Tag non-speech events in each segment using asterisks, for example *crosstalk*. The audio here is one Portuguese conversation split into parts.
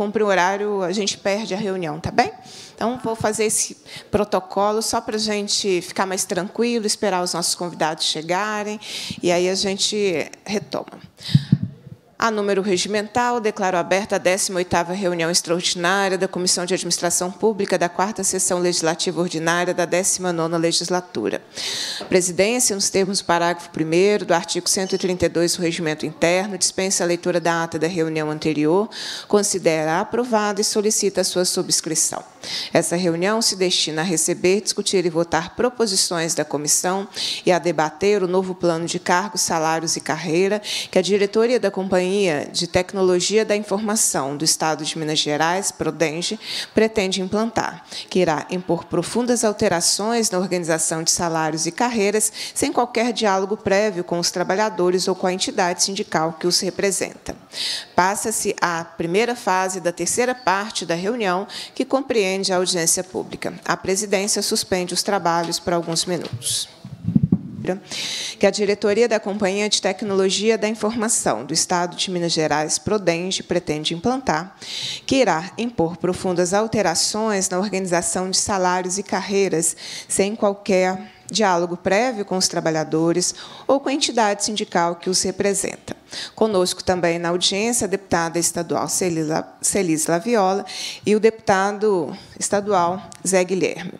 cumpre o horário, a gente perde a reunião, tá bem? Então, vou fazer esse protocolo só para a gente ficar mais tranquilo, esperar os nossos convidados chegarem, e aí a gente retoma. A número regimental, declaro aberta a 18ª reunião extraordinária da Comissão de Administração Pública da 4 Sessão Legislativa Ordinária da 19ª Legislatura. Presidência, nos termos do parágrafo 1 do artigo 132 do Regimento Interno, dispensa a leitura da ata da reunião anterior, considera aprovada e solicita a sua subscrição. Essa reunião se destina a receber, discutir e votar proposições da comissão e a debater o novo plano de cargos, salários e carreira que a diretoria da Companhia de Tecnologia da Informação do Estado de Minas Gerais, Prodenge, pretende implantar, que irá impor profundas alterações na organização de salários e carreiras sem qualquer diálogo prévio com os trabalhadores ou com a entidade sindical que os representa. Passa-se à primeira fase da terceira parte da reunião, que compreende suspende a audiência pública. A presidência suspende os trabalhos por alguns minutos que a diretoria da Companhia de Tecnologia da Informação do Estado de Minas Gerais, Prodenge, pretende implantar, que irá impor profundas alterações na organização de salários e carreiras, sem qualquer diálogo prévio com os trabalhadores ou com a entidade sindical que os representa. Conosco também na audiência a deputada estadual Celis Laviola e o deputado estadual Zé Guilherme.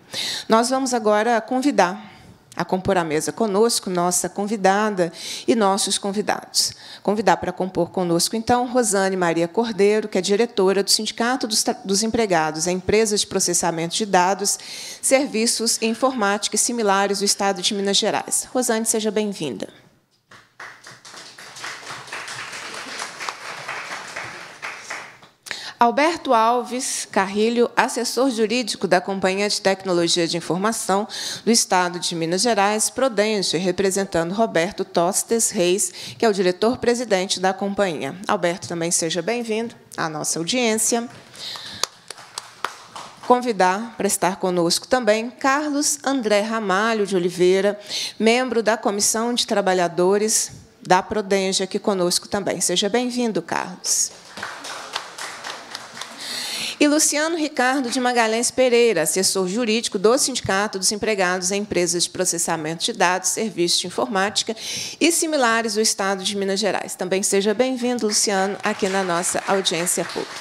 Nós vamos agora convidar a compor a mesa conosco, nossa convidada e nossos convidados. Convidar para compor conosco, então, Rosane Maria Cordeiro, que é diretora do Sindicato dos, dos Empregados a Empresas de Processamento de Dados, Serviços Informáticos Informática e Similares do Estado de Minas Gerais. Rosane, seja bem-vinda. Alberto Alves Carrilho, assessor jurídico da Companhia de Tecnologia de Informação do Estado de Minas Gerais, Prodenge, representando Roberto Tostes Reis, que é o diretor-presidente da companhia. Alberto, também seja bem-vindo à nossa audiência convidar para estar conosco também Carlos André Ramalho de Oliveira, membro da Comissão de Trabalhadores da Prodenge, aqui conosco também. Seja bem-vindo, Carlos e Luciano Ricardo de Magalhães Pereira, assessor jurídico do Sindicato dos Empregados em Empresas de Processamento de Dados, Serviços de Informática e similares do Estado de Minas Gerais. Também seja bem-vindo, Luciano, aqui na nossa audiência pública.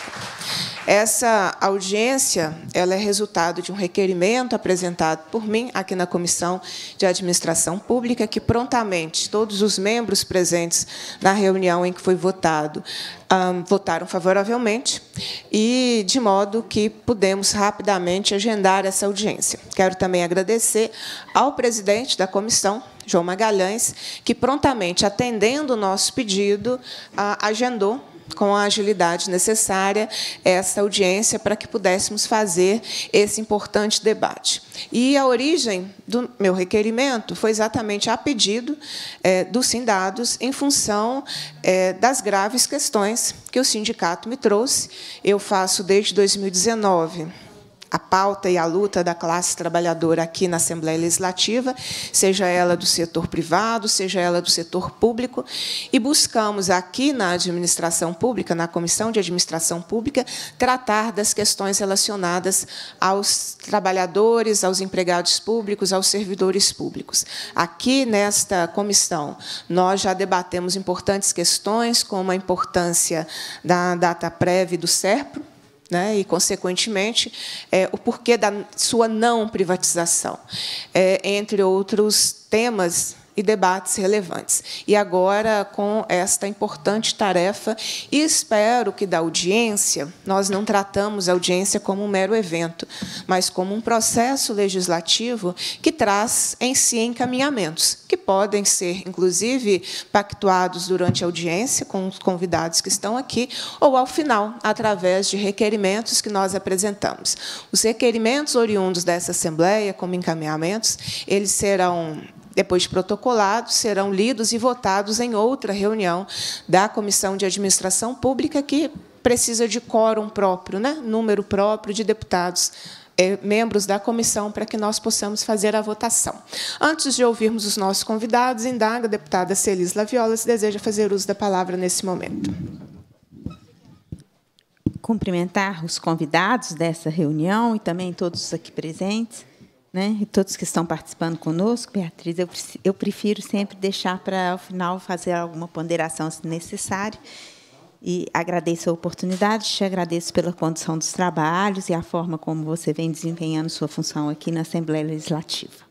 Essa audiência ela é resultado de um requerimento apresentado por mim aqui na Comissão de Administração Pública, que prontamente todos os membros presentes na reunião em que foi votado um, votaram favoravelmente, e de modo que pudemos rapidamente agendar essa audiência. Quero também agradecer ao presidente da comissão, João Magalhães, que prontamente, atendendo o nosso pedido, ah, agendou com a agilidade necessária essa audiência para que pudéssemos fazer esse importante debate. E a origem do meu requerimento foi exatamente a pedido é, Sindados, em função é, das graves questões que o sindicato me trouxe. Eu faço desde 2019 a pauta e a luta da classe trabalhadora aqui na Assembleia Legislativa, seja ela do setor privado, seja ela do setor público, e buscamos aqui na administração pública, na Comissão de Administração Pública, tratar das questões relacionadas aos trabalhadores, aos empregados públicos, aos servidores públicos. Aqui nesta comissão, nós já debatemos importantes questões, como a importância da data prévia do SERPRO, né, e, consequentemente, é, o porquê da sua não privatização, é, entre outros temas e debates relevantes. E agora, com esta importante tarefa, e espero que da audiência, nós não tratamos a audiência como um mero evento, mas como um processo legislativo que traz em si encaminhamentos, que podem ser, inclusive, pactuados durante a audiência com os convidados que estão aqui, ou ao final, através de requerimentos que nós apresentamos. Os requerimentos oriundos dessa Assembleia, como encaminhamentos, eles serão depois protocolados, serão lidos e votados em outra reunião da Comissão de Administração Pública, que precisa de quórum próprio, né? número próprio de deputados eh, membros da comissão para que nós possamos fazer a votação. Antes de ouvirmos os nossos convidados, indaga a deputada Celis Laviola se deseja fazer uso da palavra nesse momento. Cumprimentar os convidados dessa reunião e também todos aqui presentes né, e todos que estão participando conosco, Beatriz, eu, eu prefiro sempre deixar para, o final, fazer alguma ponderação se necessário. E agradeço a oportunidade, te agradeço pela condução dos trabalhos e a forma como você vem desempenhando sua função aqui na Assembleia Legislativa.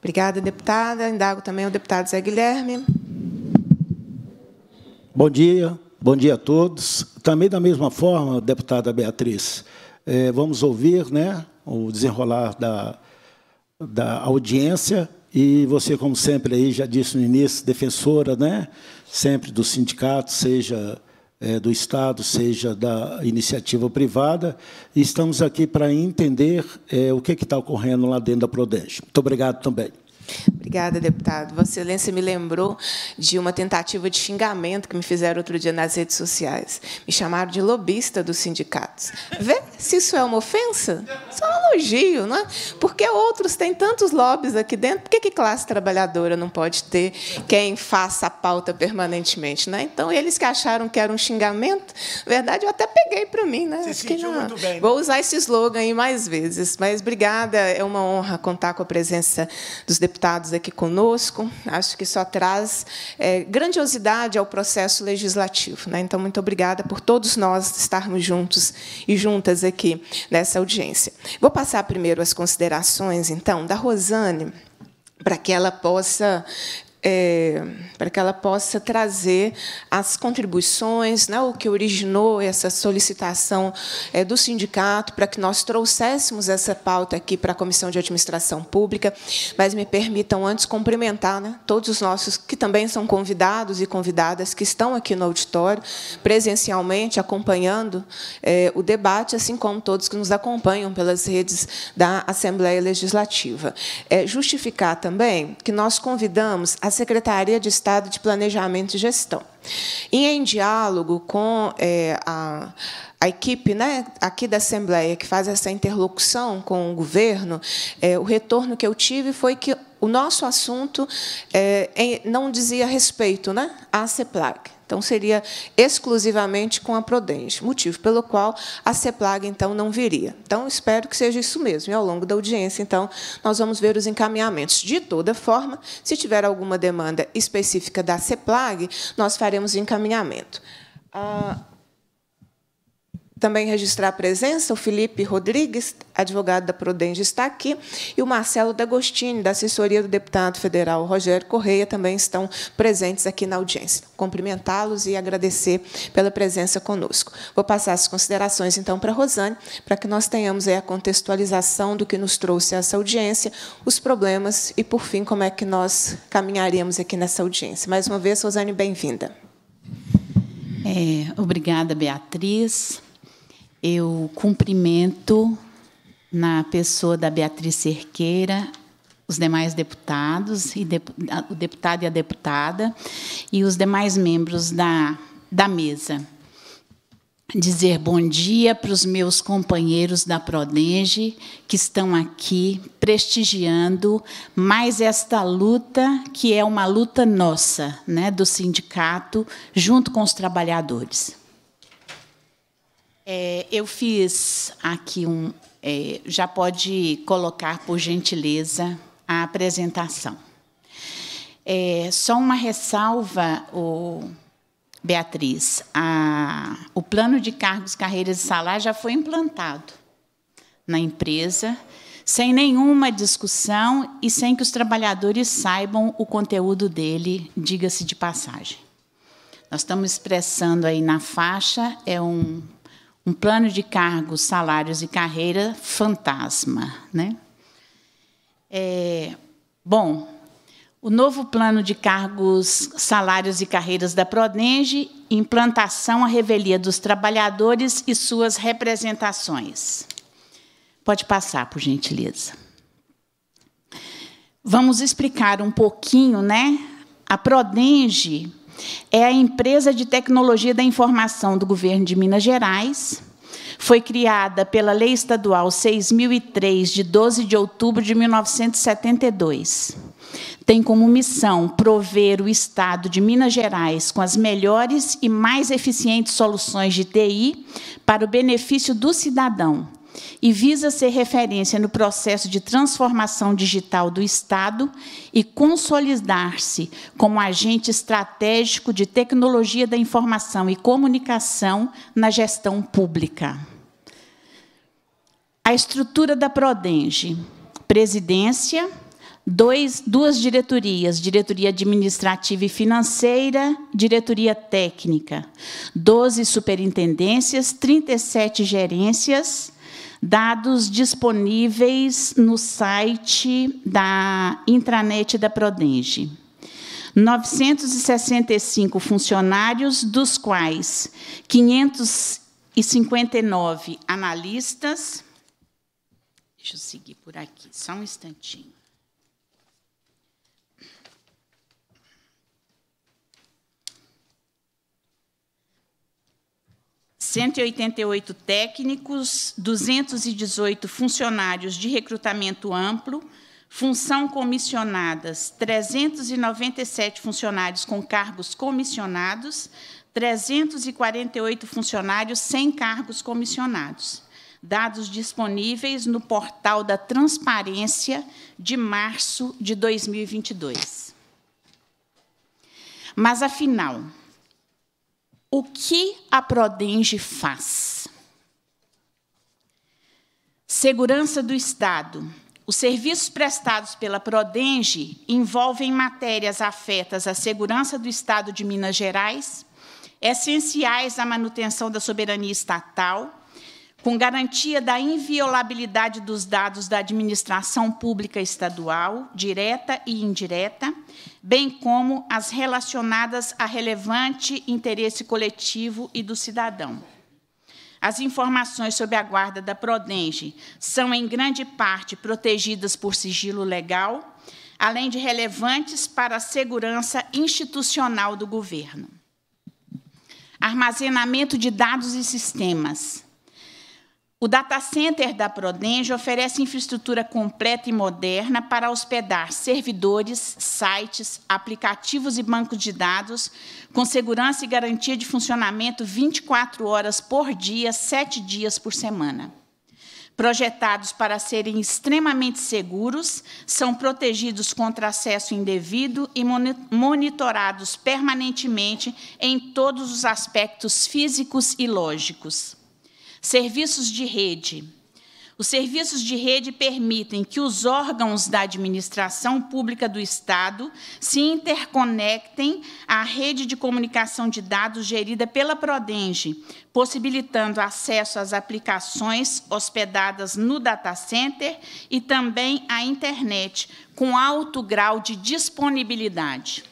Obrigada, deputada. Indago também o deputado Zé Guilherme. Bom dia, bom dia a todos. Também da mesma forma, deputada Beatriz, eh, vamos ouvir né, o desenrolar da, da audiência. E você, como sempre, aí já disse no início, defensora, né? sempre do sindicato, seja é, do Estado, seja da iniciativa privada. E estamos aqui para entender é, o que está ocorrendo lá dentro da Prodege Muito obrigado também. Obrigada, deputado. Vossa Excelência me lembrou de uma tentativa de xingamento que me fizeram outro dia nas redes sociais. Me chamaram de lobista dos sindicatos. Vê se isso é uma ofensa? Isso é um elogio, não é? Porque outros têm tantos lobbies aqui dentro, por que, classe trabalhadora não pode ter quem faça a pauta permanentemente? Não é? Então, eles que acharam que era um xingamento, na verdade, eu até peguei para mim. Né? Você Fiquei sentiu muito bem. Né? Vou usar esse slogan aí mais vezes. Mas obrigada, é uma honra contar com a presença dos deputados deputados aqui conosco. Acho que só traz é, grandiosidade ao processo legislativo. Né? Então, muito obrigada por todos nós estarmos juntos e juntas aqui nessa audiência. Vou passar primeiro as considerações, então, da Rosane para que ela possa é, para que ela possa trazer as contribuições, né, o que originou essa solicitação é, do sindicato, para que nós trouxéssemos essa pauta aqui para a Comissão de Administração Pública. Mas me permitam antes cumprimentar né, todos os nossos que também são convidados e convidadas que estão aqui no auditório, presencialmente, acompanhando é, o debate, assim como todos que nos acompanham pelas redes da Assembleia Legislativa. É, justificar também que nós convidamos as Secretaria de Estado de Planejamento e Gestão. E em diálogo com é, a, a, equipe né, aqui da Assembleia, que faz essa interlocução com o governo, é, o retorno que eu tive foi que o nosso assunto é, não dizia respeito né, à CEPLAC. Então, seria exclusivamente com a Prodente, motivo pelo qual a CEPLAG, então, não viria. Então, espero que seja isso mesmo. E, ao longo da audiência, então, nós vamos ver os encaminhamentos. De toda forma, se tiver alguma demanda específica da CEPLAG, nós faremos o encaminhamento. Ah, também registrar a presença, o Felipe Rodrigues, advogado da Prodenge, está aqui, e o Marcelo D'Agostini, da assessoria do deputado federal Rogério Correia, também estão presentes aqui na audiência. Cumprimentá-los e agradecer pela presença conosco. Vou passar as considerações, então, para a Rosane, para que nós tenhamos a contextualização do que nos trouxe essa audiência, os problemas e, por fim, como é que nós caminharemos aqui nessa audiência. Mais uma vez, Rosane, bem-vinda. É, obrigada, Beatriz. Eu cumprimento na pessoa da Beatriz Cerqueira os demais deputados e o deputado e a deputada e os demais membros da, da mesa. Dizer bom dia para os meus companheiros da Prodenge que estão aqui prestigiando mais esta luta, que é uma luta nossa, né, do sindicato, junto com os trabalhadores. É, eu fiz aqui um. É, já pode colocar, por gentileza, a apresentação. É, só uma ressalva, o Beatriz: a, o plano de cargos, carreiras e salários já foi implantado na empresa, sem nenhuma discussão e sem que os trabalhadores saibam o conteúdo dele, diga-se de passagem. Nós estamos expressando aí na faixa, é um um plano de cargos, salários e carreira fantasma. Né? É, bom, o novo plano de cargos, salários e carreiras da Prodenge, implantação à revelia dos trabalhadores e suas representações. Pode passar, por gentileza. Vamos explicar um pouquinho, né? A Prodenge é a empresa de tecnologia da informação do governo de Minas Gerais. Foi criada pela Lei Estadual 6003, de 12 de outubro de 1972. Tem como missão prover o Estado de Minas Gerais com as melhores e mais eficientes soluções de TI para o benefício do cidadão, e visa ser referência no processo de transformação digital do Estado e consolidar-se como agente estratégico de tecnologia da informação e comunicação na gestão pública. A estrutura da Prodenge, presidência, dois, duas diretorias, diretoria administrativa e financeira, diretoria técnica, 12 superintendências, 37 gerências, dados disponíveis no site da intranet da Prodenge. 965 funcionários, dos quais 559 analistas. Deixa eu seguir por aqui, só um instantinho. 188 técnicos, 218 funcionários de recrutamento amplo, função comissionadas, 397 funcionários com cargos comissionados, 348 funcionários sem cargos comissionados. Dados disponíveis no portal da Transparência de março de 2022. Mas, afinal, o que a Prodenge faz? Segurança do Estado. Os serviços prestados pela Prodenge envolvem matérias afetas à segurança do Estado de Minas Gerais, essenciais à manutenção da soberania estatal, com garantia da inviolabilidade dos dados da administração pública estadual, direta e indireta, bem como as relacionadas a relevante interesse coletivo e do cidadão. As informações sobre a guarda da Prodenge são, em grande parte, protegidas por sigilo legal, além de relevantes para a segurança institucional do governo. Armazenamento de dados e sistemas o data center da Prodenge oferece infraestrutura completa e moderna para hospedar servidores, sites, aplicativos e bancos de dados, com segurança e garantia de funcionamento 24 horas por dia, 7 dias por semana. Projetados para serem extremamente seguros, são protegidos contra acesso indevido e monitorados permanentemente em todos os aspectos físicos e lógicos. Serviços de rede. Os serviços de rede permitem que os órgãos da administração pública do Estado se interconectem à rede de comunicação de dados gerida pela Prodenge, possibilitando acesso às aplicações hospedadas no data center e também à internet, com alto grau de disponibilidade.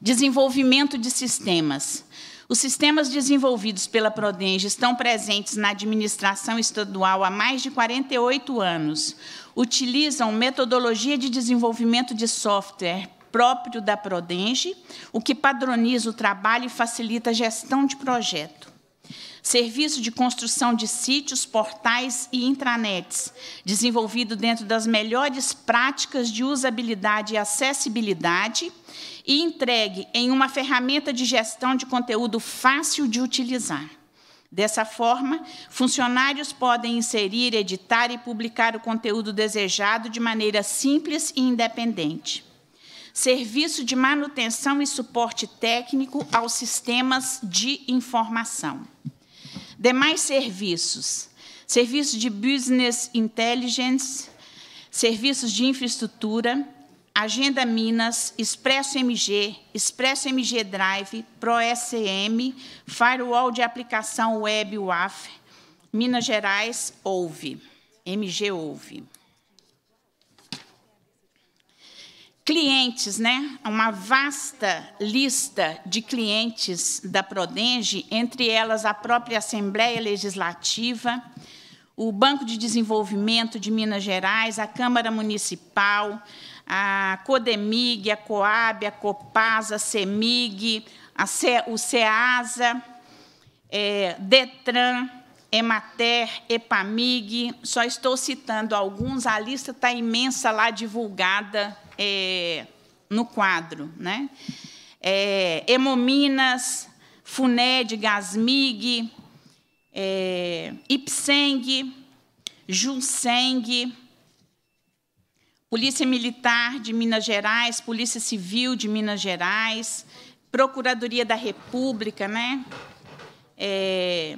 Desenvolvimento de sistemas. Os sistemas desenvolvidos pela Prodenge estão presentes na administração estadual há mais de 48 anos. Utilizam metodologia de desenvolvimento de software próprio da Prodenge, o que padroniza o trabalho e facilita a gestão de projeto. Serviço de construção de sítios, portais e intranets, desenvolvido dentro das melhores práticas de usabilidade e acessibilidade, e entregue em uma ferramenta de gestão de conteúdo fácil de utilizar. Dessa forma, funcionários podem inserir, editar e publicar o conteúdo desejado de maneira simples e independente. Serviço de manutenção e suporte técnico aos sistemas de informação. Demais serviços: serviços de business intelligence, serviços de infraestrutura, Agenda Minas, Expresso MG, Expresso MG Drive, ProSM, Firewall de Aplicação Web WAF, Minas Gerais, OUVE, MG OUVE. clientes, né? Uma vasta lista de clientes da Prodenge, entre elas a própria Assembleia Legislativa, o Banco de Desenvolvimento de Minas Gerais, a Câmara Municipal, a CODEMIG, a COAB, a COPASA, a Semig, a Ce, o CEASA, é, DETRAN, Emater, Epamig, só estou citando alguns, a lista está imensa lá divulgada é, no quadro. Né? É, Hemominas, FUNED, Gasmig, é, Ipseng, Junseng, Polícia Militar de Minas Gerais, Polícia Civil de Minas Gerais, Procuradoria da República, né? É,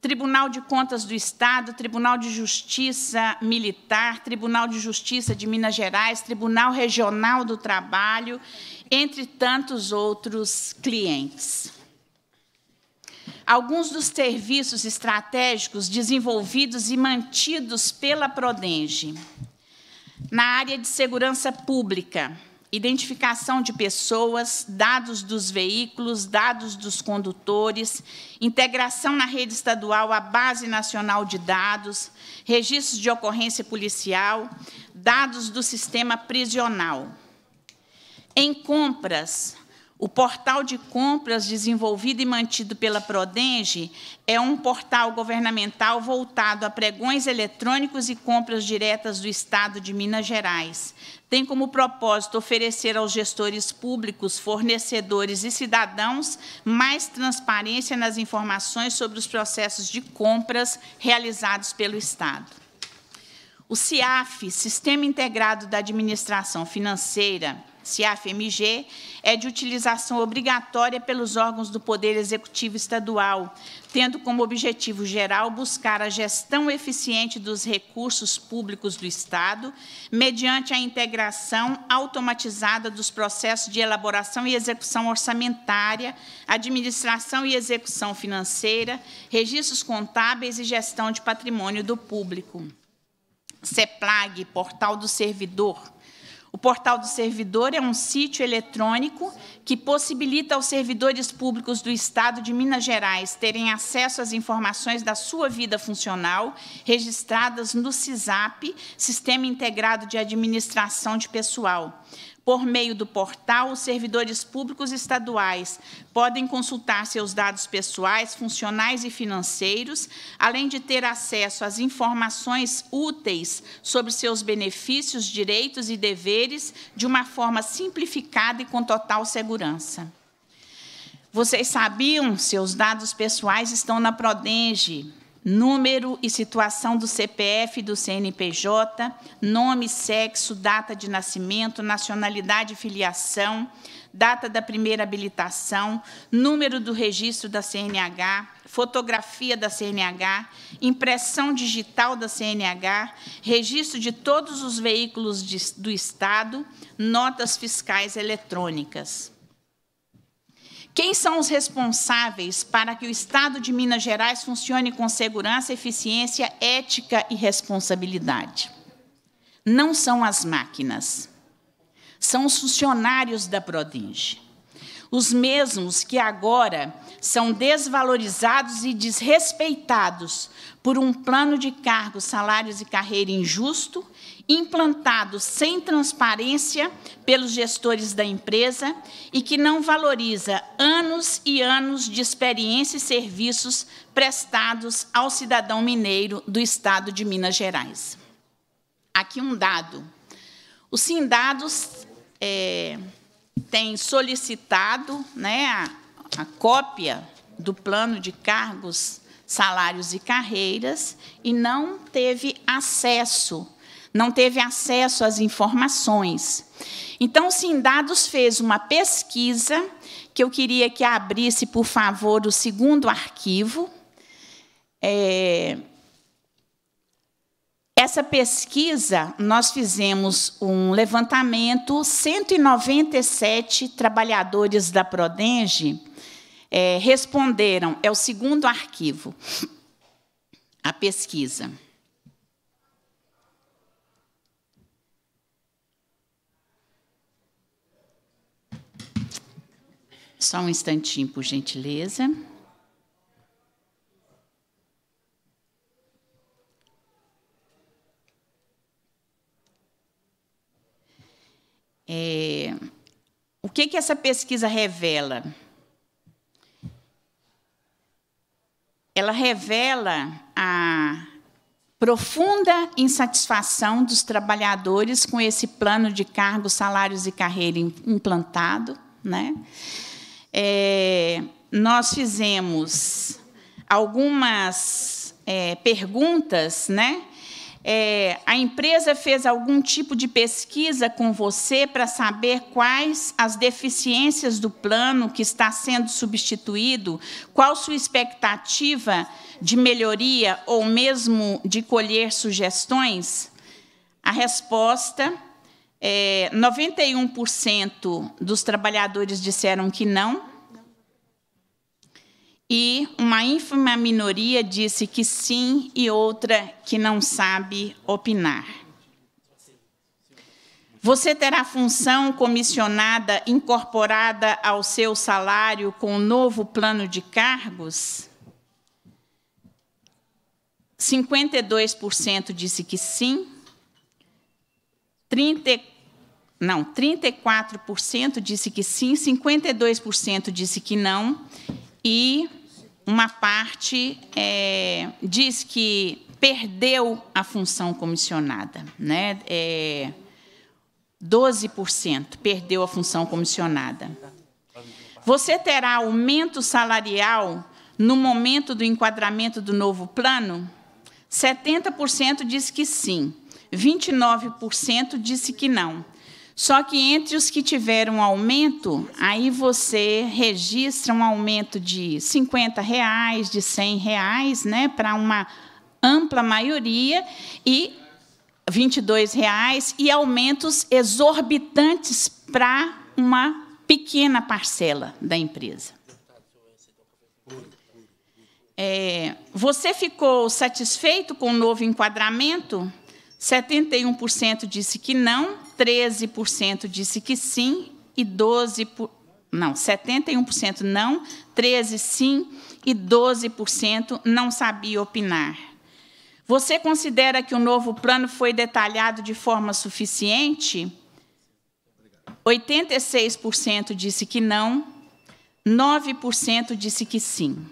Tribunal de Contas do Estado, Tribunal de Justiça Militar, Tribunal de Justiça de Minas Gerais, Tribunal Regional do Trabalho, entre tantos outros clientes. Alguns dos serviços estratégicos desenvolvidos e mantidos pela Prodenge na área de segurança pública, identificação de pessoas, dados dos veículos, dados dos condutores, integração na rede estadual à Base Nacional de Dados, registros de ocorrência policial, dados do sistema prisional. Em compras, o portal de compras desenvolvido e mantido pela Prodenge é um portal governamental voltado a pregões eletrônicos e compras diretas do Estado de Minas Gerais. Tem como propósito oferecer aos gestores públicos, fornecedores e cidadãos mais transparência nas informações sobre os processos de compras realizados pelo Estado. O CIAF, Sistema Integrado da Administração Financeira, se a FMG, é de utilização obrigatória pelos órgãos do Poder Executivo Estadual, tendo como objetivo geral buscar a gestão eficiente dos recursos públicos do Estado, mediante a integração automatizada dos processos de elaboração e execução orçamentária, administração e execução financeira, registros contábeis e gestão de patrimônio do público. CEPLAG, Portal do Servidor, o portal do servidor é um sítio eletrônico que possibilita aos servidores públicos do Estado de Minas Gerais terem acesso às informações da sua vida funcional registradas no SISAP, Sistema Integrado de Administração de Pessoal. Por meio do portal, os servidores públicos estaduais podem consultar seus dados pessoais, funcionais e financeiros, além de ter acesso às informações úteis sobre seus benefícios, direitos e deveres de uma forma simplificada e com total segurança. Vocês sabiam? Seus dados pessoais estão na Prodenge, número e situação do CPF e do CNPJ, nome, sexo, data de nascimento, nacionalidade e filiação, data da primeira habilitação, número do registro da CNH, fotografia da CNH, impressão digital da CNH, registro de todos os veículos de, do Estado, notas fiscais eletrônicas. Quem são os responsáveis para que o Estado de Minas Gerais funcione com segurança, eficiência, ética e responsabilidade? Não são as máquinas, são os funcionários da Prodinge. Os mesmos que agora são desvalorizados e desrespeitados por um plano de cargos, salários e carreira injusto, implantado sem transparência pelos gestores da empresa e que não valoriza anos e anos de experiência e serviços prestados ao cidadão mineiro do estado de Minas Gerais. Aqui um dado. O Sindados é, tem solicitado né, a, a cópia do plano de cargos, salários e carreiras e não teve acesso não teve acesso às informações. Então, o Sindados fez uma pesquisa, que eu queria que abrisse, por favor, o segundo arquivo. É... Essa pesquisa, nós fizemos um levantamento, 197 trabalhadores da Prodenge é, responderam, é o segundo arquivo, a pesquisa. Só um instantinho, por gentileza. É, o que, que essa pesquisa revela? Ela revela a profunda insatisfação dos trabalhadores com esse plano de cargos, salários e carreira implantado, né? é, nós fizemos algumas é, perguntas, né? É, a empresa fez algum tipo de pesquisa com você para saber quais as deficiências do plano que está sendo substituído, qual sua expectativa de melhoria ou mesmo de colher sugestões? A resposta é, 91% dos trabalhadores disseram que não. E uma ínfima minoria disse que sim e outra que não sabe opinar. Você terá função comissionada incorporada ao seu salário com o novo plano de cargos? 52% disse que sim, 34 não, 34% disse que sim, 52% disse que não, e uma parte é, diz que perdeu a função comissionada. Né? É, 12% perdeu a função comissionada. Você terá aumento salarial no momento do enquadramento do novo plano? 70% disse que sim, 29% disse que não. Só que entre os que tiveram aumento, aí você registra um aumento de 50 reais, de 100 reais, né, para uma ampla maioria e 22 reais e aumentos exorbitantes para uma pequena parcela da empresa. É, você ficou satisfeito com o novo enquadramento? 71% disse que não, 13% disse que sim e 12 por, não, 71% não, 13 sim e 12% não sabia opinar. Você considera que o novo plano foi detalhado de forma suficiente? 86% disse que não, 9% disse que sim.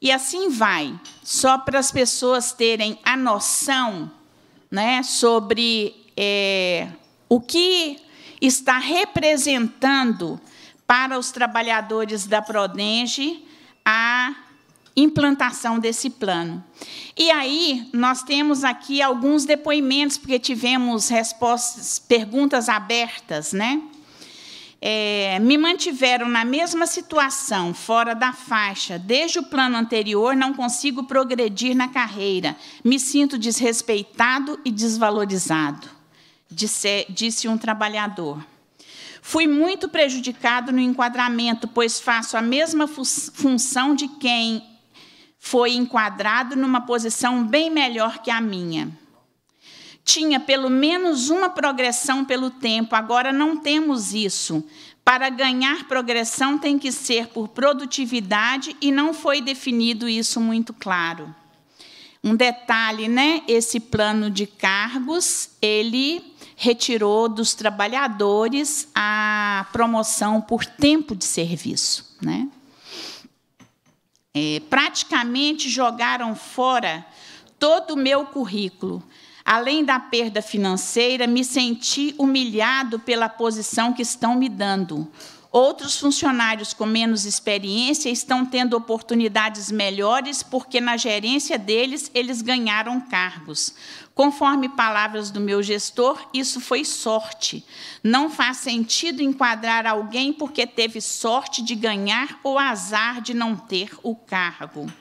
E assim vai, só para as pessoas terem a noção né, sobre é, o que está representando para os trabalhadores da Prodenge a implantação desse plano. E aí nós temos aqui alguns depoimentos, porque tivemos respostas, perguntas abertas, né? É, me mantiveram na mesma situação, fora da faixa. Desde o plano anterior, não consigo progredir na carreira. Me sinto desrespeitado e desvalorizado disse, disse um trabalhador. Fui muito prejudicado no enquadramento, pois faço a mesma fu função de quem foi enquadrado numa posição bem melhor que a minha. Tinha pelo menos uma progressão pelo tempo, agora não temos isso. Para ganhar progressão tem que ser por produtividade e não foi definido isso muito claro. Um detalhe, né? Esse plano de cargos, ele retirou dos trabalhadores a promoção por tempo de serviço. Né? É, praticamente jogaram fora todo o meu currículo. Além da perda financeira, me senti humilhado pela posição que estão me dando. Outros funcionários com menos experiência estão tendo oportunidades melhores porque na gerência deles eles ganharam cargos. Conforme palavras do meu gestor, isso foi sorte. Não faz sentido enquadrar alguém porque teve sorte de ganhar ou azar de não ter o cargo.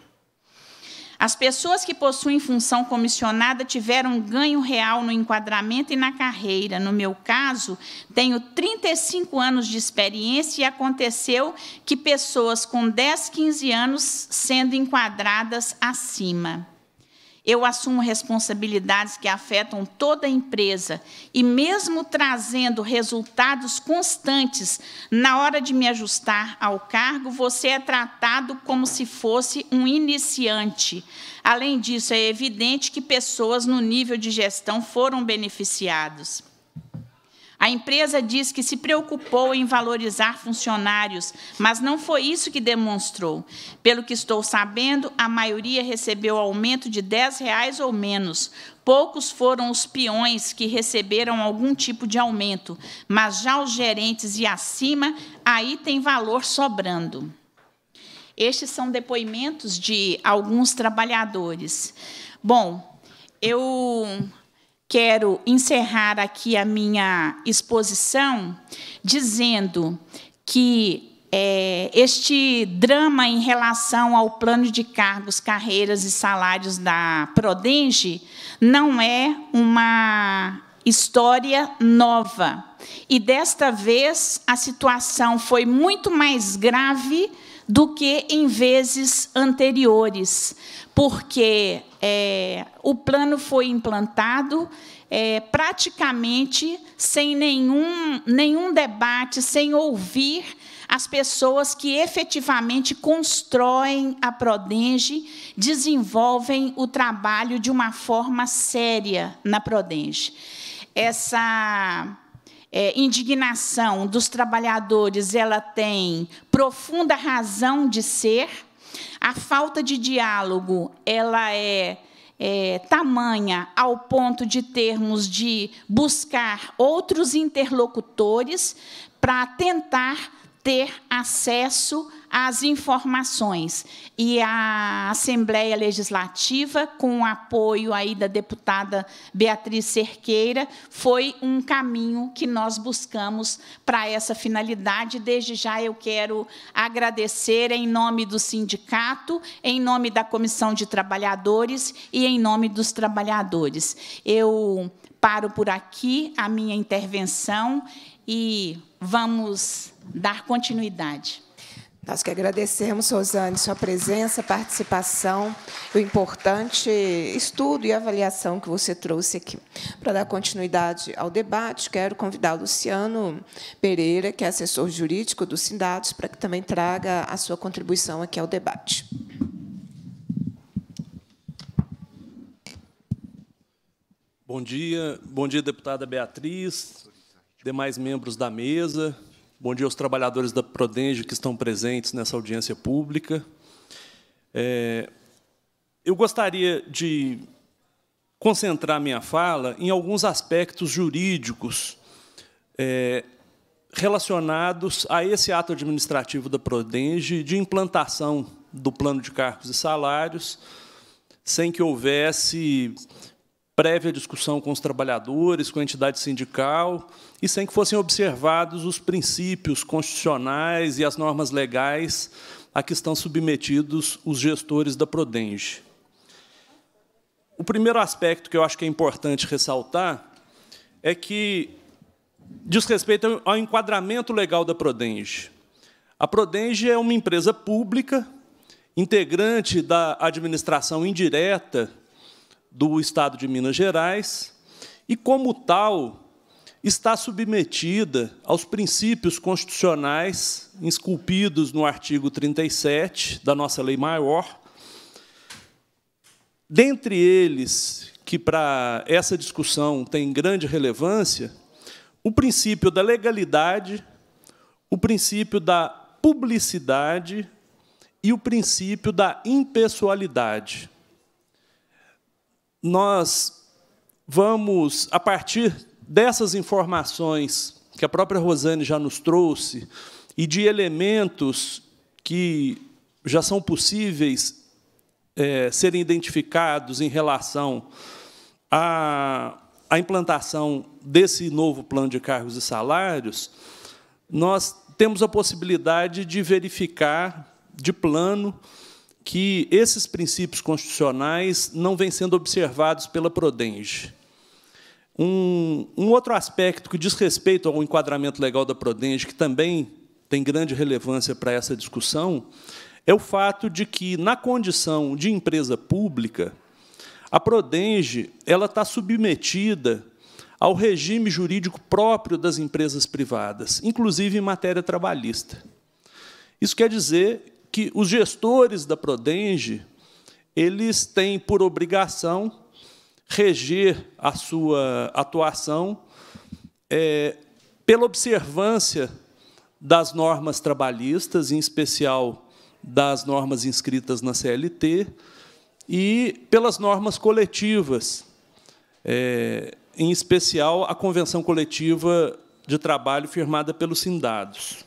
As pessoas que possuem função comissionada tiveram ganho real no enquadramento e na carreira. No meu caso, tenho 35 anos de experiência e aconteceu que pessoas com 10, 15 anos sendo enquadradas acima eu assumo responsabilidades que afetam toda a empresa e, mesmo trazendo resultados constantes, na hora de me ajustar ao cargo, você é tratado como se fosse um iniciante. Além disso, é evidente que pessoas no nível de gestão foram beneficiadas. A empresa diz que se preocupou em valorizar funcionários, mas não foi isso que demonstrou. Pelo que estou sabendo, a maioria recebeu aumento de R$ 10,00 ou menos. Poucos foram os peões que receberam algum tipo de aumento, mas já os gerentes e acima, aí tem valor sobrando. Estes são depoimentos de alguns trabalhadores. Bom, eu quero encerrar aqui a minha exposição dizendo que é, este drama em relação ao plano de cargos, carreiras e salários da Prodenge não é uma história nova. E desta vez a situação foi muito mais grave do que em vezes anteriores, porque é, o plano foi implantado é, praticamente sem nenhum, nenhum debate, sem ouvir as pessoas que efetivamente constroem a Prodenge, desenvolvem o trabalho de uma forma séria na Prodenge. Essa é, indignação dos trabalhadores ela tem profunda razão de ser. A falta de diálogo ela é, é, tamanha ao ponto de termos de buscar outros interlocutores para tentar ter acesso às informações. E a Assembleia Legislativa, com o apoio aí da deputada Beatriz Cerqueira, foi um caminho que nós buscamos para essa finalidade. Desde já eu quero agradecer em nome do sindicato, em nome da Comissão de Trabalhadores e em nome dos trabalhadores. Eu paro por aqui a minha intervenção e vamos dar continuidade. Nós que agradecemos, Rosane, sua presença, participação, o importante estudo e avaliação que você trouxe aqui. Para dar continuidade ao debate, quero convidar Luciano Pereira, que é assessor jurídico do Sindados, para que também traga a sua contribuição aqui ao debate. Bom dia, bom dia, deputada Beatriz, demais membros da mesa, bom dia aos trabalhadores da Prodenge que estão presentes nessa audiência pública. É, eu gostaria de concentrar minha fala em alguns aspectos jurídicos é, relacionados a esse ato administrativo da Prodenge de implantação do plano de cargos e salários, sem que houvesse prévia discussão com os trabalhadores, com a entidade sindical, e sem que fossem observados os princípios constitucionais e as normas legais a que estão submetidos os gestores da Prodenge. O primeiro aspecto que eu acho que é importante ressaltar é que diz respeito ao enquadramento legal da Prodenge. A Prodenge é uma empresa pública, integrante da administração indireta do Estado de Minas Gerais, e, como tal, está submetida aos princípios constitucionais esculpidos no artigo 37 da nossa lei maior, dentre eles, que para essa discussão tem grande relevância, o princípio da legalidade, o princípio da publicidade e o princípio da impessoalidade. Nós vamos, a partir dessas informações que a própria Rosane já nos trouxe e de elementos que já são possíveis é, serem identificados em relação à, à implantação desse novo plano de cargos e salários, nós temos a possibilidade de verificar de plano que esses princípios constitucionais não vêm sendo observados pela Prodenge. Um, um outro aspecto que diz respeito ao enquadramento legal da Prodenge, que também tem grande relevância para essa discussão, é o fato de que, na condição de empresa pública, a Prodenge ela está submetida ao regime jurídico próprio das empresas privadas, inclusive em matéria trabalhista. Isso quer dizer que os gestores da Prodenge eles têm por obrigação reger a sua atuação é, pela observância das normas trabalhistas, em especial das normas inscritas na CLT, e pelas normas coletivas, é, em especial a Convenção Coletiva de Trabalho firmada pelos Sindados.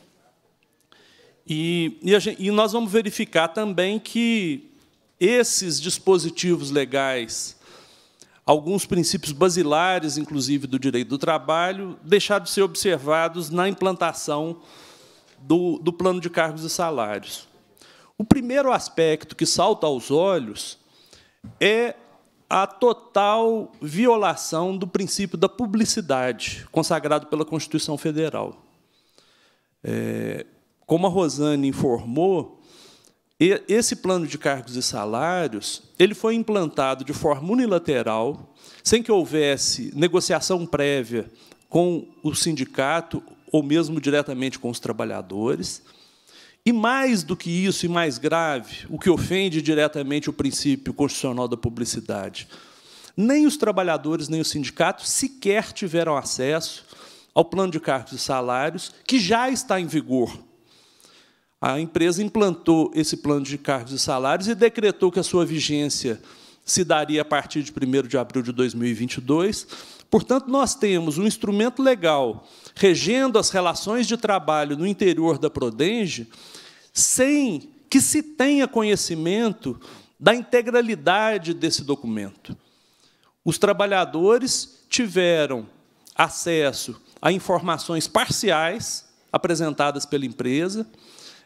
E, e, gente, e nós vamos verificar também que esses dispositivos legais alguns princípios basilares, inclusive do direito do trabalho, deixaram de ser observados na implantação do, do plano de cargos e salários. O primeiro aspecto que salta aos olhos é a total violação do princípio da publicidade consagrado pela Constituição Federal. É, como a Rosane informou, esse plano de cargos e salários ele foi implantado de forma unilateral, sem que houvesse negociação prévia com o sindicato ou mesmo diretamente com os trabalhadores. E mais do que isso, e mais grave, o que ofende diretamente o princípio constitucional da publicidade, nem os trabalhadores nem o sindicato sequer tiveram acesso ao plano de cargos e salários que já está em vigor a empresa implantou esse plano de cargos e salários e decretou que a sua vigência se daria a partir de 1 de abril de 2022. Portanto, nós temos um instrumento legal regendo as relações de trabalho no interior da Prodenge, sem que se tenha conhecimento da integralidade desse documento. Os trabalhadores tiveram acesso a informações parciais apresentadas pela empresa,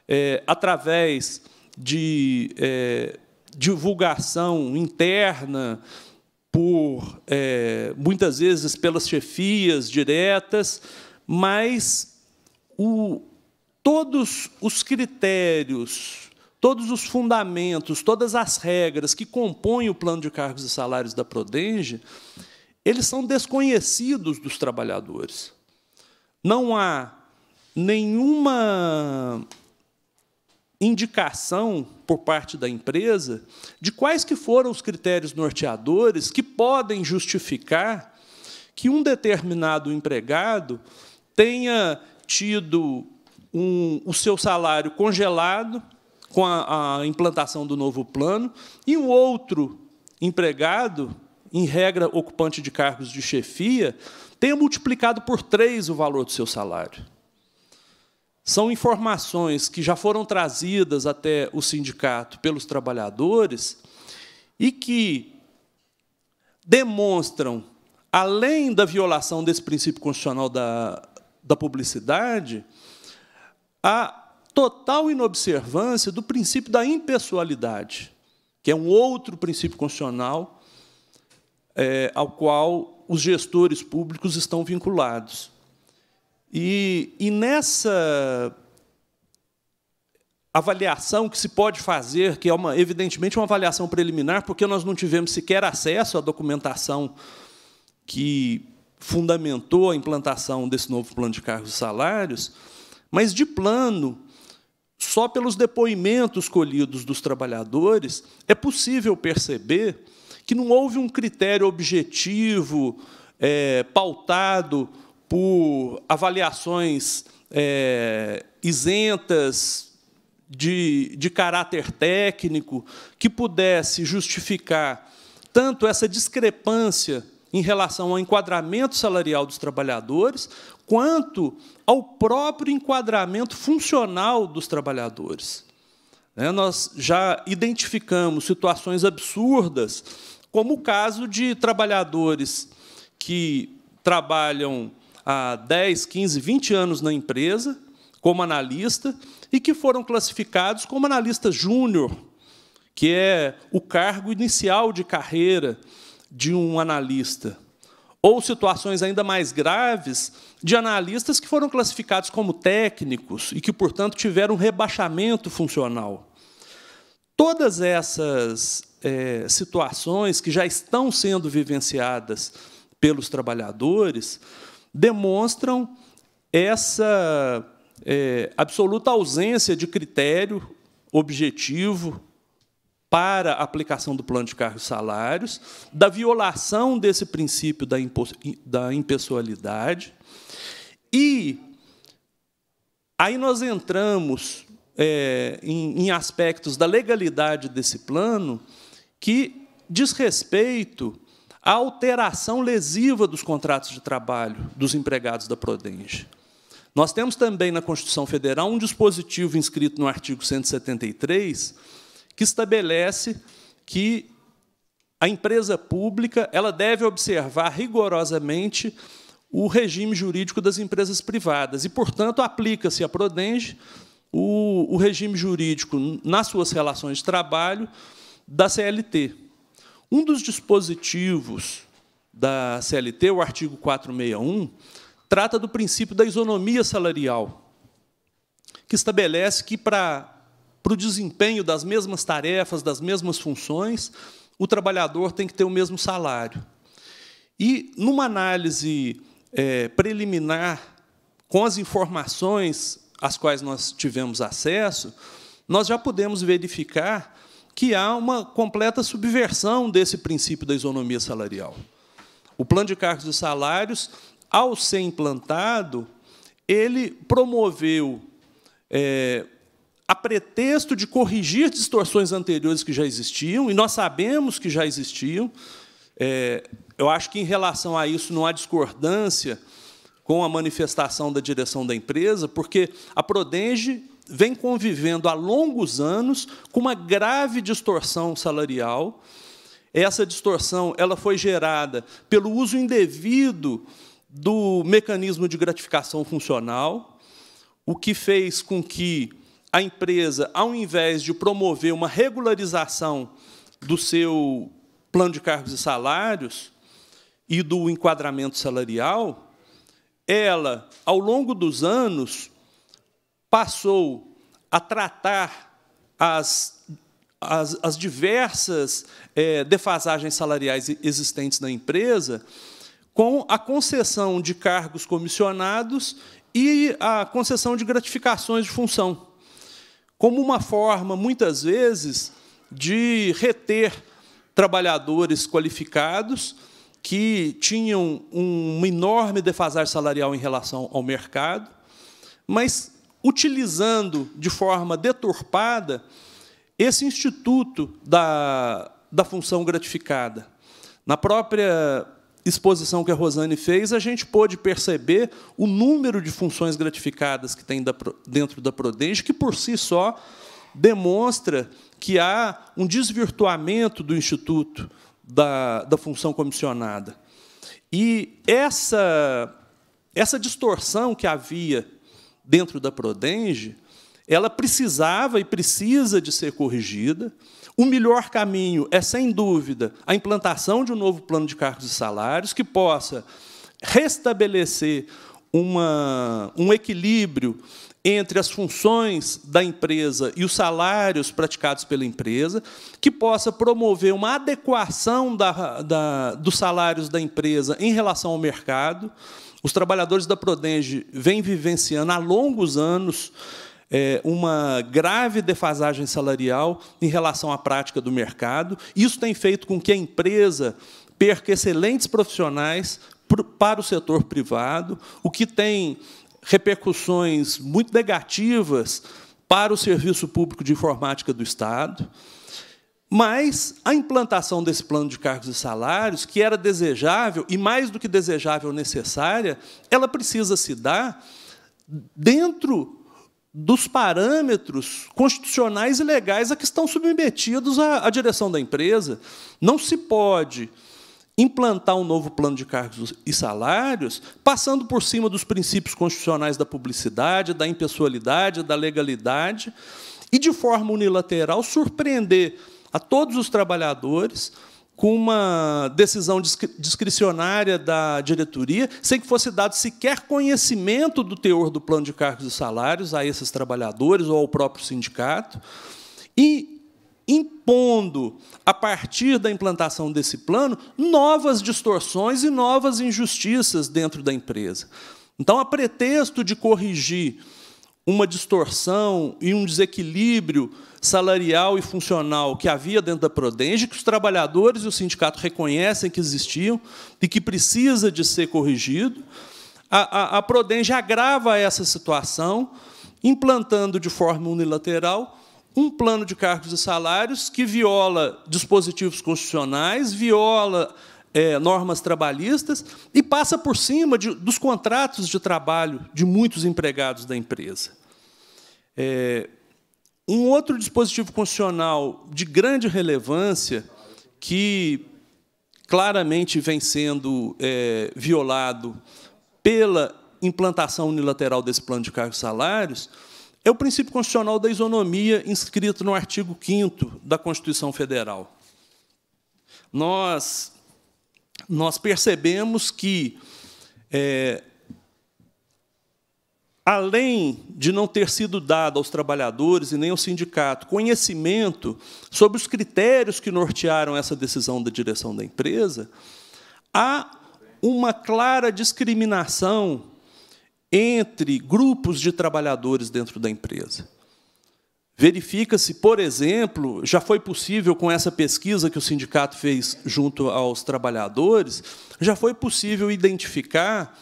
é, através de é, divulgação interna, por é, muitas vezes pelas chefias diretas, mas o, todos os critérios, todos os fundamentos, todas as regras que compõem o plano de cargos e salários da Prodenge, eles são desconhecidos dos trabalhadores. Não há nenhuma indicação por parte da empresa de quais que foram os critérios norteadores que podem justificar que um determinado empregado tenha tido um, o seu salário congelado com a, a implantação do novo plano e um outro empregado, em regra ocupante de cargos de chefia, tenha multiplicado por três o valor do seu salário são informações que já foram trazidas até o sindicato pelos trabalhadores e que demonstram, além da violação desse princípio constitucional da, da publicidade, a total inobservância do princípio da impessoalidade, que é um outro princípio constitucional é, ao qual os gestores públicos estão vinculados. E, e nessa avaliação que se pode fazer, que é uma, evidentemente uma avaliação preliminar, porque nós não tivemos sequer acesso à documentação que fundamentou a implantação desse novo plano de cargos e salários, mas de plano, só pelos depoimentos colhidos dos trabalhadores, é possível perceber que não houve um critério objetivo, é, pautado por avaliações é, isentas de, de caráter técnico, que pudesse justificar tanto essa discrepância em relação ao enquadramento salarial dos trabalhadores, quanto ao próprio enquadramento funcional dos trabalhadores. Né, nós já identificamos situações absurdas, como o caso de trabalhadores que trabalham há 10, 15, 20 anos na empresa, como analista, e que foram classificados como analista júnior, que é o cargo inicial de carreira de um analista. Ou situações ainda mais graves de analistas que foram classificados como técnicos e que, portanto, tiveram um rebaixamento funcional. Todas essas é, situações que já estão sendo vivenciadas pelos trabalhadores demonstram essa é, absoluta ausência de critério objetivo para a aplicação do plano de e salários, da violação desse princípio da, da impessoalidade. E aí nós entramos é, em, em aspectos da legalidade desse plano que diz respeito a alteração lesiva dos contratos de trabalho dos empregados da Prodenge. Nós temos também na Constituição Federal um dispositivo inscrito no artigo 173 que estabelece que a empresa pública ela deve observar rigorosamente o regime jurídico das empresas privadas e, portanto, aplica-se à Prodenge o, o regime jurídico nas suas relações de trabalho da CLT. Um dos dispositivos da CLT, o artigo 461, trata do princípio da isonomia salarial, que estabelece que, para, para o desempenho das mesmas tarefas, das mesmas funções, o trabalhador tem que ter o mesmo salário. E, numa análise é, preliminar, com as informações às quais nós tivemos acesso, nós já podemos verificar que há uma completa subversão desse princípio da isonomia salarial. O plano de cargos e salários, ao ser implantado, ele promoveu, é, a pretexto de corrigir distorções anteriores que já existiam, e nós sabemos que já existiam. É, eu acho que, em relação a isso, não há discordância com a manifestação da direção da empresa, porque a Prodenge vem convivendo há longos anos com uma grave distorção salarial. Essa distorção ela foi gerada pelo uso indevido do mecanismo de gratificação funcional, o que fez com que a empresa, ao invés de promover uma regularização do seu plano de cargos e salários e do enquadramento salarial, ela, ao longo dos anos, passou a tratar as, as, as diversas é, defasagens salariais existentes na empresa com a concessão de cargos comissionados e a concessão de gratificações de função, como uma forma, muitas vezes, de reter trabalhadores qualificados que tinham uma enorme defasagem salarial em relação ao mercado, mas utilizando de forma deturpada esse instituto da, da função gratificada. Na própria exposição que a Rosane fez, a gente pôde perceber o número de funções gratificadas que tem dentro da Prodenge, que por si só demonstra que há um desvirtuamento do instituto da, da função comissionada. E essa, essa distorção que havia dentro da Prodenge, ela precisava e precisa de ser corrigida. O melhor caminho é, sem dúvida, a implantação de um novo plano de cargos e salários que possa restabelecer uma, um equilíbrio entre as funções da empresa e os salários praticados pela empresa, que possa promover uma adequação da, da, dos salários da empresa em relação ao mercado os trabalhadores da Prodenge vêm vivenciando há longos anos é, uma grave defasagem salarial em relação à prática do mercado. Isso tem feito com que a empresa perca excelentes profissionais para o setor privado, o que tem repercussões muito negativas para o Serviço Público de Informática do Estado. Mas a implantação desse plano de cargos e salários, que era desejável e mais do que desejável necessária, ela precisa se dar dentro dos parâmetros constitucionais e legais a que estão submetidos à, à direção da empresa. Não se pode implantar um novo plano de cargos e salários, passando por cima dos princípios constitucionais da publicidade, da impessoalidade, da legalidade, e de forma unilateral surpreender a todos os trabalhadores com uma decisão discricionária da diretoria, sem que fosse dado sequer conhecimento do teor do plano de cargos e salários a esses trabalhadores ou ao próprio sindicato, e impondo, a partir da implantação desse plano, novas distorções e novas injustiças dentro da empresa. Então, a pretexto de corrigir uma distorção e um desequilíbrio salarial e funcional que havia dentro da Prodenge, que os trabalhadores e o sindicato reconhecem que existiam e que precisa de ser corrigido. A, a, a Prodenge agrava essa situação, implantando de forma unilateral um plano de cargos e salários que viola dispositivos constitucionais, viola é, normas trabalhistas e passa por cima de, dos contratos de trabalho de muitos empregados da empresa. É, um outro dispositivo constitucional de grande relevância, que claramente vem sendo é, violado pela implantação unilateral desse plano de cargos e salários, é o princípio constitucional da isonomia inscrito no artigo 5 da Constituição Federal. Nós, nós percebemos que é, além de não ter sido dado aos trabalhadores e nem ao sindicato conhecimento sobre os critérios que nortearam essa decisão da direção da empresa, há uma clara discriminação entre grupos de trabalhadores dentro da empresa. Verifica-se, por exemplo, já foi possível com essa pesquisa que o sindicato fez junto aos trabalhadores, já foi possível identificar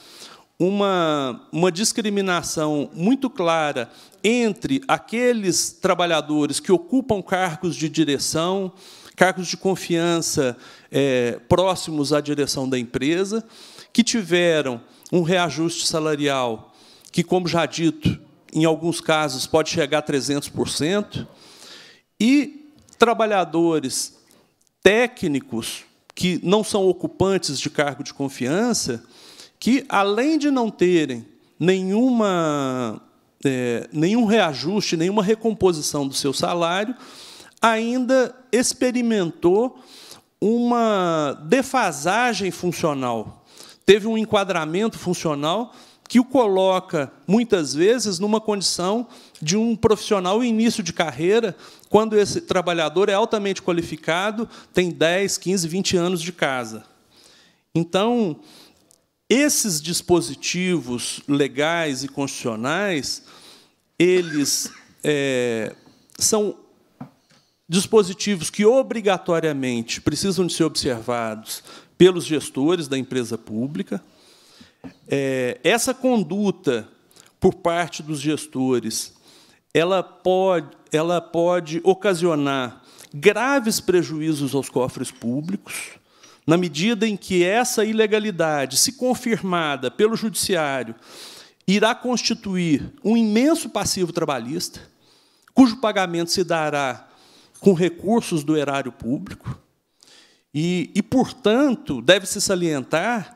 uma, uma discriminação muito clara entre aqueles trabalhadores que ocupam cargos de direção, cargos de confiança é, próximos à direção da empresa, que tiveram um reajuste salarial que, como já dito, em alguns casos pode chegar a 300%, e trabalhadores técnicos que não são ocupantes de cargo de confiança, que, além de não terem nenhuma, é, nenhum reajuste, nenhuma recomposição do seu salário, ainda experimentou uma defasagem funcional. Teve um enquadramento funcional que o coloca, muitas vezes, numa condição de um profissional início de carreira, quando esse trabalhador é altamente qualificado, tem 10, 15, 20 anos de casa. Então, esses dispositivos legais e constitucionais, eles é, são dispositivos que obrigatoriamente precisam de ser observados pelos gestores da empresa pública. É, essa conduta por parte dos gestores, ela pode, ela pode ocasionar graves prejuízos aos cofres públicos na medida em que essa ilegalidade, se confirmada pelo Judiciário, irá constituir um imenso passivo trabalhista, cujo pagamento se dará com recursos do erário público, e, e portanto, deve-se salientar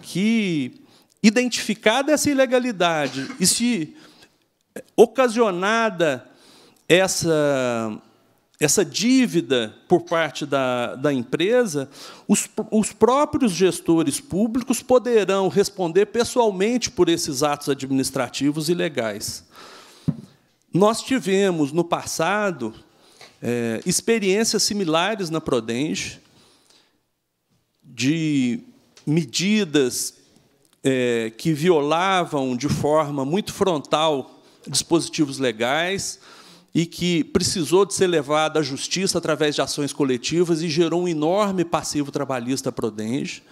que, identificada essa ilegalidade e se eh, ocasionada essa essa dívida por parte da, da empresa, os, os próprios gestores públicos poderão responder pessoalmente por esses atos administrativos ilegais. Nós tivemos, no passado, é, experiências similares na Prodenge, de medidas é, que violavam de forma muito frontal dispositivos legais, e que precisou de ser levada à justiça através de ações coletivas e gerou um enorme passivo trabalhista para o DENGE.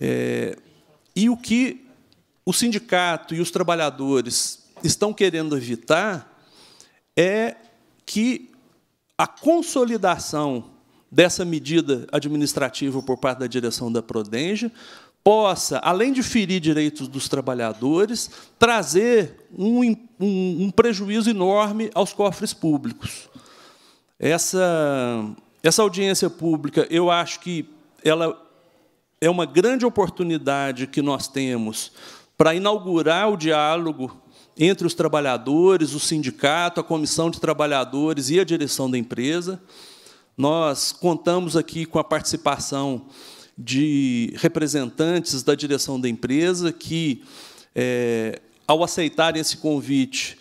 É, e o que o sindicato e os trabalhadores estão querendo evitar é que a consolidação dessa medida administrativa por parte da direção da Prodenge possa, além de ferir direitos dos trabalhadores, trazer um, um, um prejuízo enorme aos cofres públicos. Essa, essa audiência pública, eu acho que ela é uma grande oportunidade que nós temos para inaugurar o diálogo entre os trabalhadores, o sindicato, a comissão de trabalhadores e a direção da empresa. Nós contamos aqui com a participação de representantes da direção da empresa que é, ao aceitarem esse convite,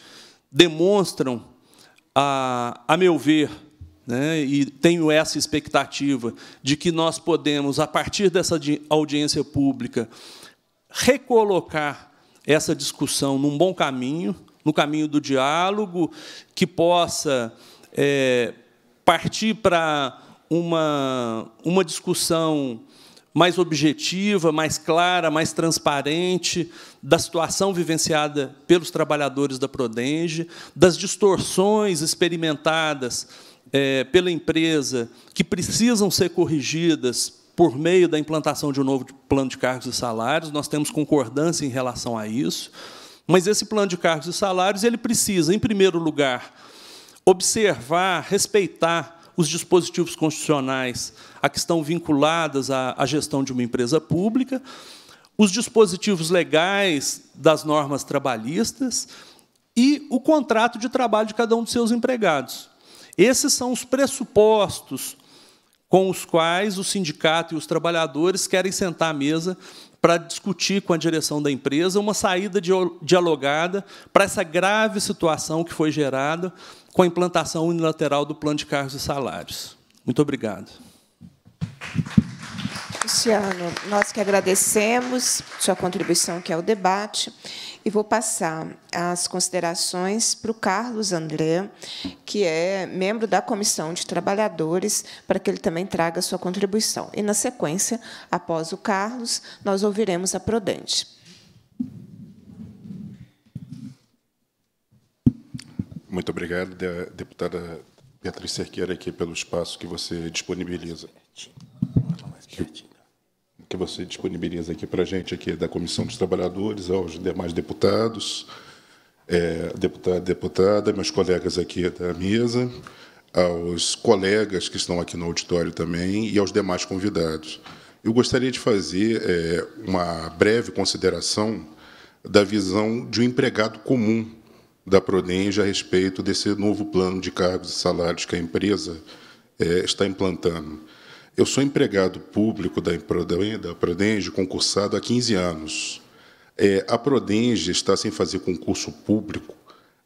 demonstram, a, a meu ver, né, e tenho essa expectativa de que nós podemos, a partir dessa audiência pública, recolocar essa discussão num bom caminho, no caminho do diálogo, que possa é, partir para uma, uma discussão mais objetiva, mais clara, mais transparente da situação vivenciada pelos trabalhadores da Prodenge, das distorções experimentadas é, pela empresa que precisam ser corrigidas por meio da implantação de um novo plano de cargos e salários. Nós temos concordância em relação a isso. Mas esse plano de cargos e salários ele precisa, em primeiro lugar, observar, respeitar os dispositivos constitucionais a que estão vinculadas à, à gestão de uma empresa pública, os dispositivos legais das normas trabalhistas e o contrato de trabalho de cada um dos seus empregados. Esses são os pressupostos com os quais o sindicato e os trabalhadores querem sentar à mesa para discutir com a direção da empresa uma saída dialogada para essa grave situação que foi gerada com a implantação unilateral do plano de cargos e salários. Muito obrigado. Luciano, nós que agradecemos sua contribuição que é o debate e vou passar as considerações para o Carlos André, que é membro da Comissão de Trabalhadores, para que ele também traga sua contribuição. E, na sequência, após o Carlos, nós ouviremos a Prudente. Muito obrigado, deputada Beatriz Cerqueira, aqui pelo espaço que você disponibiliza que você disponibiliza aqui para a gente, aqui da Comissão dos Trabalhadores, aos demais deputados, é, deputada, deputada, meus colegas aqui da mesa, aos colegas que estão aqui no auditório também e aos demais convidados. Eu gostaria de fazer é, uma breve consideração da visão de um empregado comum da Prodenge a respeito desse novo plano de cargos e salários que a empresa é, está implantando. Eu sou empregado público da, da Prodenge, concursado há 15 anos. É, a Prodenge está sem fazer concurso público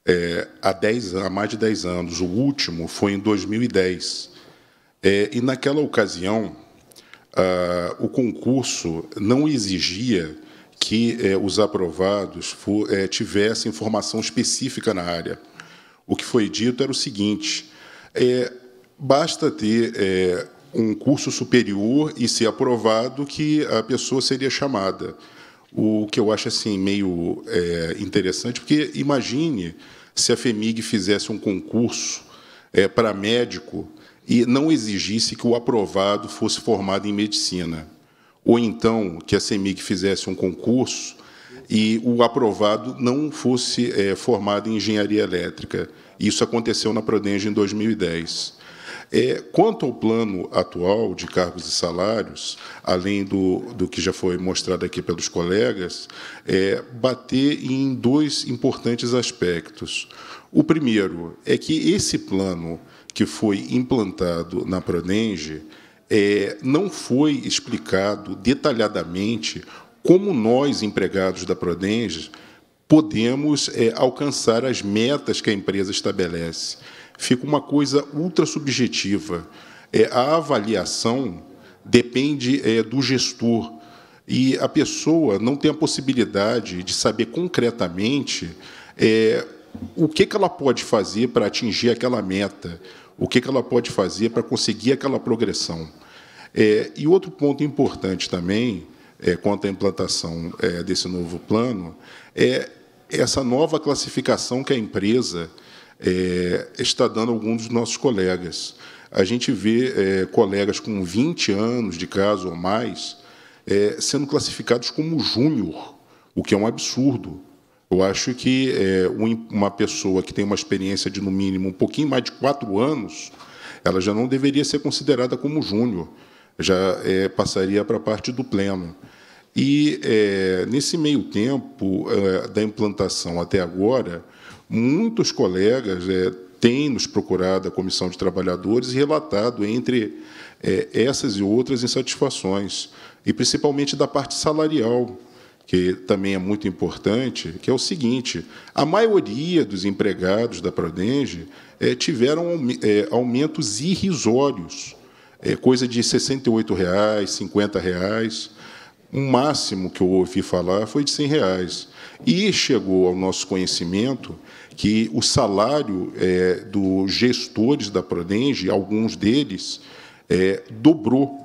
é, há, 10, há mais de 10 anos. O último foi em 2010. É, e, naquela ocasião, ah, o concurso não exigia que é, os aprovados é, tivessem formação específica na área. O que foi dito era o seguinte: é, basta ter um curso superior e ser aprovado que a pessoa seria chamada. O que eu acho assim meio é, interessante, porque imagine se a FEMIG fizesse um concurso é, para médico e não exigisse que o aprovado fosse formado em medicina. Ou então que a CEMIG fizesse um concurso e o aprovado não fosse é, formado em engenharia elétrica. Isso aconteceu na Prodenge em 2010. É, quanto ao plano atual de cargos e salários, além do, do que já foi mostrado aqui pelos colegas, é, bater em dois importantes aspectos. O primeiro é que esse plano que foi implantado na Prodenge é, não foi explicado detalhadamente como nós, empregados da Prodenge, podemos é, alcançar as metas que a empresa estabelece fica uma coisa ultra subjetiva. É, a avaliação depende é, do gestor e a pessoa não tem a possibilidade de saber concretamente é, o que, que ela pode fazer para atingir aquela meta, o que, que ela pode fazer para conseguir aquela progressão. É, e outro ponto importante também, é, quanto à implantação é, desse novo plano, é essa nova classificação que a empresa é, está dando algum alguns dos nossos colegas. A gente vê é, colegas com 20 anos de caso ou mais é, sendo classificados como júnior, o que é um absurdo. Eu acho que é, uma pessoa que tem uma experiência de, no mínimo, um pouquinho mais de quatro anos, ela já não deveria ser considerada como júnior, já é, passaria para a parte do pleno. E, é, nesse meio tempo da implantação até agora, Muitos colegas é, têm nos procurado a Comissão de Trabalhadores e relatado entre é, essas e outras insatisfações, e principalmente da parte salarial, que também é muito importante, que é o seguinte: a maioria dos empregados da Prodenge é, tiveram é, aumentos irrisórios, é, coisa de R$ 68,00, R$ 50,00, Reais, o máximo que eu ouvi falar foi de 100 reais. E chegou ao nosso conhecimento que o salário é, dos gestores da Pronenge, alguns deles, é, dobrou,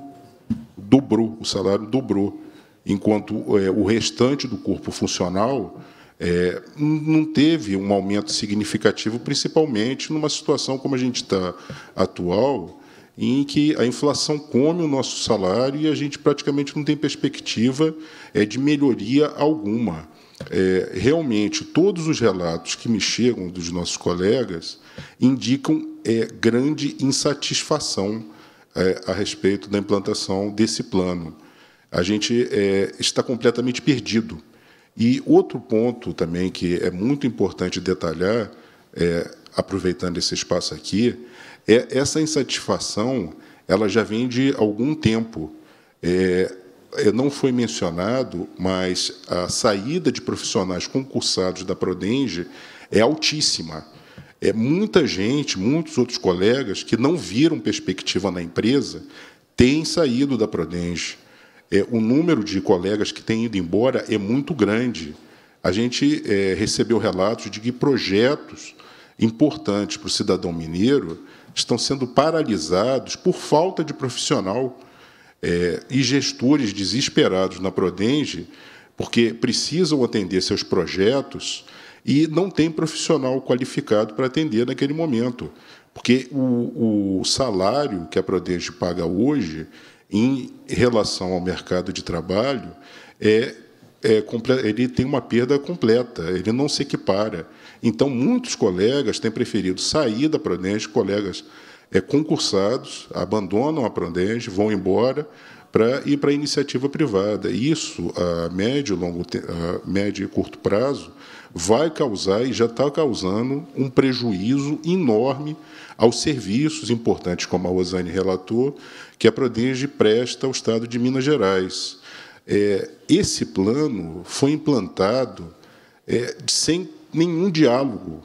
dobrou, o salário dobrou, enquanto é, o restante do corpo funcional é, não teve um aumento significativo, principalmente numa situação como a gente está atual, em que a inflação come o nosso salário e a gente praticamente não tem perspectiva é, de melhoria alguma é, realmente todos os relatos que me chegam dos nossos colegas indicam é, grande insatisfação é, a respeito da implantação desse plano. A gente é, está completamente perdido. E outro ponto também que é muito importante detalhar, é, aproveitando esse espaço aqui, é essa insatisfação ela já vem de algum tempo. É, é, não foi mencionado, mas a saída de profissionais concursados da Prodenge é altíssima. É muita gente, muitos outros colegas que não viram perspectiva na empresa têm saído da Prodenge. É, o número de colegas que têm ido embora é muito grande. A gente é, recebeu relatos de que projetos importantes para o cidadão mineiro estão sendo paralisados por falta de profissional é, e gestores desesperados na Prodenge, porque precisam atender seus projetos e não tem profissional qualificado para atender naquele momento. Porque o, o salário que a Prodenge paga hoje, em relação ao mercado de trabalho, é é, ele tem uma perda completa, ele não se equipara. Então, muitos colegas têm preferido sair da Prodenge, colegas é, concursados, abandonam a Prodenge, vão embora para ir para a iniciativa privada. Isso, a médio, longo, a médio e curto prazo, vai causar e já está causando um prejuízo enorme aos serviços importantes, como a Rosane relatou, que a Prodenge presta ao Estado de Minas Gerais. É, esse plano foi implantado é, sem nenhum diálogo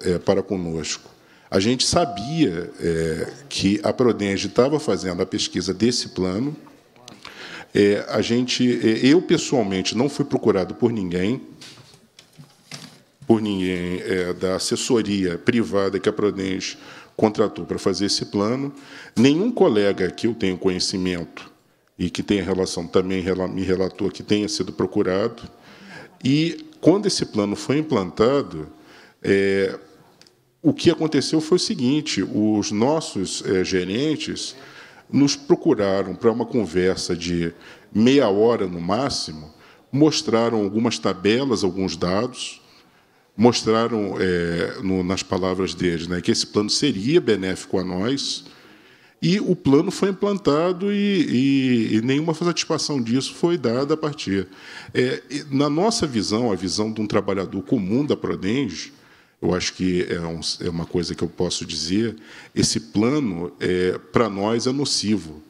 é, para conosco. A gente sabia é, que a Prodenge estava fazendo a pesquisa desse plano. É, a gente, é, eu pessoalmente não fui procurado por ninguém, por ninguém é, da assessoria privada que a Prodenge contratou para fazer esse plano. Nenhum colega que eu tenho conhecimento e que tenha relação também me relatou que tenha sido procurado. E quando esse plano foi implantado, é, o que aconteceu foi o seguinte: os nossos é, gerentes nos procuraram para uma conversa de meia hora no máximo, mostraram algumas tabelas, alguns dados, mostraram, é, no, nas palavras deles, né, que esse plano seria benéfico a nós, e o plano foi implantado e, e, e nenhuma satisfação disso foi dada a partir. É, na nossa visão, a visão de um trabalhador comum da Prodenge, eu acho que é, um, é uma coisa que eu posso dizer. Esse plano, é, para nós, é nocivo.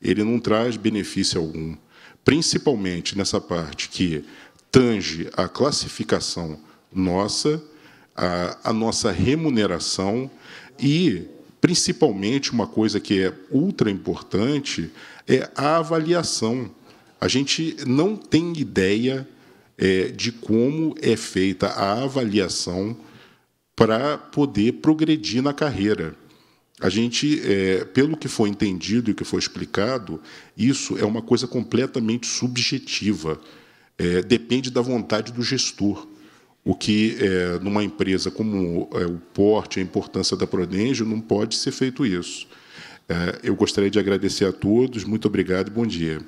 Ele não traz benefício algum, principalmente nessa parte que tange a classificação nossa, a, a nossa remuneração e, principalmente, uma coisa que é ultra importante é a avaliação. A gente não tem ideia é, de como é feita a avaliação para poder progredir na carreira. A gente, é, pelo que foi entendido e que foi explicado, isso é uma coisa completamente subjetiva. É, depende da vontade do gestor. O que, é, numa empresa como é, o porte, a importância da Prodenjo, não pode ser feito isso. É, eu gostaria de agradecer a todos. Muito obrigado e bom dia.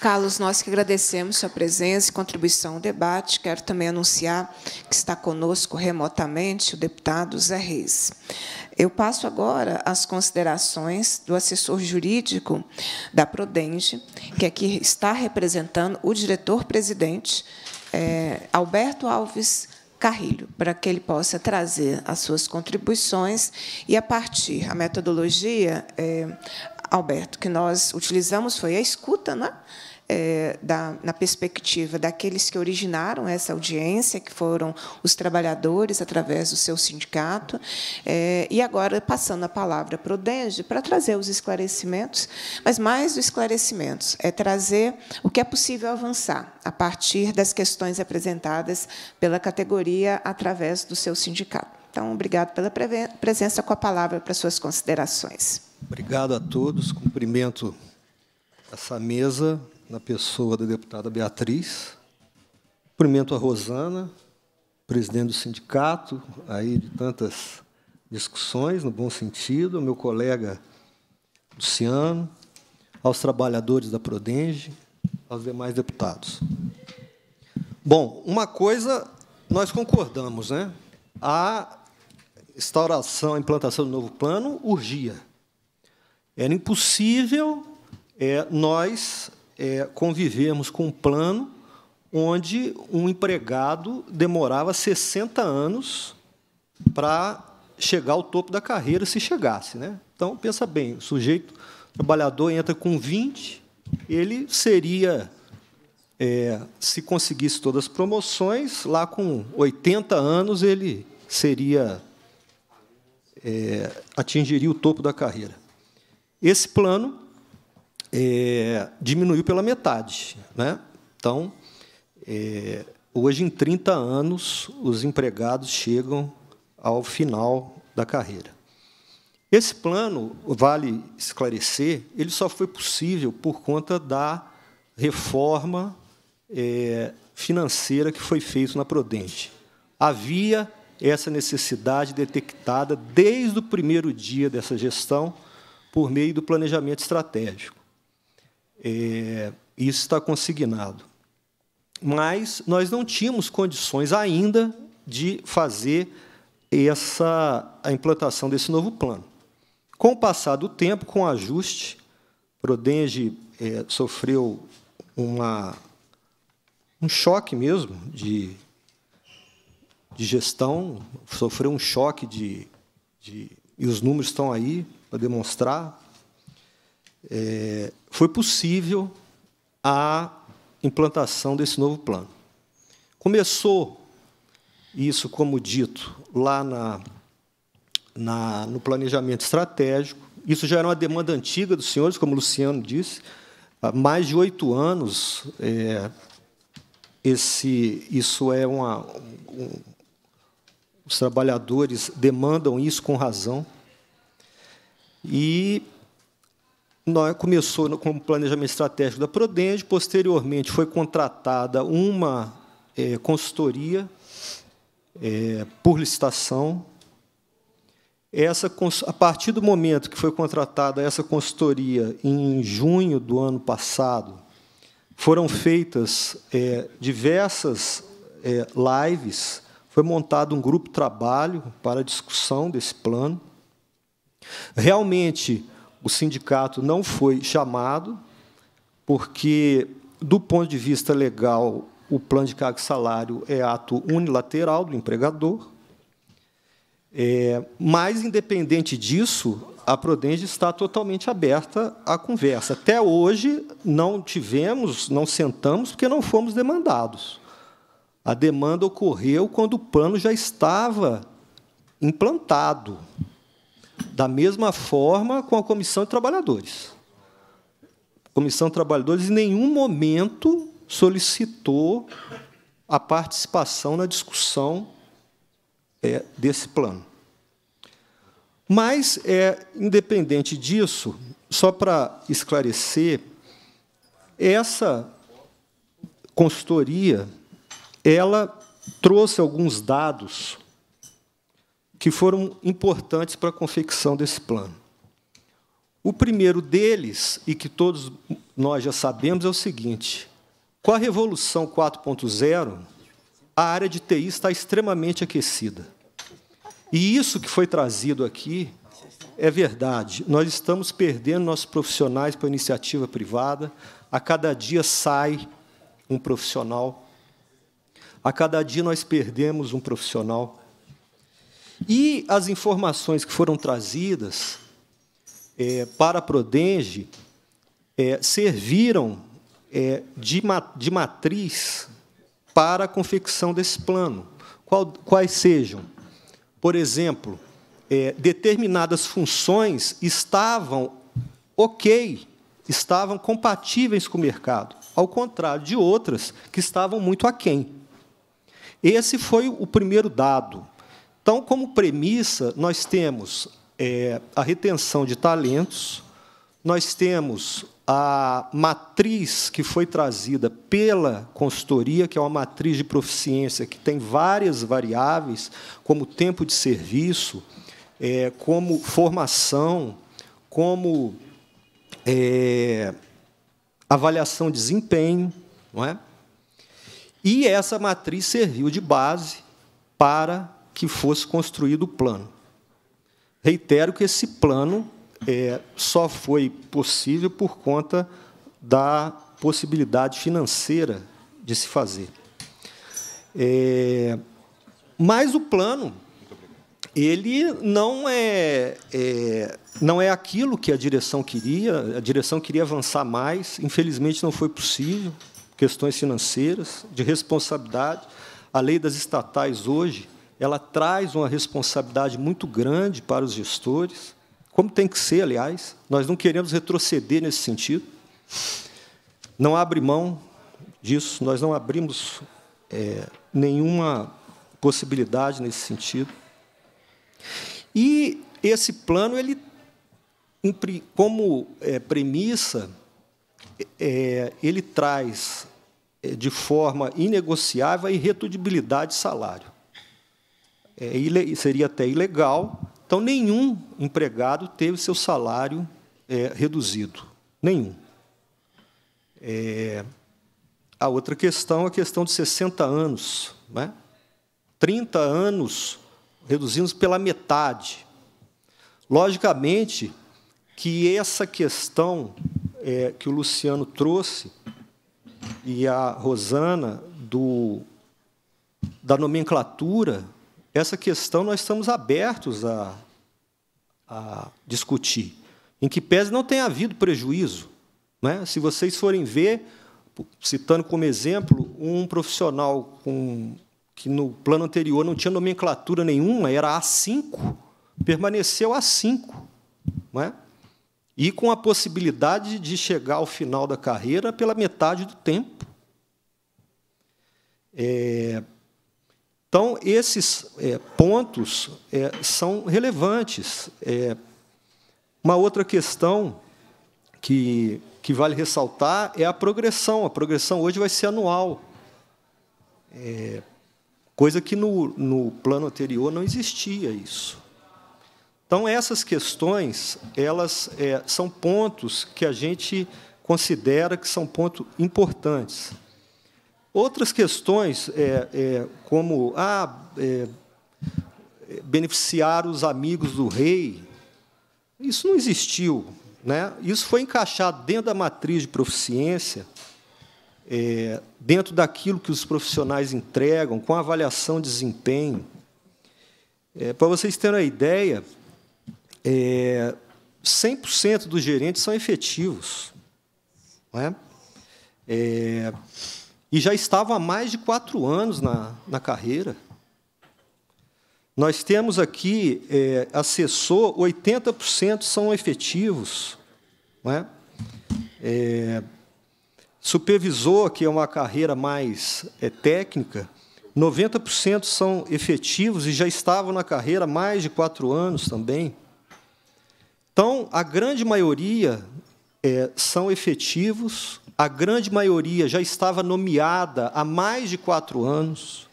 Carlos, nós que agradecemos sua presença e contribuição ao debate. Quero também anunciar que está conosco remotamente o deputado Zé Reis. Eu passo agora às considerações do assessor jurídico da Prodenge, que aqui está representando o diretor-presidente, é, Alberto Alves Carrilho, para que ele possa trazer as suas contribuições e, a partir, a metodologia, é, Alberto, que nós utilizamos foi a escuta, é? é, da, na perspectiva daqueles que originaram essa audiência, que foram os trabalhadores através do seu sindicato, é, e agora passando a palavra para o Denge para trazer os esclarecimentos, mas mais os esclarecimentos, é trazer o que é possível avançar a partir das questões apresentadas pela categoria através do seu sindicato. Então, obrigado pela presença com a palavra para suas considerações. Obrigado a todos. Cumprimento essa mesa na pessoa da deputada Beatriz. Cumprimento a Rosana, presidente do sindicato, aí de tantas discussões, no bom sentido, meu colega Luciano, aos trabalhadores da Prodenge, aos demais deputados. Bom, uma coisa nós concordamos, né? A instauração, a implantação do novo plano urgia. Era impossível é, nós é, convivemos com um plano onde um empregado demorava 60 anos para chegar ao topo da carreira, se chegasse. Né? Então, pensa bem, o sujeito o trabalhador entra com 20, ele seria, é, se conseguisse todas as promoções, lá com 80 anos ele seria é, atingiria o topo da carreira. Esse plano é, diminuiu pela metade. Né? Então, é, hoje, em 30 anos, os empregados chegam ao final da carreira. Esse plano, vale esclarecer, ele só foi possível por conta da reforma é, financeira que foi feita na Prodente. Havia essa necessidade detectada desde o primeiro dia dessa gestão por meio do planejamento estratégico. É, isso está consignado. Mas nós não tínhamos condições ainda de fazer essa a implantação desse novo plano. Com o passar do tempo, com o ajuste, Prodenge é, sofreu uma, um choque mesmo de, de gestão, sofreu um choque de, de. E os números estão aí para demonstrar é, foi possível a implantação desse novo plano. Começou isso, como dito, lá na, na, no planejamento estratégico. Isso já era uma demanda antiga dos senhores, como o Luciano disse. Há mais de oito anos, é, esse, isso é uma. Um, os trabalhadores demandam isso com razão. E começou com o planejamento estratégico da Prodende, posteriormente foi contratada uma é, consultoria é, por licitação. Essa, a partir do momento que foi contratada essa consultoria, em junho do ano passado, foram feitas é, diversas é, lives, foi montado um grupo de trabalho para discussão desse plano. Realmente, o sindicato não foi chamado, porque, do ponto de vista legal, o plano de carga e salário é ato unilateral do empregador. É, mas, independente disso, a Prodenge está totalmente aberta à conversa. Até hoje, não tivemos, não sentamos, porque não fomos demandados. A demanda ocorreu quando o plano já estava implantado. Da mesma forma com a Comissão de Trabalhadores. A Comissão de Trabalhadores em nenhum momento solicitou a participação na discussão é, desse plano. Mas, é, independente disso, só para esclarecer, essa consultoria ela trouxe alguns dados que foram importantes para a confecção desse plano. O primeiro deles, e que todos nós já sabemos, é o seguinte: com a Revolução 4.0, a área de TI está extremamente aquecida. E isso que foi trazido aqui é verdade. Nós estamos perdendo nossos profissionais para a iniciativa privada. A cada dia sai um profissional. A cada dia nós perdemos um profissional. E as informações que foram trazidas é, para a Prodenge é, serviram é, de, de matriz para a confecção desse plano. Qual, quais sejam? Por exemplo, é, determinadas funções estavam ok, estavam compatíveis com o mercado, ao contrário de outras que estavam muito aquém. Esse foi o primeiro dado então, como premissa, nós temos é, a retenção de talentos, nós temos a matriz que foi trazida pela consultoria, que é uma matriz de proficiência que tem várias variáveis, como tempo de serviço, é, como formação, como é, avaliação de desempenho, não é? E essa matriz serviu de base para que fosse construído o plano. Reitero que esse plano é, só foi possível por conta da possibilidade financeira de se fazer. É, mas o plano ele não é, é, não é aquilo que a direção queria. A direção queria avançar mais. Infelizmente não foi possível. Questões financeiras, de responsabilidade. A lei das estatais hoje ela traz uma responsabilidade muito grande para os gestores, como tem que ser, aliás. Nós não queremos retroceder nesse sentido. Não abre mão disso, nós não abrimos é, nenhuma possibilidade nesse sentido. E esse plano, ele, como é, premissa, é, ele traz é, de forma inegociável a irreduzibilidade de salário é, é seria até ilegal. Então, nenhum empregado teve seu salário é, reduzido. Nenhum. É, a outra questão é a questão de 60 anos. Né? 30 anos reduzidos pela metade. Logicamente que essa questão é, que o Luciano trouxe e a Rosana do, da nomenclatura essa questão nós estamos abertos a, a discutir, em que pese não tenha havido prejuízo. Né? Se vocês forem ver, citando como exemplo, um profissional com, que no plano anterior não tinha nomenclatura nenhuma, era A5, permaneceu A5. Né? E com a possibilidade de chegar ao final da carreira pela metade do tempo. É, então, esses é, pontos é, são relevantes. É, uma outra questão que, que vale ressaltar é a progressão. A progressão hoje vai ser anual, coisa que no, no plano anterior não existia isso. Então, essas questões elas são pontos que a gente considera que são pontos importantes. Outras questões, é, é, como ah, é, beneficiar os amigos do rei, isso não existiu. Né? Isso foi encaixado dentro da matriz de proficiência, é, dentro daquilo que os profissionais entregam, com avaliação de desempenho. É, para vocês terem uma ideia, 100% é, dos gerentes são efetivos. Não é? É, e já estava há mais de quatro anos na, na carreira. Nós temos aqui, é, assessor, 80% são efetivos. Não é? É, supervisor, que é uma carreira mais é, técnica, 90% são efetivos e já estavam na carreira há mais de quatro anos também. Então, a grande maioria é, são efetivos, a grande maioria já estava nomeada há mais de quatro anos,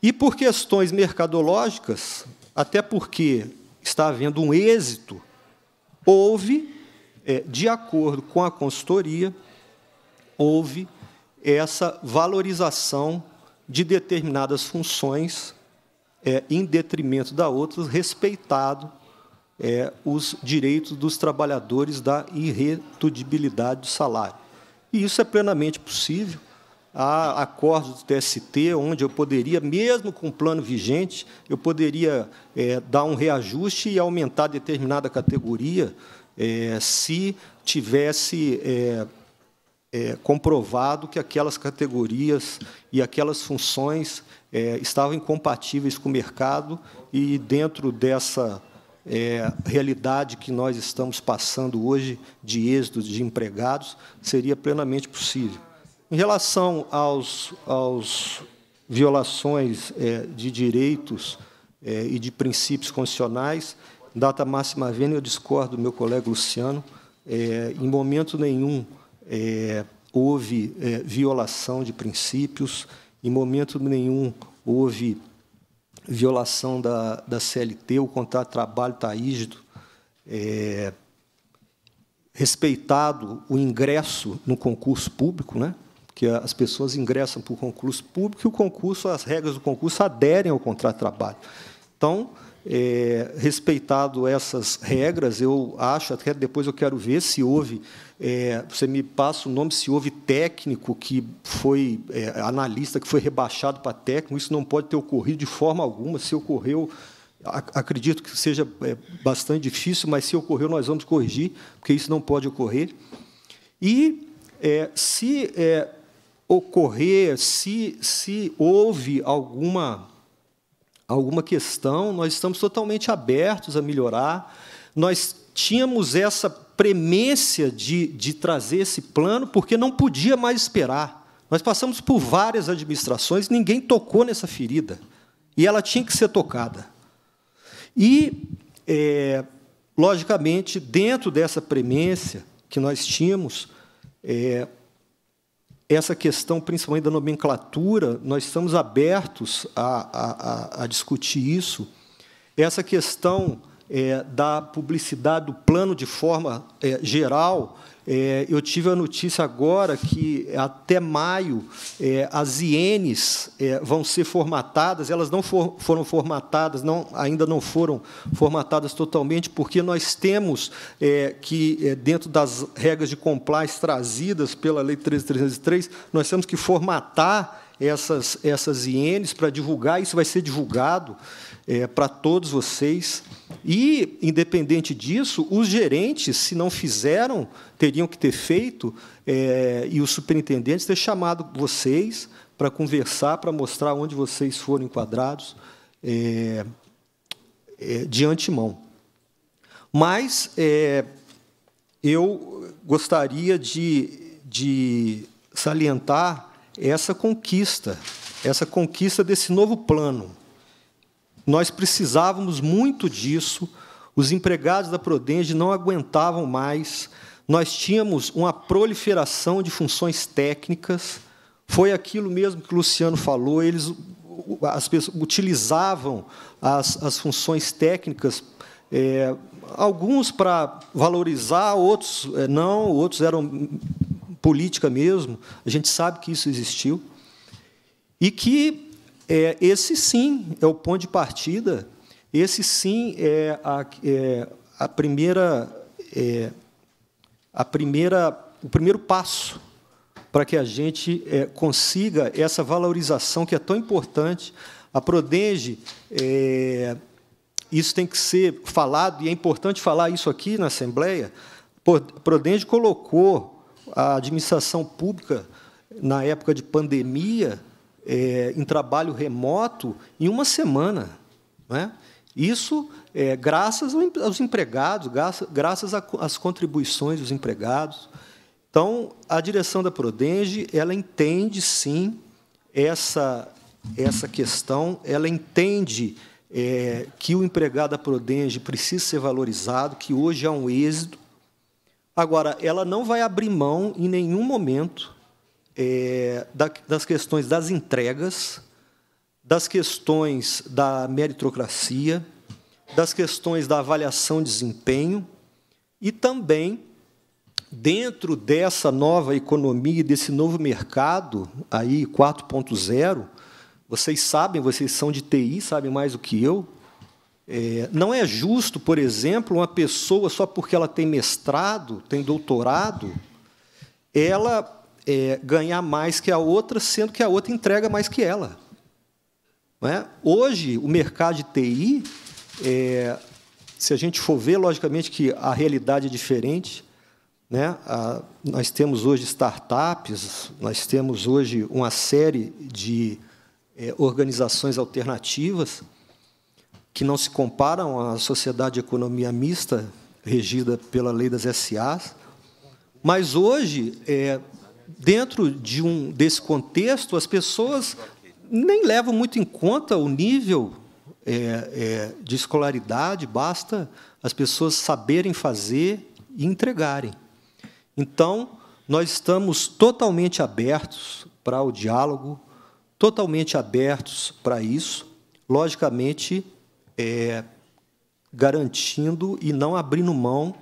e por questões mercadológicas, até porque está havendo um êxito, houve, é, de acordo com a consultoria, houve essa valorização de determinadas funções é, em detrimento da outras, respeitado é, os direitos dos trabalhadores da irredutibilidade do salário. E isso é plenamente possível. Há acordos do TST onde eu poderia, mesmo com o plano vigente, eu poderia é, dar um reajuste e aumentar determinada categoria é, se tivesse é, é, comprovado que aquelas categorias e aquelas funções é, estavam incompatíveis com o mercado e, dentro dessa é, realidade que nós estamos passando hoje de êxito de empregados seria plenamente possível. Em relação aos, aos violações é, de direitos é, e de princípios constitucionais, data máxima vênia, eu discordo do meu colega Luciano, é, em momento nenhum é, houve é, violação de princípios, em momento nenhum houve violação da, da CLT, o contrato de trabalho está rígido, é, respeitado o ingresso no concurso público, né? que as pessoas ingressam para o concurso público e o concurso, as regras do concurso aderem ao contrato de trabalho. Então, é, respeitado essas regras, eu acho, até depois eu quero ver se houve é, você me passa o nome se houve técnico que foi é, analista que foi rebaixado para técnico. Isso não pode ter ocorrido de forma alguma. Se ocorreu, acredito que seja é, bastante difícil, mas se ocorreu, nós vamos corrigir, porque isso não pode ocorrer. E é, se é, ocorrer, se, se houve alguma alguma questão, nós estamos totalmente abertos a melhorar. Nós tínhamos essa premência de, de trazer esse plano, porque não podia mais esperar. Nós passamos por várias administrações, ninguém tocou nessa ferida. E ela tinha que ser tocada. E, é, logicamente, dentro dessa premência que nós tínhamos, é, essa questão, principalmente da nomenclatura, nós estamos abertos a, a, a discutir isso. Essa questão é, da publicidade do plano de forma é, geral, é, eu tive a notícia agora que até maio é, as IENs é, vão ser formatadas, elas não for, foram formatadas, não, ainda não foram formatadas totalmente, porque nós temos é, que, dentro das regras de compliance trazidas pela Lei 13.303, nós temos que formatar essas, essas ienes para divulgar, isso vai ser divulgado para todos vocês. E, independente disso, os gerentes, se não fizeram, teriam que ter feito, é, e os superintendentes ter chamado vocês para conversar, para mostrar onde vocês foram enquadrados é, é, de antemão. Mas é, eu gostaria de, de salientar essa conquista, essa conquista desse novo plano. Nós precisávamos muito disso, os empregados da Prodenge não aguentavam mais, nós tínhamos uma proliferação de funções técnicas, foi aquilo mesmo que o Luciano falou, eles as pessoas, utilizavam as, as funções técnicas, é, alguns para valorizar, outros é, não, outros eram política mesmo, a gente sabe que isso existiu, e que é, esse sim é o ponto de partida, esse sim é a, é a primeira. É, a primeira, o primeiro passo para que a gente é, consiga essa valorização que é tão importante. A Prodenge, é, isso tem que ser falado, e é importante falar isso aqui na Assembleia. A Prodenge colocou a administração pública, na época de pandemia, é, em trabalho remoto em uma semana. Né? Isso é, graças aos empregados, graças às contribuições dos empregados. Então, a direção da Prodenge, ela entende, sim, essa, essa questão, ela entende é, que o empregado da Prodenge precisa ser valorizado, que hoje é um êxito. Agora, ela não vai abrir mão, em nenhum momento, é, das questões das entregas, das questões da meritocracia, das questões da avaliação de desempenho e também dentro dessa nova economia desse novo mercado aí 4.0, vocês sabem, vocês são de TI, sabem mais do que eu. É, não é justo, por exemplo, uma pessoa só porque ela tem mestrado, tem doutorado, ela é, ganhar mais que a outra, sendo que a outra entrega mais que ela. É? Hoje, o mercado de TI, é, se a gente for ver, logicamente que a realidade é diferente. Né? A, nós temos hoje startups, nós temos hoje uma série de é, organizações alternativas que não se comparam à sociedade de economia mista regida pela lei das SAs. Mas hoje, é, dentro de um, desse contexto, as pessoas nem levam muito em conta o nível é, é, de escolaridade, basta as pessoas saberem fazer e entregarem. Então, nós estamos totalmente abertos para o diálogo, totalmente abertos para isso, logicamente é, garantindo e não abrindo mão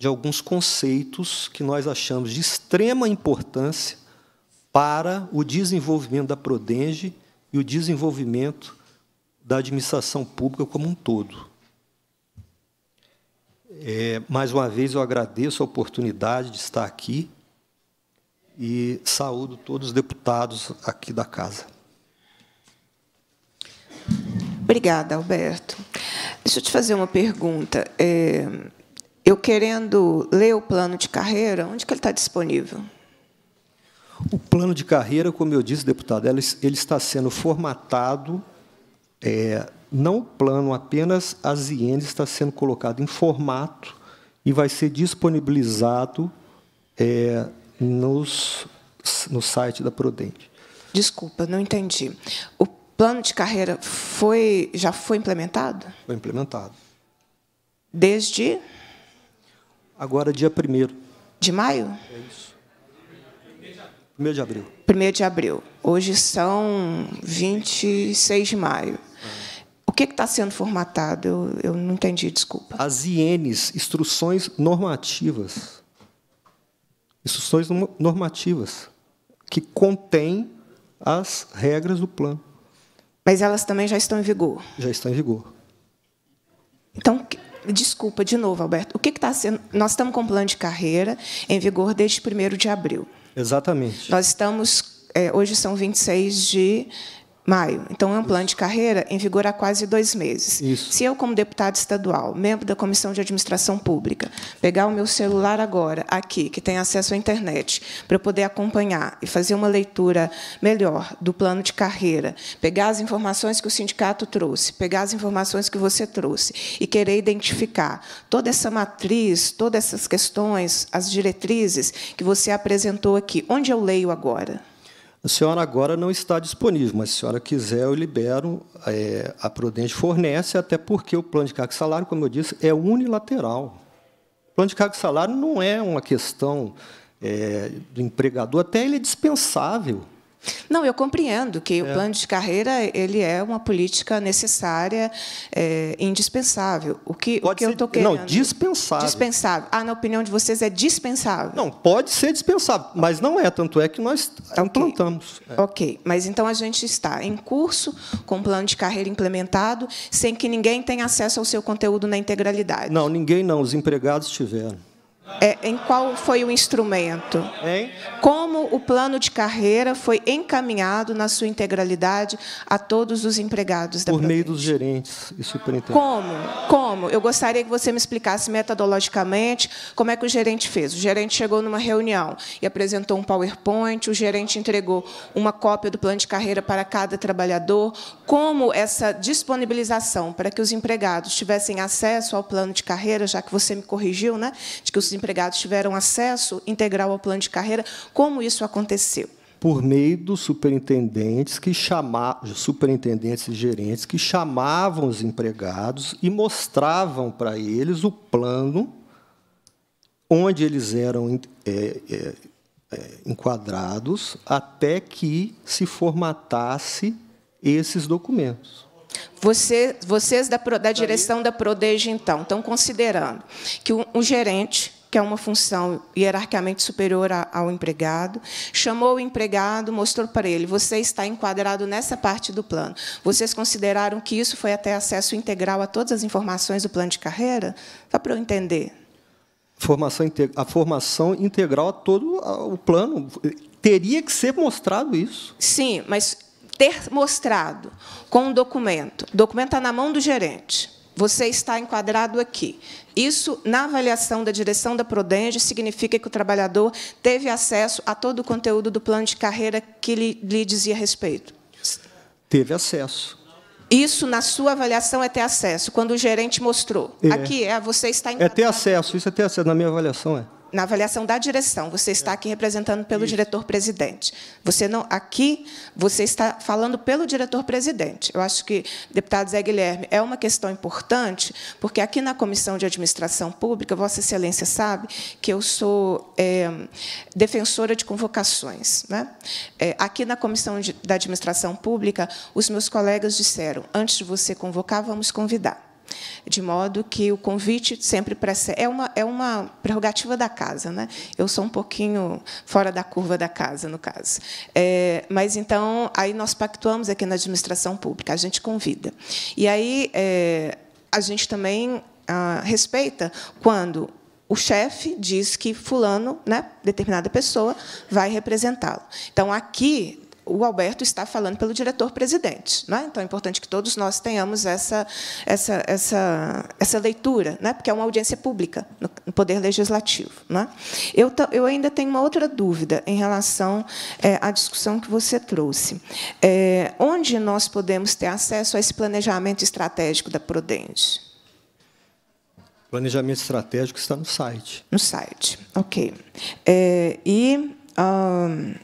de alguns conceitos que nós achamos de extrema importância para o desenvolvimento da Prodenge e o desenvolvimento da administração pública como um todo. É, mais uma vez, eu agradeço a oportunidade de estar aqui e saúdo todos os deputados aqui da Casa. Obrigada, Alberto. Deixa eu te fazer uma pergunta. É eu querendo ler o plano de carreira, onde que ele está disponível? O plano de carreira, como eu disse, deputado, ele está sendo formatado, é, não o plano, apenas as IENs está sendo colocado em formato e vai ser disponibilizado é, nos, no site da Prudente. Desculpa, não entendi. O plano de carreira foi já foi implementado? Foi implementado. Desde? Agora, dia 1 De maio? É isso. 1 de abril. 1 de abril. Hoje são 26 de maio. O que está sendo formatado? Eu, eu não entendi, desculpa. As IENs, instruções normativas. Instruções normativas que contém as regras do plano. Mas elas também já estão em vigor? Já estão em vigor. Então, Desculpa, de novo, Alberto. O que está sendo. Nós estamos com um plano de carreira em vigor desde 1 de abril. Exatamente. Nós estamos. É, hoje são 26 de Maio. Então, é um plano de carreira em vigor há quase dois meses. Isso. Se eu, como deputado estadual, membro da Comissão de Administração Pública, pegar o meu celular agora, aqui, que tem acesso à internet, para eu poder acompanhar e fazer uma leitura melhor do plano de carreira, pegar as informações que o sindicato trouxe, pegar as informações que você trouxe e querer identificar toda essa matriz, todas essas questões, as diretrizes que você apresentou aqui, onde eu leio agora? A senhora agora não está disponível, mas se a senhora quiser, eu libero. É, a Prudente fornece, até porque o plano de carga e salário, como eu disse, é unilateral. O plano de carga e salário não é uma questão é, do empregador, até ele é dispensável. Não, eu compreendo que é. o plano de carreira ele é uma política necessária, é, indispensável. O que, pode o que ser, eu estou querendo? Não, dispensável. Dispensável. Ah, na opinião de vocês é dispensável? Não, pode ser dispensável, mas não é. Tanto é que nós okay. implantamos. É. Ok, mas então a gente está em curso com o plano de carreira implementado, sem que ninguém tenha acesso ao seu conteúdo na integralidade. Não, ninguém não. Os empregados tiveram. É, em qual foi o instrumento? Hein? Como o plano de carreira foi encaminhado na sua integralidade a todos os empregados da Por meio dos gerentes e superintendentes. Como? Como? Eu gostaria que você me explicasse metodologicamente como é que o gerente fez. O gerente chegou numa reunião e apresentou um PowerPoint, o gerente entregou uma cópia do plano de carreira para cada trabalhador. Como essa disponibilização para que os empregados tivessem acesso ao plano de carreira, já que você me corrigiu, né, de que os empregados tiveram acesso integral ao plano de carreira, como isso aconteceu? Por meio dos superintendentes que chamavam, superintendentes e gerentes que chamavam os empregados e mostravam para eles o plano onde eles eram é, é, é, enquadrados até que se formatasse esses documentos. Você, vocês da, da direção da Prodege então, estão considerando que um, um gerente que é uma função hierarquicamente superior ao empregado, chamou o empregado, mostrou para ele: você está enquadrado nessa parte do plano. Vocês consideraram que isso foi até acesso integral a todas as informações do plano de carreira? Só para eu entender. Formação, a formação integral a todo o plano. Teria que ser mostrado isso. Sim, mas ter mostrado com um documento. O documento está na mão do gerente. Você está enquadrado aqui. Isso, na avaliação da direção da Prodenge, significa que o trabalhador teve acesso a todo o conteúdo do plano de carreira que lhe, lhe dizia respeito. Teve acesso. Isso, na sua avaliação, é ter acesso. Quando o gerente mostrou. É. Aqui é, você está em. É ter acesso, isso é ter acesso, na minha avaliação é na avaliação da direção. Você está é. aqui representando pelo diretor-presidente. Você não aqui você está falando pelo diretor-presidente. Eu acho que deputado Zé Guilherme é uma questão importante, porque aqui na Comissão de Administração Pública, Vossa Excelência sabe que eu sou é, defensora de convocações, né? É, aqui na Comissão de, da Administração Pública, os meus colegas disseram: antes de você convocar, vamos convidar. De modo que o convite sempre precede. É uma, é uma prerrogativa da casa. Né? Eu sou um pouquinho fora da curva da casa, no caso. É, mas então, aí nós pactuamos aqui na administração pública, a gente convida. E aí é, a gente também ah, respeita quando o chefe diz que fulano, né, determinada pessoa, vai representá-lo. Então, aqui o Alberto está falando pelo diretor-presidente. É? Então, é importante que todos nós tenhamos essa, essa, essa, essa leitura, né? porque é uma audiência pública no Poder Legislativo. É? Eu, eu ainda tenho uma outra dúvida em relação é, à discussão que você trouxe. É, onde nós podemos ter acesso a esse planejamento estratégico da Prodenge? O planejamento estratégico está no site. No site, ok. É, e... Hum,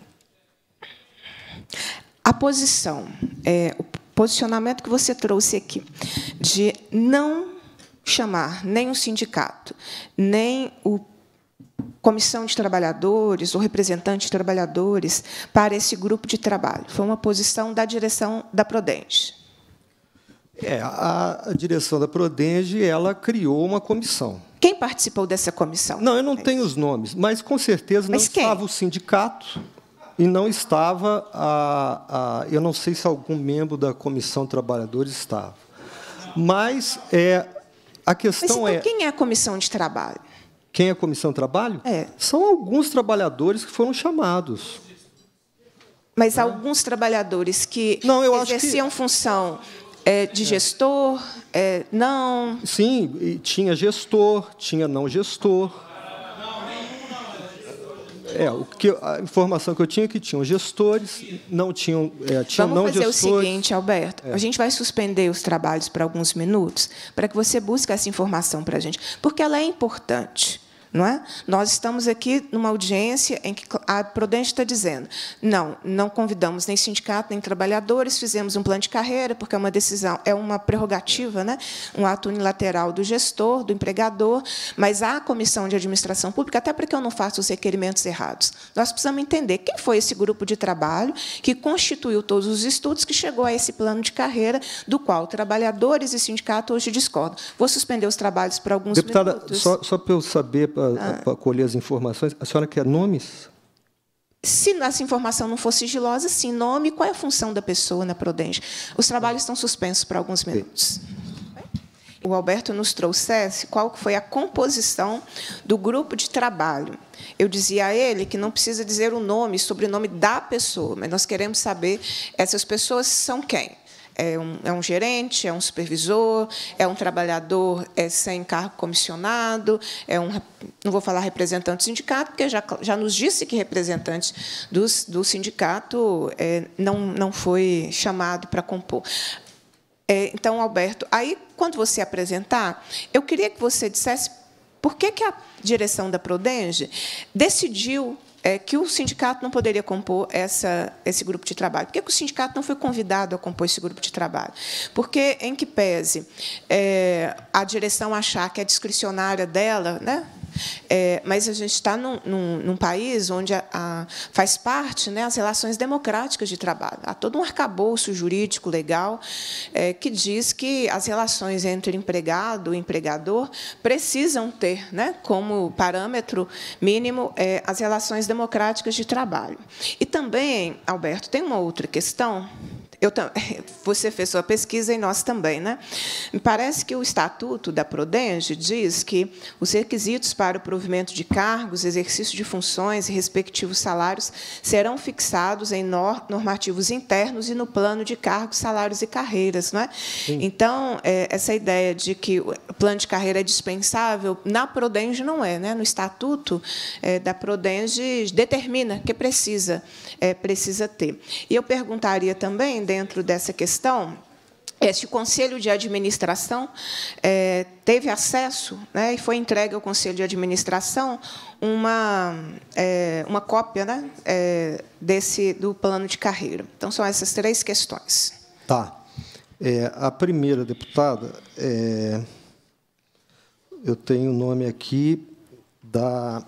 a posição, é, o posicionamento que você trouxe aqui, de não chamar nem o sindicato, nem o comissão de trabalhadores ou representante de trabalhadores para esse grupo de trabalho. Foi uma posição da direção da Prodenge. É, a, direção da Prodenge ela criou uma comissão. Quem participou dessa comissão? Não, eu não é. tenho os nomes, mas com certeza não estava o sindicato e não estava, a, a, eu não sei se algum membro da comissão trabalhadora estava. Mas é, a questão Mas, então, é. Quem é a comissão de trabalho? Quem é a comissão de trabalho? É. São alguns trabalhadores que foram chamados. Mas é. alguns trabalhadores que não, eu exerciam que... função é, de é. gestor, é, não. Sim, tinha gestor, tinha não gestor. É, o que, a informação que eu tinha é que tinham gestores, não tinham, é, tinham Vamos não fazer gestores. o seguinte, Alberto. É. A gente vai suspender os trabalhos para alguns minutos para que você busque essa informação para a gente, porque ela é importante. Não é? Nós estamos aqui numa audiência em que a Prudente está dizendo: não, não convidamos nem sindicato, nem trabalhadores, fizemos um plano de carreira, porque é uma decisão, é uma prerrogativa, né? um ato unilateral do gestor, do empregador, mas a comissão de administração pública, até para que eu não faça os requerimentos errados. Nós precisamos entender quem foi esse grupo de trabalho que constituiu todos os estudos que chegou a esse plano de carreira, do qual trabalhadores e sindicato hoje discordam. Vou suspender os trabalhos por alguns Deputada, minutos. Deputada, só, só para eu saber para ah. colher as informações. A senhora quer nomes? Se essa informação não for sigilosa, sim. Nome, qual é a função da pessoa na Prodenge? Os trabalhos estão suspensos por alguns minutos. O Alberto nos trouxesse qual foi a composição do grupo de trabalho. Eu dizia a ele que não precisa dizer o nome, sobrenome da pessoa, mas nós queremos saber essas pessoas são quem é um, é um gerente, é um supervisor, é um trabalhador é, sem cargo comissionado, é um, não vou falar representante do sindicato, porque já, já nos disse que representante do, do sindicato é, não, não foi chamado para compor. É, então, Alberto, aí, quando você apresentar, eu queria que você dissesse por que, que a direção da Prodenge decidiu é, que o sindicato não poderia compor essa, esse grupo de trabalho. Por que, que o sindicato não foi convidado a compor esse grupo de trabalho? Porque, em que pese é, a direção achar que é discricionária dela, né, é, mas a gente está num, num, num país onde a, a, faz parte né, as relações democráticas de trabalho. Há todo um arcabouço jurídico legal é, que diz que as relações entre empregado e empregador precisam ter né, como parâmetro mínimo é, as relações democráticas de trabalho. E também, Alberto, tem uma outra questão eu, *laughs* você fez sua pesquisa e nós também, né? Me parece que o estatuto da Prodenge diz que os requisitos para o provimento de cargos, exercício de funções e respectivos salários serão fixados em normativos internos e no plano de cargos, salários e carreiras, não é? Sim. Então é, essa ideia de que o plano de carreira é dispensável na Prodenge não é, né? No estatuto é, da Prodenge determina que precisa é, precisa ter. E eu perguntaria também dentro dessa questão, este conselho de administração é, teve acesso né, e foi entregue ao conselho de administração uma, é, uma cópia né, é, desse do plano de carreira. Então são essas três questões. Tá. É, a primeira deputada, é, eu tenho o nome aqui da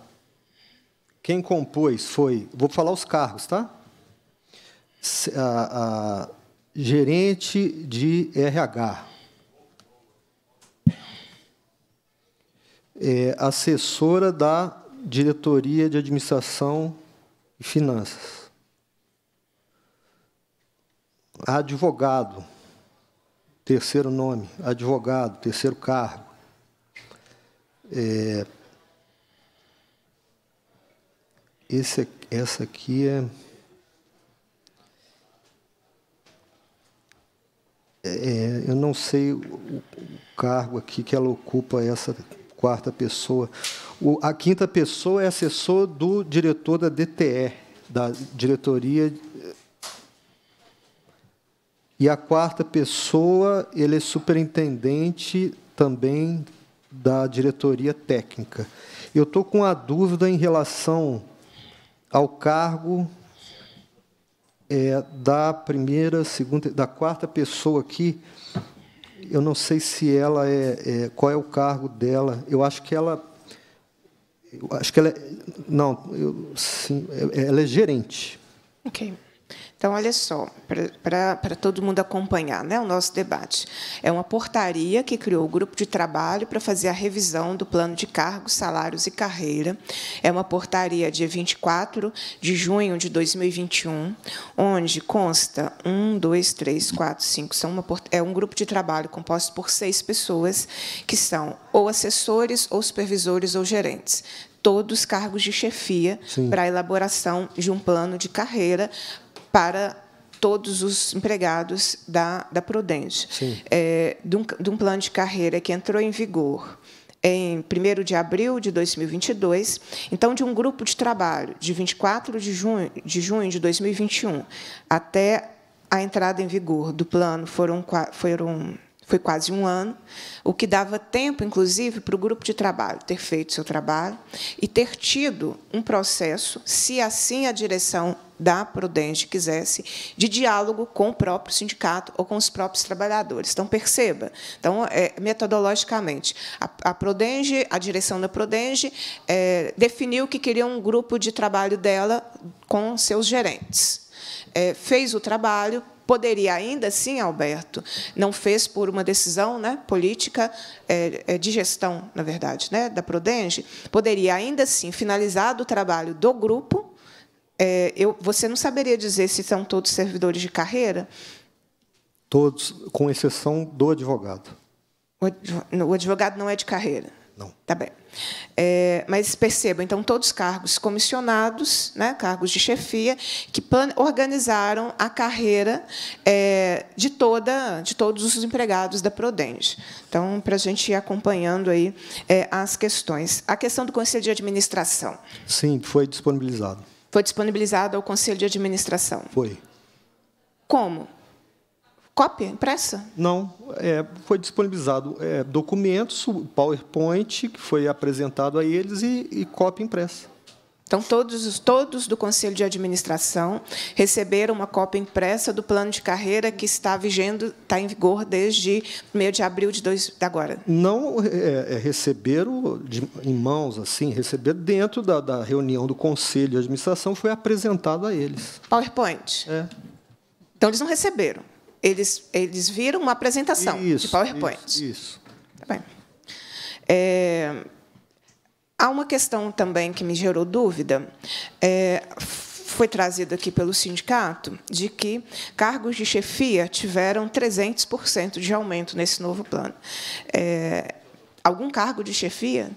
quem compôs foi. Vou falar os cargos, tá? a, a, gerente de RH, é, assessora da diretoria de administração e finanças, advogado, terceiro nome, advogado, terceiro cargo. É, esse, essa aqui é É, é, eu não sei o, o, cargo aqui que ela ocupa, essa quarta pessoa. O, a quinta pessoa é assessor do diretor da DTE, da diretoria. E a quarta pessoa, ele é superintendente também da diretoria técnica. Eu estou com a dúvida em relação ao cargo é, da primeira, segunda, da quarta pessoa aqui. Eu não sei se ela é, é, qual é o cargo dela. Eu acho que ela, acho que ela, é, não, eu, sim, é, ela é gerente. Ok. Então, olha só, para todo mundo acompanhar né, o nosso debate. É uma portaria que criou o grupo de trabalho para fazer a revisão do plano de cargos, salários e carreira. É uma portaria dia 24 de junho de 2021, onde consta um, dois, três, quatro, cinco. São uma, é um grupo de trabalho composto por seis pessoas, que são ou assessores, ou supervisores, ou gerentes todos cargos de chefia para a elaboração de um plano de carreira para todos os empregados da, da Prudente, é, de, um, de um plano de carreira que entrou em vigor em 1 de abril de 2022, então, de um grupo de trabalho de 24 de junho de, junho de 2021 até a entrada em vigor do plano foram, foram foi quase um ano, o que dava tempo, inclusive, para o grupo de trabalho ter feito seu trabalho e ter tido um processo, se assim a direção da Prudente quisesse, de diálogo com o próprio sindicato ou com os próprios trabalhadores. Então, perceba, então, é, metodologicamente, a, a Prodenge, a direção da Prodenge, é, definiu que queria um grupo de trabalho dela com seus gerentes. É, fez o trabalho, Poderia ainda, sim, Alberto, não fez por uma decisão né, política é, é, de gestão, na verdade, né, da Prodenge, poderia ainda, sim, finalizado o trabalho do grupo, é, eu, você não saberia dizer se são todos servidores de carreira? Todos, com exceção do advogado. O advogado não é de carreira. Não. Tá bem. É, mas perceba, então, todos cargos comissionados, né, cargos de chefia, que organizaram a carreira é, de, toda, de todos os empregados da Prodenge. Então, para a gente ir acompanhando aí, é, as questões. A questão do Conselho de Administração. Sim, foi disponibilizado. Foi disponibilizado ao Conselho de Administração? Foi. Como? cópia impressa? Não, é, foi disponibilizado é, documentos, PowerPoint, que foi apresentado a eles, e, e cópia impressa. Então, todos, os, todos do Conselho de Administração receberam uma cópia impressa do plano de carreira que está vigendo, está em vigor desde meio de abril de dois, agora? Não é, é, receberam de, em mãos, assim, receberam dentro da, da, reunião do Conselho de Administração, foi apresentado a eles. PowerPoint? É. Então, eles não receberam? eles, eles viram uma apresentação isso, de PowerPoint. Isso. isso. Tá bem. É, há uma questão também que me gerou dúvida. É, foi trazido aqui pelo sindicato de que cargos de chefia tiveram 300% de aumento nesse novo plano. É, algum cargo de chefia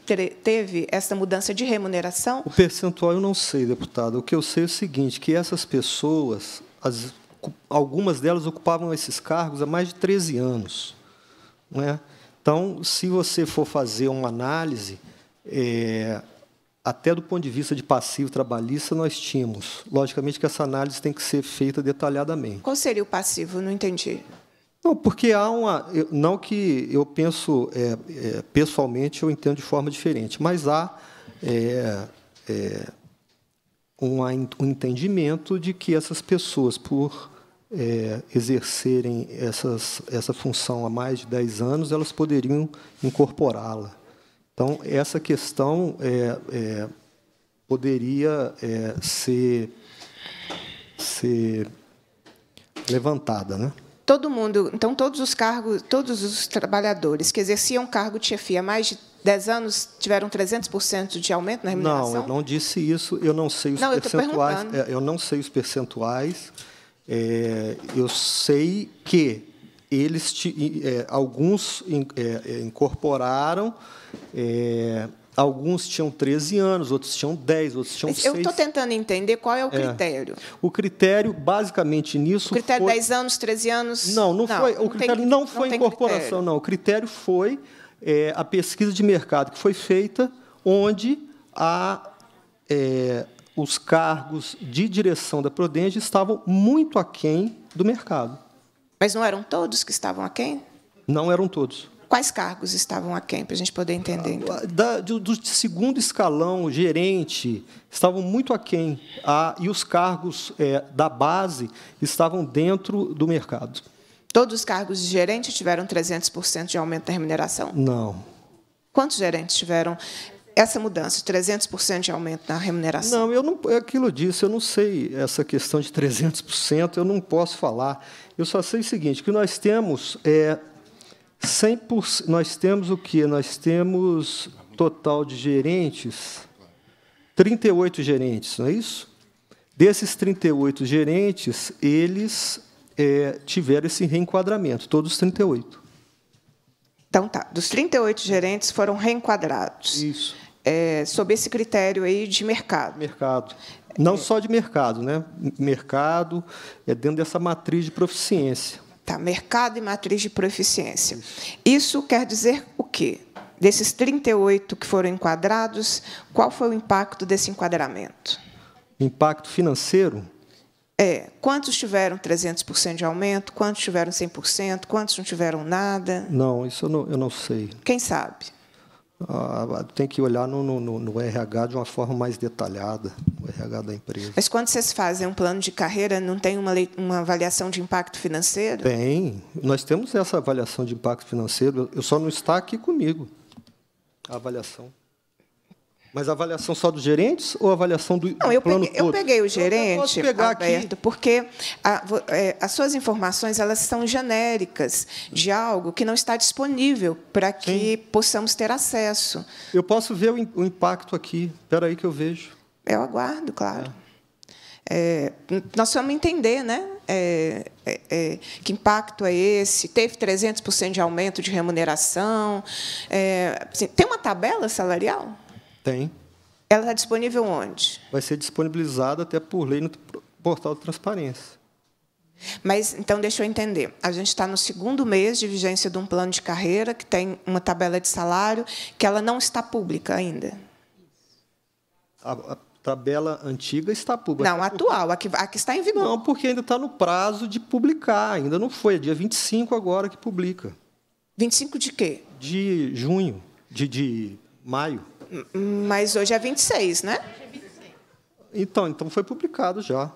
teve essa mudança de remuneração? O percentual eu não sei, deputado. O que eu sei é o seguinte, que essas pessoas, as algumas delas ocupavam esses cargos há mais de 13 anos. Não é? Então, se você for fazer uma análise, é, até do ponto de vista de passivo trabalhista, nós tínhamos. Logicamente que essa análise tem que ser feita detalhadamente. Qual seria o passivo? Não entendi. Não, porque há uma. Não que eu penso é, é, pessoalmente, eu entendo de forma diferente, mas há é, é um, um entendimento de que essas pessoas, por é, exercerem essas, essa função há mais de 10 anos, elas poderiam incorporá-la. Então, essa questão é, é, poderia é, ser, ser levantada. Né? Todo mundo, então, todos os cargos, todos os trabalhadores que exerciam cargo de chefia há mais de 10 anos tiveram 300% de aumento na remuneração? Não, eu não disse isso, eu não sei os não, percentuais. Eu, é, eu, não sei os percentuais. É, eu sei que eles é, alguns é, é, incorporaram é, Alguns tinham 13 anos, outros tinham 10, outros tinham eu 6. Eu estou tentando entender qual é o critério. É. O critério, basicamente, nisso. O critério foi... 10 anos, 13 anos. Não, não, não foi. o critério tem, não foi não incorporação, não. O critério foi é, a pesquisa de mercado que foi feita, onde a, é, os cargos de direção da Prodenge estavam muito aquém do mercado. Mas não eram todos que estavam aquém? Não eram todos. Quais cargos estavam aquém, para a gente poder entender? Então? Da, do, do, segundo escalão, gerente, estavam muito aquém. A, e os cargos é, da base estavam dentro do mercado. Todos os cargos de gerente tiveram 300% de aumento da remuneração? Não. Quantos gerentes tiveram essa mudança, 300% de aumento na remuneração? Não, eu não, é aquilo disso, eu não sei essa questão de 300%, eu não posso falar. Eu só sei o seguinte, que nós temos é 100%, nós temos o quê? Nós temos total de gerentes, 38 gerentes, não é isso? Desses 38 gerentes, eles é, tiveram esse reenquadramento, todos os 38. Então tá, dos 38 gerentes foram reenquadrados. Isso. É, sob esse critério aí de mercado. Mercado. Não é. só de mercado, né? Mercado é dentro dessa matriz de proficiência. Tá, mercado e matriz de proficiência. Isso, Isso quer dizer o quê? Desses 38 que foram enquadrados, qual foi o impacto desse enquadramento? Impacto financeiro é, quantos tiveram 300% de aumento? Quantos tiveram 100%? Quantos não tiveram nada? Não, isso eu não, eu não sei. Quem sabe? Ah, tem que olhar no, no, no, RH de uma forma mais detalhada, o RH da empresa. Mas quando vocês fazem um plano de carreira, não tem uma, uma avaliação de impacto financeiro? Tem. Nós temos essa avaliação de impacto financeiro, eu só não está aqui comigo a avaliação. Mas a avaliação só dos gerentes ou a avaliação do Não, eu, plano peguei, todo? eu peguei o gerente, eu pegar Alberto, aqui. porque a, é, as suas informações elas são genéricas de algo que não está disponível para que Sim. possamos ter acesso. Eu posso ver o, o, impacto aqui. Espera aí que eu vejo. Eu aguardo, claro. É. É, nós vamos entender, né? É, é, é, que impacto é esse? Teve 300% de aumento de remuneração? É, assim, tem uma tabela salarial? Tem. Ela está disponível onde? Vai ser disponibilizada até por lei no portal de transparência. Mas, então, deixa eu entender. A gente está no segundo mês de vigência de um plano de carreira que tem uma tabela de salário que ela não está pública ainda. A, a tabela antiga está pública. Não, a atual, a que, a que está em vigor. Não, porque ainda está no prazo de publicar. Ainda não foi. É dia 25 agora que publica. 25 de quê? De junho, de, de maio. Mas hoje é 26, né? Então, então foi publicado já.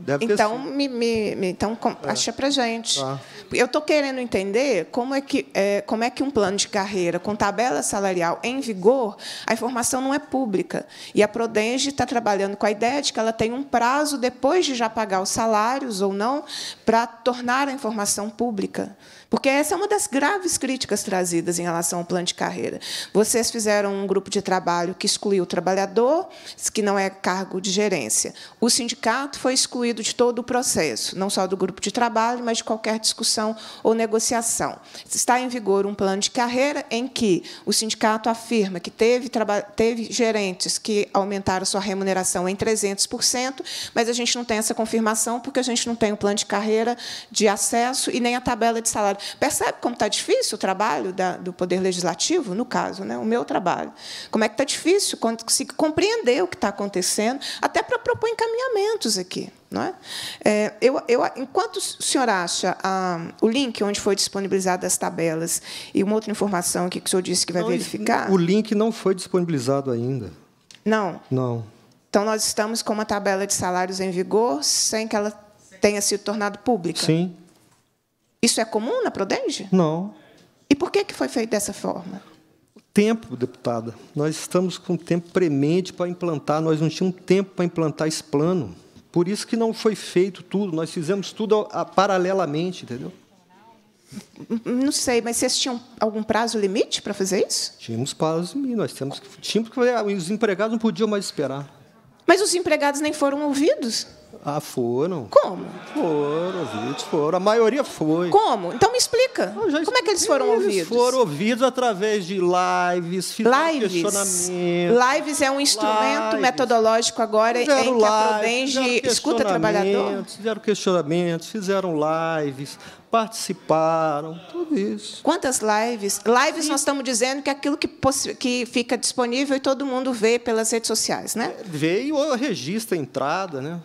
Deve então, me, me, então é. acha para gente. Tá. Eu estou querendo entender como é, que, é, como é que um plano de carreira com tabela salarial em vigor, a informação não é pública. E a Prodenge está trabalhando com a ideia de que ela tem um prazo, depois de já pagar os salários ou não, para tornar a informação pública. Porque essa é uma das graves críticas trazidas em relação ao plano de carreira. Vocês fizeram um grupo de trabalho que excluiu o trabalhador, que não é cargo de gerência. O sindicato foi excluído de todo o processo, não só do grupo de trabalho, mas de qualquer discussão ou negociação. Está em vigor um plano de carreira em que o sindicato afirma que teve, teve gerentes que aumentaram sua remuneração em 300%, mas a gente não tem essa confirmação porque a gente não tem o plano de carreira de acesso e nem a tabela de salário trabalho. Percebe como está difícil o trabalho da, do Poder Legislativo, no caso, né, o meu trabalho? Como é que está difícil conseguir compreender o que está acontecendo, até para propor encaminhamentos aqui. Não é? é eu, eu, enquanto o senhor acha ah, o link onde foi disponibilizado as tabelas e uma outra informação aqui que o senhor disse que vai não, verificar. O link não foi disponibilizado ainda. Não. Não. Então, nós estamos com uma tabela de salários em vigor sem que ela tenha sido tornado pública. Sim. Isso é comum na Prodenge? Não. E por que, que foi feito dessa forma? Tempo, deputada. Nós estamos com tempo premente para implantar, nós não tínhamos tempo para implantar esse plano. Por isso que não foi feito tudo, nós fizemos tudo a, a, paralelamente, entendeu? Não sei, mas vocês tinham algum prazo limite para fazer isso? Tínhamos prazo limite, nós tínhamos que, tínhamos que fazer, ah, os empregados não podiam mais esperar. Mas os empregados nem foram ouvidos? Ah, foram. Como? Foram ouvidos, foram. A maioria foi. Como? Então me explica. Ah, Como é que eles foram eles ouvidos? Foram ouvidos através de lives, lives. questionamentos. Lives é um instrumento lives. metodológico agora fizeram em que a Prodenge escuta trabalhador. Fizeram questionamentos, fizeram lives, participaram, tudo isso. Quantas lives? Lives Sim. nós estamos dizendo que é aquilo que, que fica disponível e todo mundo vê pelas redes sociais, né? É, vê e registra a entrada, né?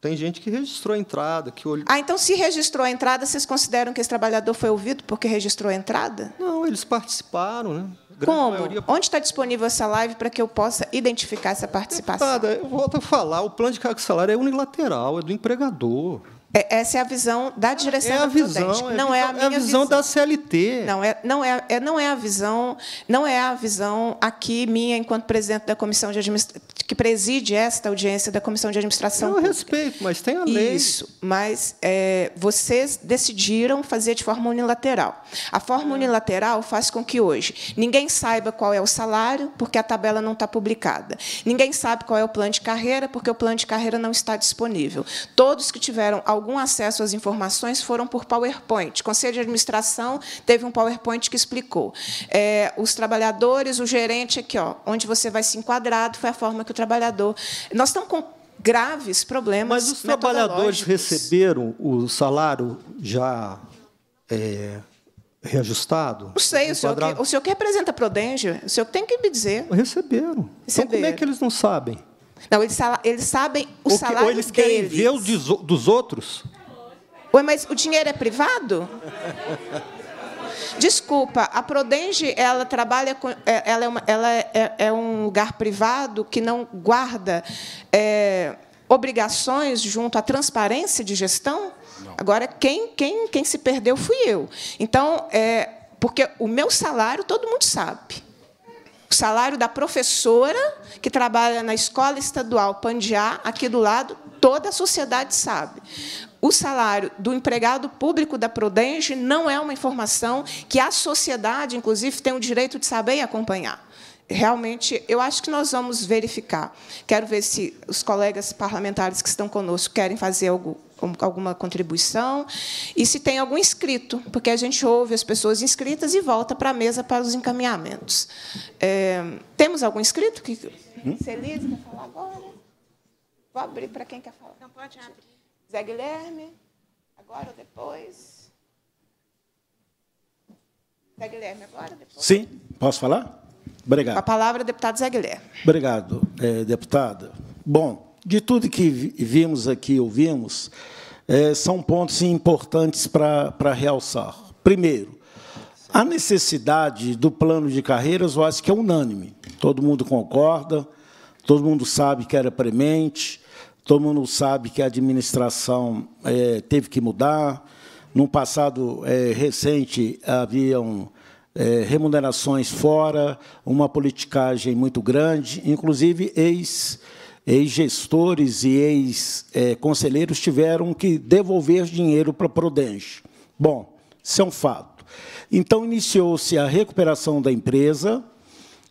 Tem gente que registrou a entrada, que olhou. Ah, então se registrou a entrada, vocês consideram que esse trabalhador foi ouvido porque registrou a entrada? Não, eles participaram, né? Como? Maioria... Onde está disponível essa live para que eu possa identificar essa participação? Deputada, eu volto a falar, o plano de cargo salário é unilateral, é do empregador. É, essa é a visão da é direção é da visão, Prudente. É não é a, visão, é a minha é a visão, visão, da CLT. Não é, não é, é, não é a visão, não é a visão aqui minha enquanto presidente da comissão de administração que preside esta audiência da comissão de administração. Eu pública. respeito, mas tem a lei. Isso, mas é, vocês decidiram fazer de forma unilateral. A forma é. unilateral faz com que hoje ninguém saiba qual é o salário porque a tabela não está publicada. Ninguém sabe qual é o plano de carreira porque o plano de carreira não está disponível. Todos que tiveram algum acesso às informações foram por PowerPoint. O Conselho de Administração teve um PowerPoint que explicou. É, os trabalhadores, o gerente aqui, ó, onde você vai se enquadrado, foi a forma que o trabalhador... Nós estamos com graves problemas Mas os trabalhadores receberam o salário já... É reajustado? Não sei, o senhor, que, o senhor que representa a Prodenge, o senhor tem que me dizer. Receberam. Receberam. Então, como é que eles não sabem? Não, eles, eles sabem o, o salário ou eles querem ver o dos outros? Ué, mas o dinheiro é privado? Desculpa, a Prodenge ela trabalha com, é, ela, é, uma, ela é, é, é, um lugar privado que não guarda é, obrigações junto à transparência de gestão. Não. Agora quem, quem, quem se perdeu fui eu. Então, é, porque o meu salário todo mundo sabe. O salário da professora que trabalha na escola estadual Pandiá, aqui do lado, toda a sociedade sabe. O salário do empregado público da Prodenge não é uma informação que a sociedade, inclusive, tem o direito de saber e acompanhar realmente, eu acho que nós vamos verificar. Quero ver se os colegas parlamentares que estão conosco querem fazer algo alguma contribuição e se tem algum inscrito, porque a gente ouve as pessoas inscritas e volta para a mesa para os encaminhamentos. É, temos algum inscrito? Que... Hum? Celise quer falar agora? Vou abrir para quem quer falar. Não pode abrir. Zé Guilherme, agora ou depois? Zé Guilherme, agora ou depois? Sim, posso falar? Obrigado. Com a palavra, deputado Zé Guilherme. Obrigado, eh, deputada. Bom, de tudo que vimos aqui ouvimos, é, são pontos importantes para, para realçar. Primeiro, a necessidade do plano de carreiras, eu acho que é unânime. Todo mundo concorda, todo mundo sabe que era premente, todo mundo sabe que a administração é, teve que mudar. No passado é, recente, haviam é, remunerações fora, uma politicagem muito grande, inclusive ex ex-gestores e ex-conselheiros tiveram que devolver dinheiro para a Prudente. Bom, isso é um fato. Então, iniciou-se a recuperação da empresa,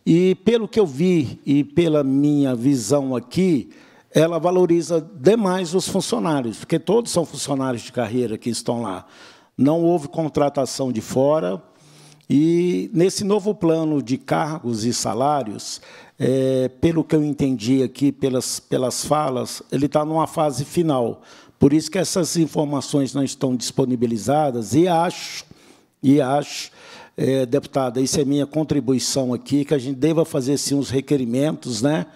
e, pelo que eu vi e pela minha visão aqui, ela valoriza demais os funcionários, porque todos são funcionários de carreira que estão lá. Não houve contratação de fora, e nesse novo plano de cargos e salários, é, pelo que eu entendi aqui pelas, pelas falas, ele está numa fase final. Por isso que essas informações não estão disponibilizadas e acho, e acho, é, deputada, isso é minha contribuição aqui, que a gente deva fazer sim os requerimentos, né,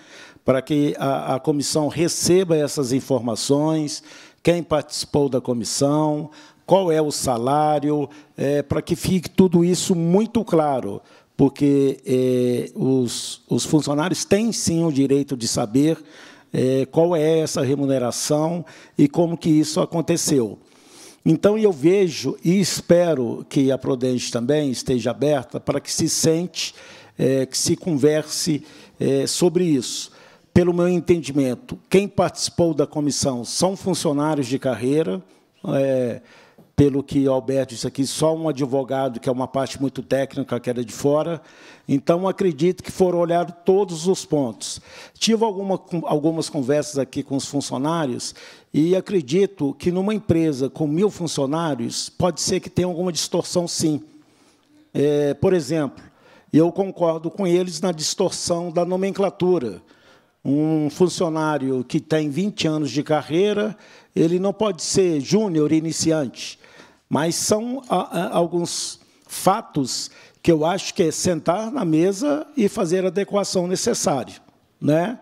para que a, a comissão receba essas informações, quem participou da comissão, qual é o salário, é, para que fique tudo isso muito claro, porque é, os, os, funcionários têm sim o direito de saber é, qual é essa remuneração e como que isso aconteceu. Então, eu vejo e espero que a Prodente também esteja aberta para que se sente, é, que se converse é, sobre isso pelo meu entendimento, quem participou da comissão são funcionários de carreira. É, pelo que Alberto disse aqui, só um advogado, que é uma parte muito técnica, que era de fora. Então, acredito que foram olhados todos os pontos. Tive alguma, algumas conversas aqui com os funcionários e acredito que, numa empresa com mil funcionários, pode ser que tenha alguma distorção, sim. É, por exemplo, eu concordo com eles na distorção da nomenclatura. Um funcionário que tem 20 anos de carreira, ele não pode ser júnior iniciante mas são ah, ah, alguns fatos que eu acho que é sentar na mesa e fazer a adequação necessária. Né?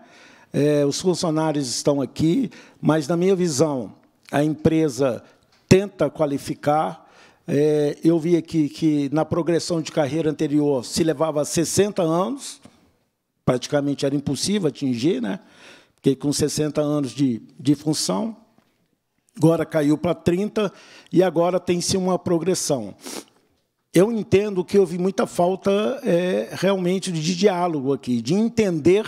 É, os funcionários estão aqui, mas, na minha visão, a empresa tenta qualificar. É, eu vi aqui que, na progressão de carreira anterior, se levava 60 anos, praticamente era impossível atingir, né? porque com 60 anos de, de função, agora caiu para 30 e agora tem-se uma progressão. Eu entendo que houve muita falta é, realmente de diálogo aqui, de entender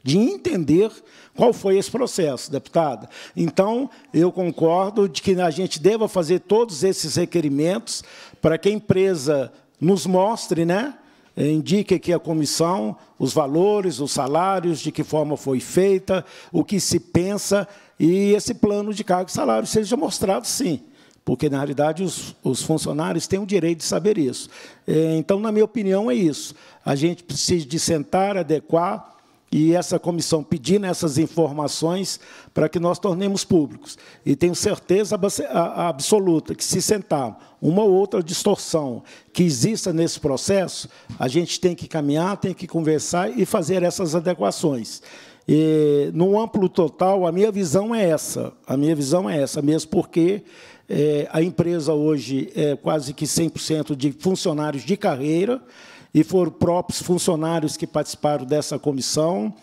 de entender qual foi esse processo, deputada. Então, eu concordo de que a gente deva fazer todos esses requerimentos para que a empresa nos mostre, né? indique aqui a comissão os valores, os salários, de que forma foi feita, o que se pensa e esse plano de cargo e salário seja mostrado, sim, porque, na realidade, os, os funcionários têm o direito de saber isso. É, então, na minha opinião, é isso. A gente precisa de sentar, adequar, e essa comissão pedindo essas informações para que nós tornemos públicos. E tenho certeza absoluta que, se sentar uma ou outra distorção que exista nesse processo, a gente tem que caminhar, tem que conversar e fazer essas adequações. E, no amplo total, a minha visão é essa. A minha visão é essa, mesmo porque é, a empresa hoje é quase que 100% de funcionários de carreira, e foram próprios funcionários que participaram dessa comissão.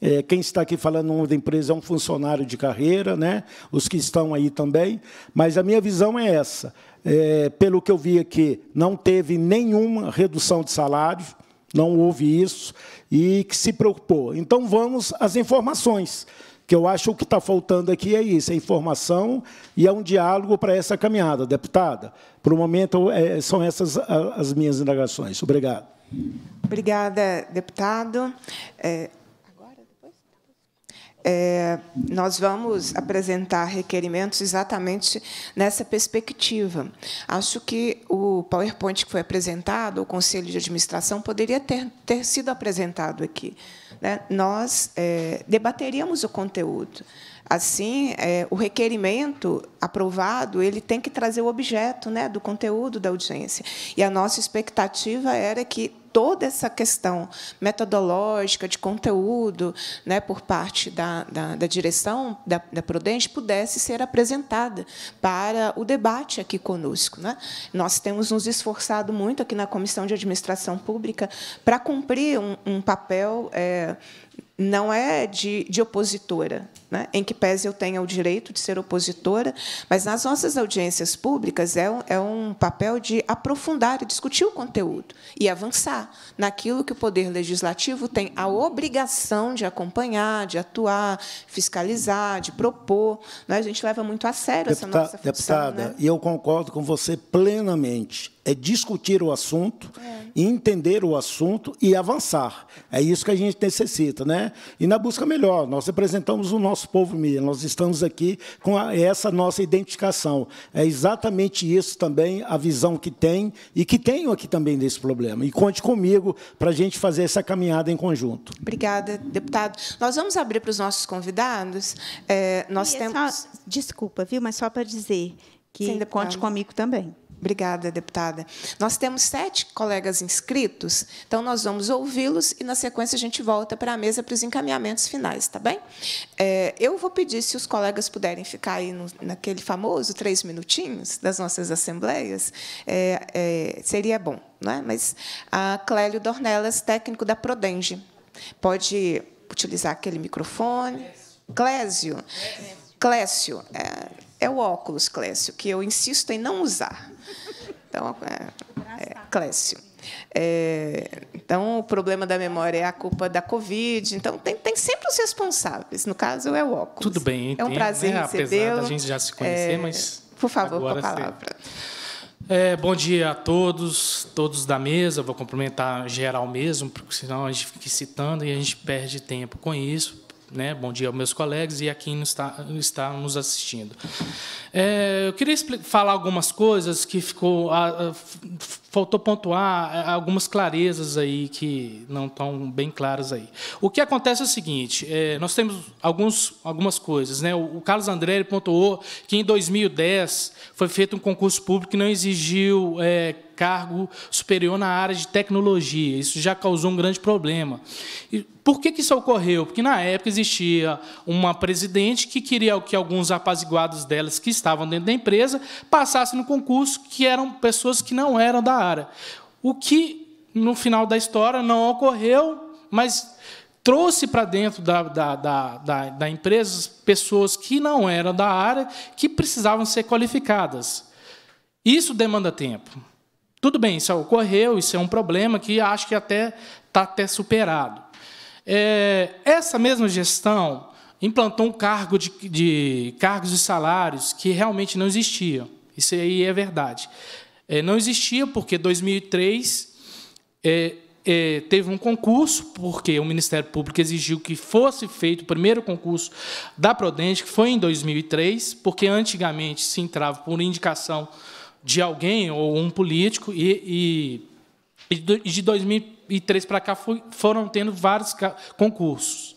É, quem está aqui falando no nome da empresa é um funcionário de carreira, né? os que estão aí também, mas a minha visão é essa. É, pelo que eu vi aqui, não teve nenhuma redução de salários, não houve isso e que se preocupou. Então vamos às informações, que eu acho que o que está faltando aqui é isso, é informação e é um diálogo para essa caminhada, deputada. Por o momento, é, são essas as minhas indagações. Obrigado. Obrigada, deputado. É, é, nós vamos apresentar requerimentos exatamente nessa perspectiva. Acho que o PowerPoint que foi apresentado, o Conselho de Administração, poderia ter, ter sido apresentado aqui. Né? Nós é, debateríamos o conteúdo assim, é, o requerimento aprovado ele tem que trazer o objeto né, do conteúdo da audiência. E a nossa expectativa era que toda essa questão metodológica, de conteúdo, né, por parte da, da, da direção da, da Prudente, pudesse ser apresentada para o debate aqui conosco. Né? Nós temos nos esforçado muito aqui na Comissão de Administração Pública para cumprir um, um papel. É, não é de, de opositora, né? em que pese eu tenha o direito de ser opositora, mas nas nossas audiências públicas é um, é um papel de aprofundar e discutir o conteúdo e avançar naquilo que o Poder Legislativo tem a obrigação de acompanhar, de atuar, fiscalizar, de propor. Né? A gente leva muito a sério Deputa, essa nossa função. Deputada, né? e eu concordo com você plenamente. É discutir o assunto, é. entender o assunto e avançar. É isso que a gente necessita. Né? E na busca melhor, nós representamos o nosso nosso povo mesmo. Nós estamos aqui com essa nossa identificação. É exatamente isso também a visão que tem e que tenho aqui também desse problema. E conte comigo para a gente fazer essa caminhada em conjunto. Obrigada, deputado. Nós vamos abrir para os nossos convidados. É, nós e é temos. só, desculpa, viu? Mas só para dizer que Sim, conte comigo também. Obrigada, deputada. Nós temos sete colegas inscritos, então nós vamos ouvi-los e, na sequência, a gente volta para a mesa para os encaminhamentos finais, tá bem? É, eu vou pedir, se os colegas puderem ficar aí no, naquele famoso três minutinhos das nossas assembleias, é, é, seria bom. não é? Mas a Clélio Dornelas, técnico da Prodenge, pode utilizar aquele microfone. Clésio. Clésio. Clésio é, é o óculos, Clécio, que eu insisto em não usar. Então, é, é, Clécio. É, então, o problema da memória é a culpa da Covid. Então, tem, tem sempre os responsáveis. No caso, é o óculos. Tudo bem, entendo. É um né? prazer né? recebê-lo. Apesar da gente já se conhecer, é, mas... Por favor, com a palavra. É, bom dia a todos, todos da mesa. Vou cumprimentar geral mesmo, porque senão a gente fica citando e a gente perde tempo com isso. Né? Bom dia aos meus colegas e a quem está, está nos assistindo. É, eu queria falar algumas coisas que ficou a, a, faltou pontuar é, algumas clarezas aí que não estão bem claras aí. O que acontece é o seguinte: é, nós temos alguns, algumas coisas, né? O, o Carlos André pontuou que em 2010 foi feito um concurso público que não exigiu é, cargo superior na área de tecnologia. Isso já causou um grande problema. E por que, que isso ocorreu? Porque na época existia uma presidente que queria que alguns apaziguados delas que estavam dentro da empresa passassem no concurso, que eram pessoas que não eram da área. O que, no final da história, não ocorreu, mas trouxe para dentro da, da, da, da, empresa pessoas que não eram da área, que precisavam ser qualificadas. Isso demanda tempo. Tudo bem, isso ocorreu, isso é um problema que acho que até está até superado. É, essa mesma gestão implantou um cargo de, de, cargos e salários que realmente não existiam. Isso aí é verdade. É, não existia porque 2003 é, é, teve um concurso, porque o Ministério Público exigiu que fosse feito o primeiro concurso da Prodente, que foi em 2003, porque antigamente se entrava por indicação de alguém ou um político e, e e de 2003 para cá foi, foram tendo vários concursos.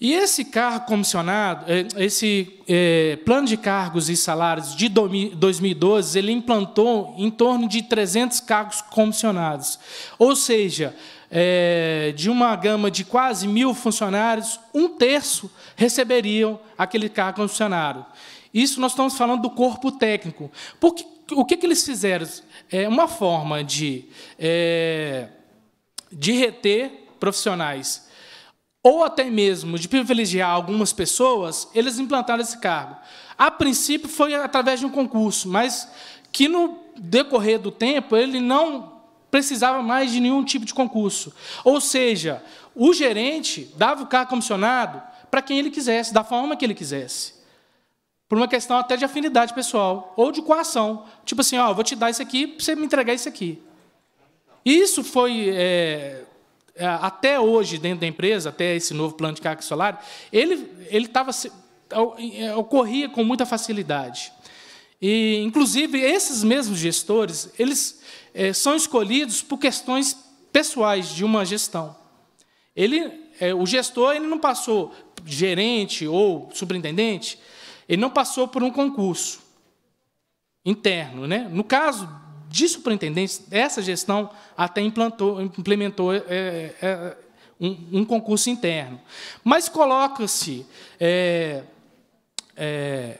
E esse cargo comissionado, eh, esse é, plano de cargos e salários de 2012, ele implantou em torno de 300 cargos comissionados. Ou seja, é, de uma gama de quase mil funcionários, um terço receberiam aquele cargo comissionado Isso nós estamos falando do corpo técnico. Por que, o que, que eles fizeram? É uma forma de, é, de reter profissionais ou até mesmo de privilegiar algumas pessoas, eles implantaram esse cargo. A princípio foi através de um concurso, mas que no decorrer do tempo ele não precisava mais de nenhum tipo de concurso. Ou seja, o gerente dava o cargo comissionado para quem ele quisesse, da forma que ele quisesse. Por uma questão até de afinidade pessoal, ou de coação. Tipo assim, ó, vou te dar isso aqui para você me entregar isso aqui. Isso foi. É, é, até hoje, dentro da empresa, até esse novo plano de carga solar, ele estava. É, ocorria com muita facilidade. E, inclusive, esses mesmos gestores, eles é, são escolhidos por questões pessoais de uma gestão. Ele, é, o gestor ele não passou gerente ou superintendente ele não passou por um concurso interno. Né? No caso de superintendência, essa gestão até implantou, implementou é, é, é um, um, concurso interno. Mas coloca-se é, é,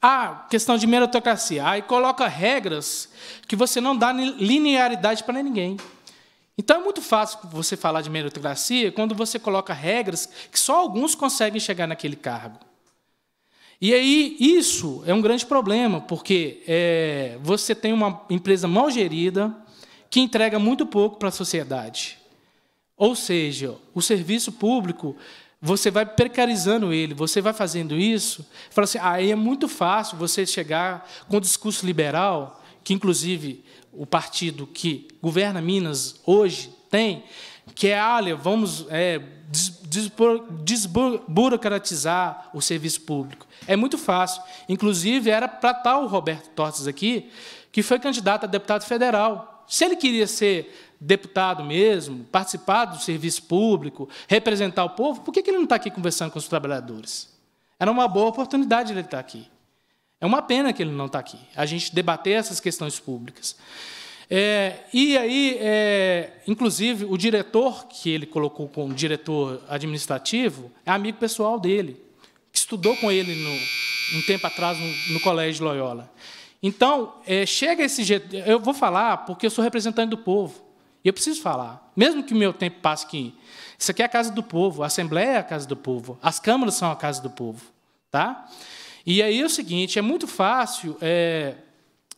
a questão de meritocracia. Aí coloca regras que você não dá linearidade para ninguém. Então é muito fácil você falar de meritocracia quando você coloca regras que só alguns conseguem chegar naquele cargo. E aí isso é um grande problema, porque é, você tem uma empresa mal gerida que entrega muito pouco para a sociedade. Ou seja, o serviço público você vai precarizando ele, você vai fazendo isso, fala assim, ah, aí ah, é muito fácil você chegar com o discurso liberal, que inclusive o partido que governa Minas hoje tem, que é, olha, vamos é, desburocratizar o serviço público. É muito fácil. Inclusive, era para tal Roberto Tortes aqui, que foi candidato a deputado federal. Se ele queria ser deputado mesmo, participar do serviço público, representar o povo, por que ele não está aqui conversando com os trabalhadores? Era uma boa oportunidade ele estar tá aqui. É uma pena que ele não está aqui, a gente debater essas questões públicas. É, e aí, é, inclusive, o diretor que ele colocou como diretor administrativo é amigo pessoal dele estudou com ele no, um tempo atrás no, no Colégio Loyola. Então, é, chega esse. jeito. Eu vou falar porque eu sou representante do povo. E eu preciso falar. Mesmo que o meu tempo passe aqui. Isso aqui é a casa do povo, a Assembleia é a casa do povo, as câmaras são a casa do povo. Tá? E aí é o seguinte: é muito fácil é,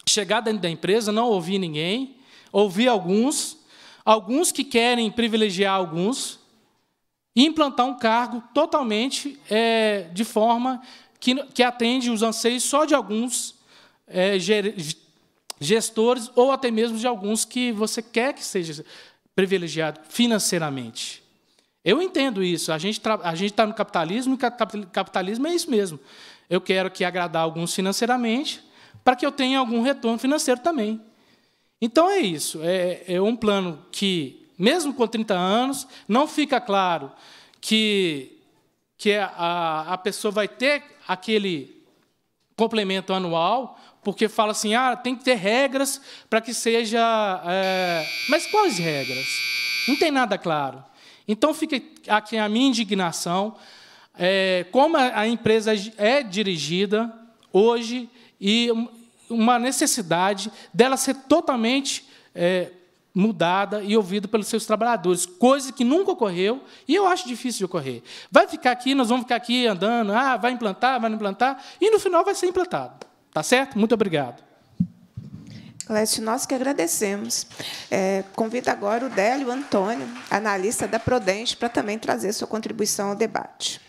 chegar dentro da empresa, não ouvir ninguém, ouvir alguns, alguns que querem privilegiar alguns, e implantar um cargo totalmente é, de forma que, que, atende os anseios só de alguns é, gestores ou até mesmo de alguns que você quer que seja privilegiado financeiramente. Eu entendo isso. A gente está no capitalismo e capitalismo é isso mesmo. Eu quero que agradar alguns financeiramente para que eu tenha algum retorno financeiro também. Então é isso. É, é um plano que mesmo com 30 anos, não fica claro que, que a, a pessoa vai ter aquele complemento anual, porque fala assim, ah, tem que ter regras para que seja. É... Mas quais regras? Não tem nada claro. Então fica aqui a minha indignação, é, como a empresa é dirigida hoje e uma necessidade dela ser totalmente é, mudada e ouvida pelos seus trabalhadores, coisa que nunca ocorreu e eu acho difícil de ocorrer. Vai ficar aqui, nós vamos ficar aqui andando, ah, vai implantar, vai não implantar, e no final vai ser implantado. Tá certo? Muito obrigado. Clécio, nós que agradecemos. É, convido agora o Délio Antônio, analista da Prodente, para também trazer sua contribuição ao debate.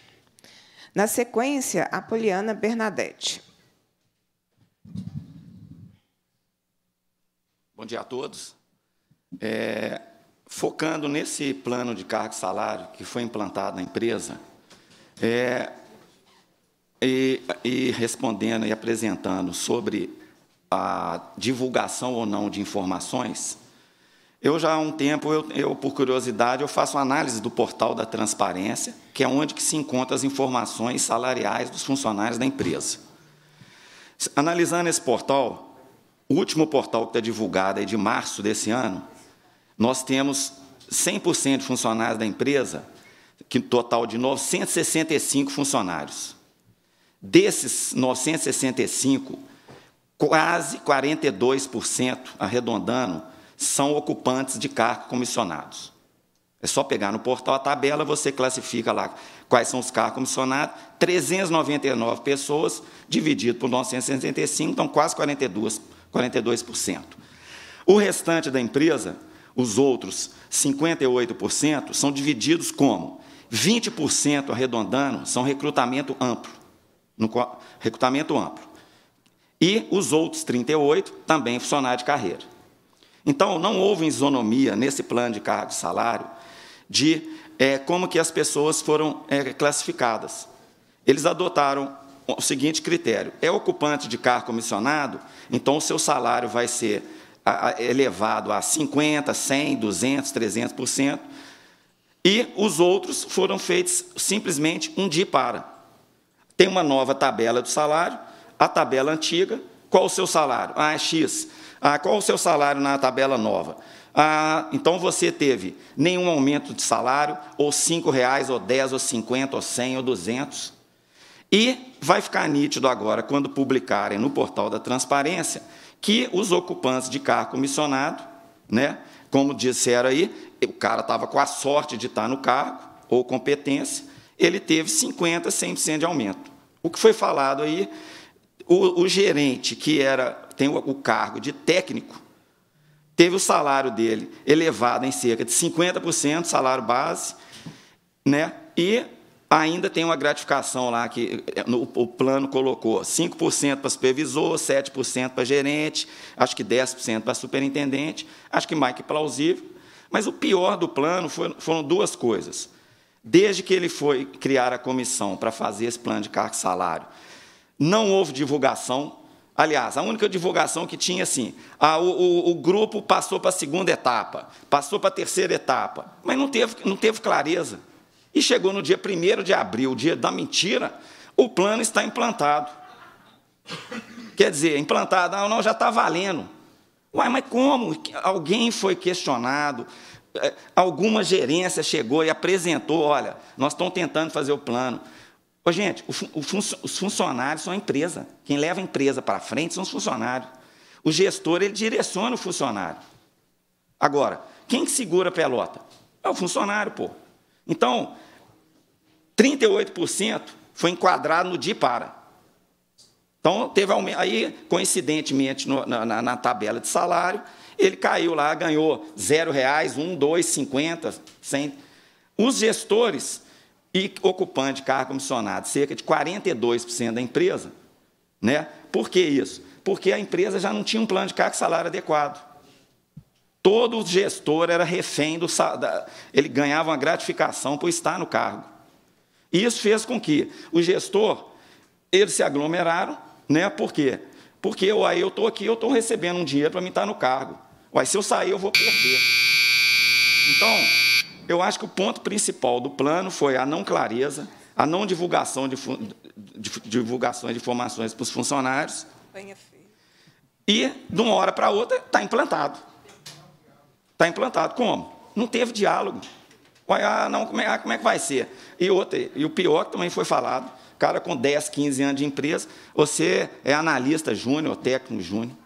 Na sequência, a Poliana Bernadette. Bom dia a todos. É, focando nesse plano de cargo e salário que foi implantado na empresa, é, e, e, respondendo e apresentando sobre a divulgação ou não de informações, eu já há um tempo, eu, eu, por curiosidade, eu faço análise do portal da transparência, que é onde que se encontram as informações salariais dos funcionários da empresa. Analisando esse portal, o último portal que está divulgado é de março desse ano, nós temos 100% de funcionários da empresa, que total de 965 funcionários. Desses 965, quase 42%, arredondando, são ocupantes de cargos comissionados. É só pegar no portal a tabela, você classifica lá quais são os cargos comissionados, 399 pessoas, dividido por 965, então quase 42%. 42%. O restante da empresa os outros 58% são divididos como 20% arredondando são recrutamento amplo, no recrutamento amplo. E os outros 38 também funcionário de carreira. Então, não houve isonomia nesse plano de cargo e salário de é, como que as pessoas foram é, classificadas. Eles adotaram o seguinte critério: é ocupante de cargo comissionado, então o seu salário vai ser elevado a 50, 100, 200, 300%, e os outros foram feitos simplesmente um dia para. Tem uma nova tabela do salário, a tabela antiga, qual o seu salário? Ah, é X. Ah, qual o seu salário na tabela nova? Ah, então você teve nenhum aumento de salário, ou R$ 5,00, ou R$ 10,00, ou R$ 50,00, ou R$ 100,00, ou R$ 200. E vai ficar nítido agora, quando publicarem no portal da transparência, que os ocupantes de carro comissionado, né, como disseram aí, o cara estava com a sorte de estar tá no cargo ou competência, ele teve 50%, 100% de aumento. O que foi falado aí, o, o gerente que era tem o, o cargo de técnico, teve o salário dele elevado em cerca de 50%, salário base, né, e Ainda tem uma gratificação lá que eh, no, o plano colocou: 5% para supervisor, 7% para gerente, acho que 10% para superintendente. Acho que mais que plausível. Mas o pior do plano foi, foram duas coisas. Desde que ele foi criar a comissão para fazer esse plano de cargo e salário, não houve divulgação. Aliás, a única divulgação que tinha, assim, a, o, o, o, grupo passou para a segunda etapa, passou para a terceira etapa, mas não teve, não teve clareza. E chegou no dia 1 de abril, o dia da mentira, o plano está implantado. Quer dizer, implantado, ah, não, já está valendo. Uai, mas como? Alguém foi questionado, eh, alguma gerência chegou e apresentou, olha, nós estamos tentando fazer o plano. Ô, gente, o, o fun os funcionários são a empresa. Quem leva a empresa para frente são os funcionários. O gestor, ele direciona o funcionário. Agora, quem que segura a pelota? É o funcionário, pô. Então, 38% foi enquadrado no para Então, teve aumento. Aí, coincidentemente, no, na, na, tabela de salário, ele caiu lá, ganhou R$ reais, um, dois, cinquenta, cem. Os gestores e ocupantes de cargo comissionado, cerca de 42% da empresa. Né? Por que isso? Porque a empresa já não tinha um plano de cargo e salário adequado. Todo gestor era refém do salário. Ele ganhava uma gratificação por estar no cargo. Isso fez com que o gestor, eles se aglomeraram, né? Por quê? Porque ó, eu estou aqui, eu estou recebendo um dinheiro para me estar tá no cargo. Uai, se eu sair, eu vou perder. Então, eu acho que o ponto principal do plano foi a não clareza, a não divulgação de, de, divulgação de informações para os funcionários. E, de uma hora para outra, está implantado. Está implantado. Como? Não teve diálogo. Ah, não, como é, ah, como é que vai ser? E outra, e o pior que também foi falado, cara com 10, 15 anos de empresa, você é analista júnior, técnico júnior.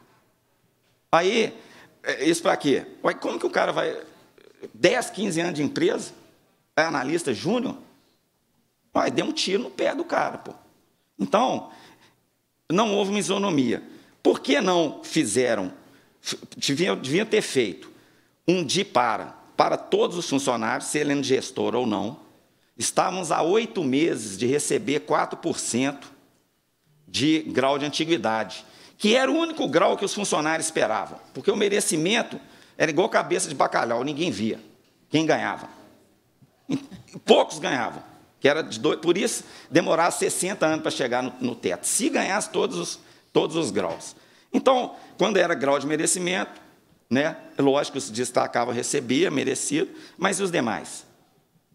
Aí, é, isso para quê? como que o cara vai... 10, 15 anos de empresa, é analista júnior? Vai deu um tiro no pé do cara, pô. Então, não houve uma isonomia. Por que não fizeram? Deviam, deviam ter feito um de para para todos os funcionários, se ele é gestor ou não. Estávamos há oito meses de receber 4% de grau de antiguidade, que era o único grau que os funcionários esperavam, porque o merecimento era igual cabeça de bacalhau, ninguém via quem ganhava. Poucos ganhavam, que era dois, por isso demorava 60 anos para chegar no, no teto, se ganhasse todos os, todos os graus. Então, quando era grau de merecimento, né? Lógico, se destacava recebia, merecido, mas e os demais?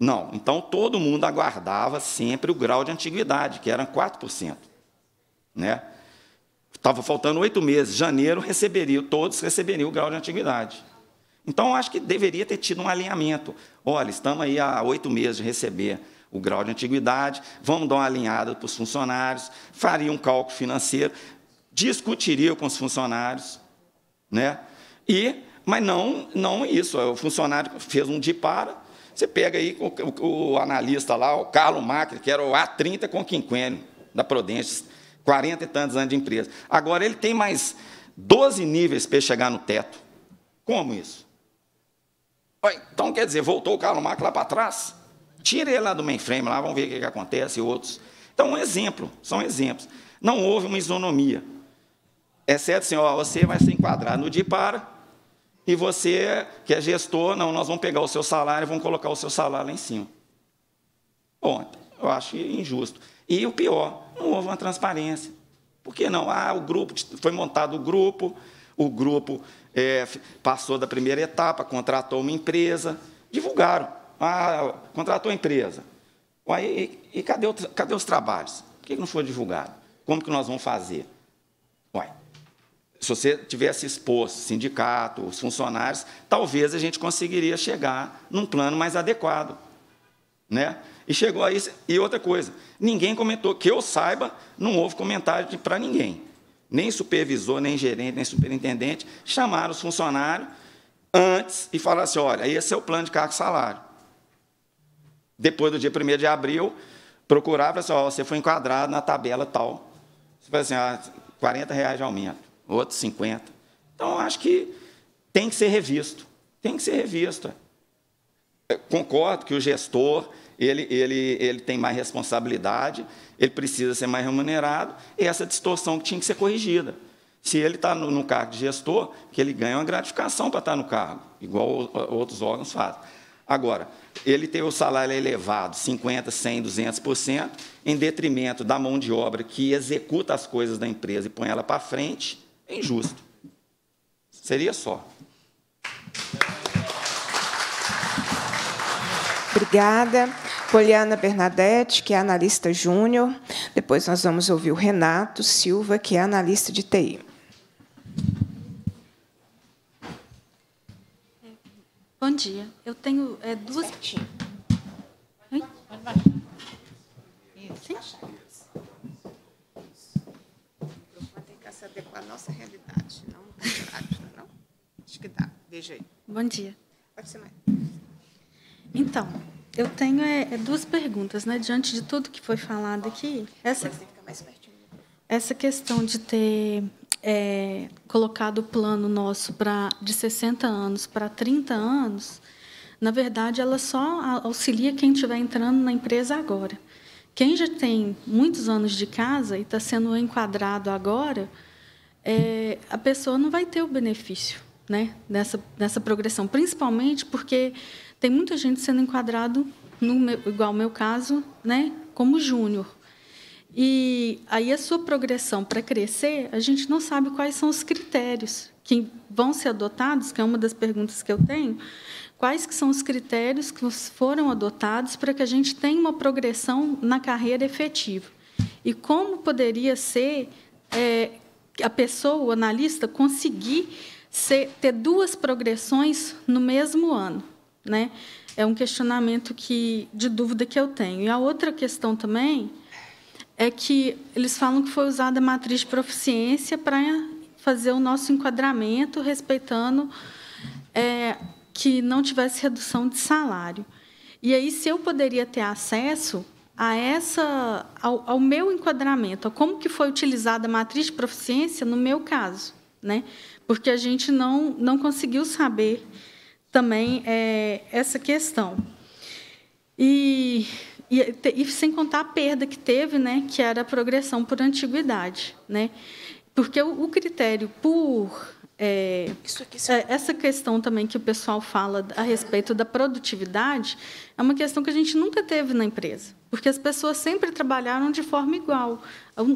Não. Então, todo mundo aguardava sempre o grau de antiguidade, que era 4%. Né? Estava faltando oito meses, janeiro receberia, todos receberiam o grau de antiguidade. Então, acho que deveria ter tido um alinhamento. Olha, estamos aí há oito meses de receber o grau de antiguidade, vamos dar uma alinhada para os funcionários, faria um cálculo financeiro, discutiria com os funcionários, né? E, mas não, não isso. O funcionário fez um de para. Você pega aí o, o, o analista lá, o Carlos Macri, que era o A30 com quinquênio da Prudência, 40 e tantos anos de empresa. Agora ele tem mais 12 níveis para chegar no teto. Como isso? Então, quer dizer, voltou o Carlos Macri lá para trás? Tira ele lá do mainframe, lá, vamos ver o que, que acontece e outros. Então, um exemplo, são exemplos. Não houve uma isonomia. Exceto assim, ó, você vai se enquadrar no DIPARA, e você que é gestor, não, nós vamos pegar o seu salário e vamos colocar o seu salário lá em cima. Bom, eu acho é injusto. E o pior, não houve uma transparência. Por que não? Ah, o grupo, foi montado o grupo, o grupo é, passou da primeira etapa, contratou uma empresa, divulgaram. Ah, contratou a empresa. Aí, e, e cadê, o, cadê os trabalhos? Por que não foi divulgado? Como que nós vamos fazer? se você tivesse exposto sindicato, os funcionários, talvez a gente conseguiria chegar num plano mais adequado. Né? E chegou aí. E outra coisa, ninguém comentou, que eu saiba, não houve comentário para ninguém. Nem supervisor, nem gerente, nem superintendente chamaram os funcionários antes e falaram assim: olha, esse é o plano de cargo e salário. Depois do dia 1 de abril, procurava e assim, ó, você foi enquadrado na tabela tal. Você falou assim: ah, 40 reais de aumento outros 50. Então, acho que tem que ser revisto. Tem que ser revisto. Eu concordo que o gestor ele, ele, ele tem mais responsabilidade, ele precisa ser mais remunerado, e essa distorção que tinha que ser corrigida. Se ele está no, no, cargo de gestor, que ele ganha uma gratificação para estar tá no cargo, igual outros órgãos fazem. Agora, ele tem o salário elevado, 50%, 100%, 200%, em detrimento da mão de obra que executa as coisas da empresa e põe ela para frente, é injusto. Seria só. Obrigada. Poliana Bernadette, que é analista júnior. Depois nós vamos ouvir o Renato Silva, que é analista de TI. Bom dia. Eu tenho é, duas. Oi? Sim? a nossa realidade. Não, não, é, não? Acho que dá. Beijo aí. Bom dia. Pode ser mais. Então, eu tenho é, é, duas perguntas, né? Diante de tudo que foi falado aqui, essa, essa questão de ter é, colocado o plano nosso para de 60 anos para 30 anos, na verdade, ela só auxilia quem estiver entrando na empresa agora. Quem já tem muitos anos de casa e está sendo enquadrado agora, é, a pessoa não vai ter o benefício né, nessa, nessa progressão, principalmente porque tem muita gente sendo enquadrado, no meu, igual o meu caso, né, como júnior. E aí a sua progressão para crescer, a gente não sabe quais são os critérios que vão ser adotados, que é uma das perguntas que eu tenho, quais que são os critérios que foram adotados para que a gente tenha uma progressão na carreira efetiva. E como poderia ser é, a pessoa, o analista, conseguir ser, ter duas progressões no mesmo ano, né? É um questionamento que de dúvida que eu tenho. E a outra questão também é que eles falam que foi usada a matriz de proficiência para fazer o nosso enquadramento, respeitando é, que não tivesse redução de salário. E aí, se eu poderia ter acesso a essa ao, ao, meu enquadramento, a como que foi utilizada a matriz de proficiência no meu caso, né? Porque a gente não não conseguiu saber também é, essa questão. E, e, e, sem contar a perda que teve, né, que era a progressão por antiguidade, né? Porque o, o critério por é, é essa questão também que o pessoal fala a respeito da produtividade é uma questão que a gente nunca teve na empresa porque as pessoas sempre trabalharam de forma igual,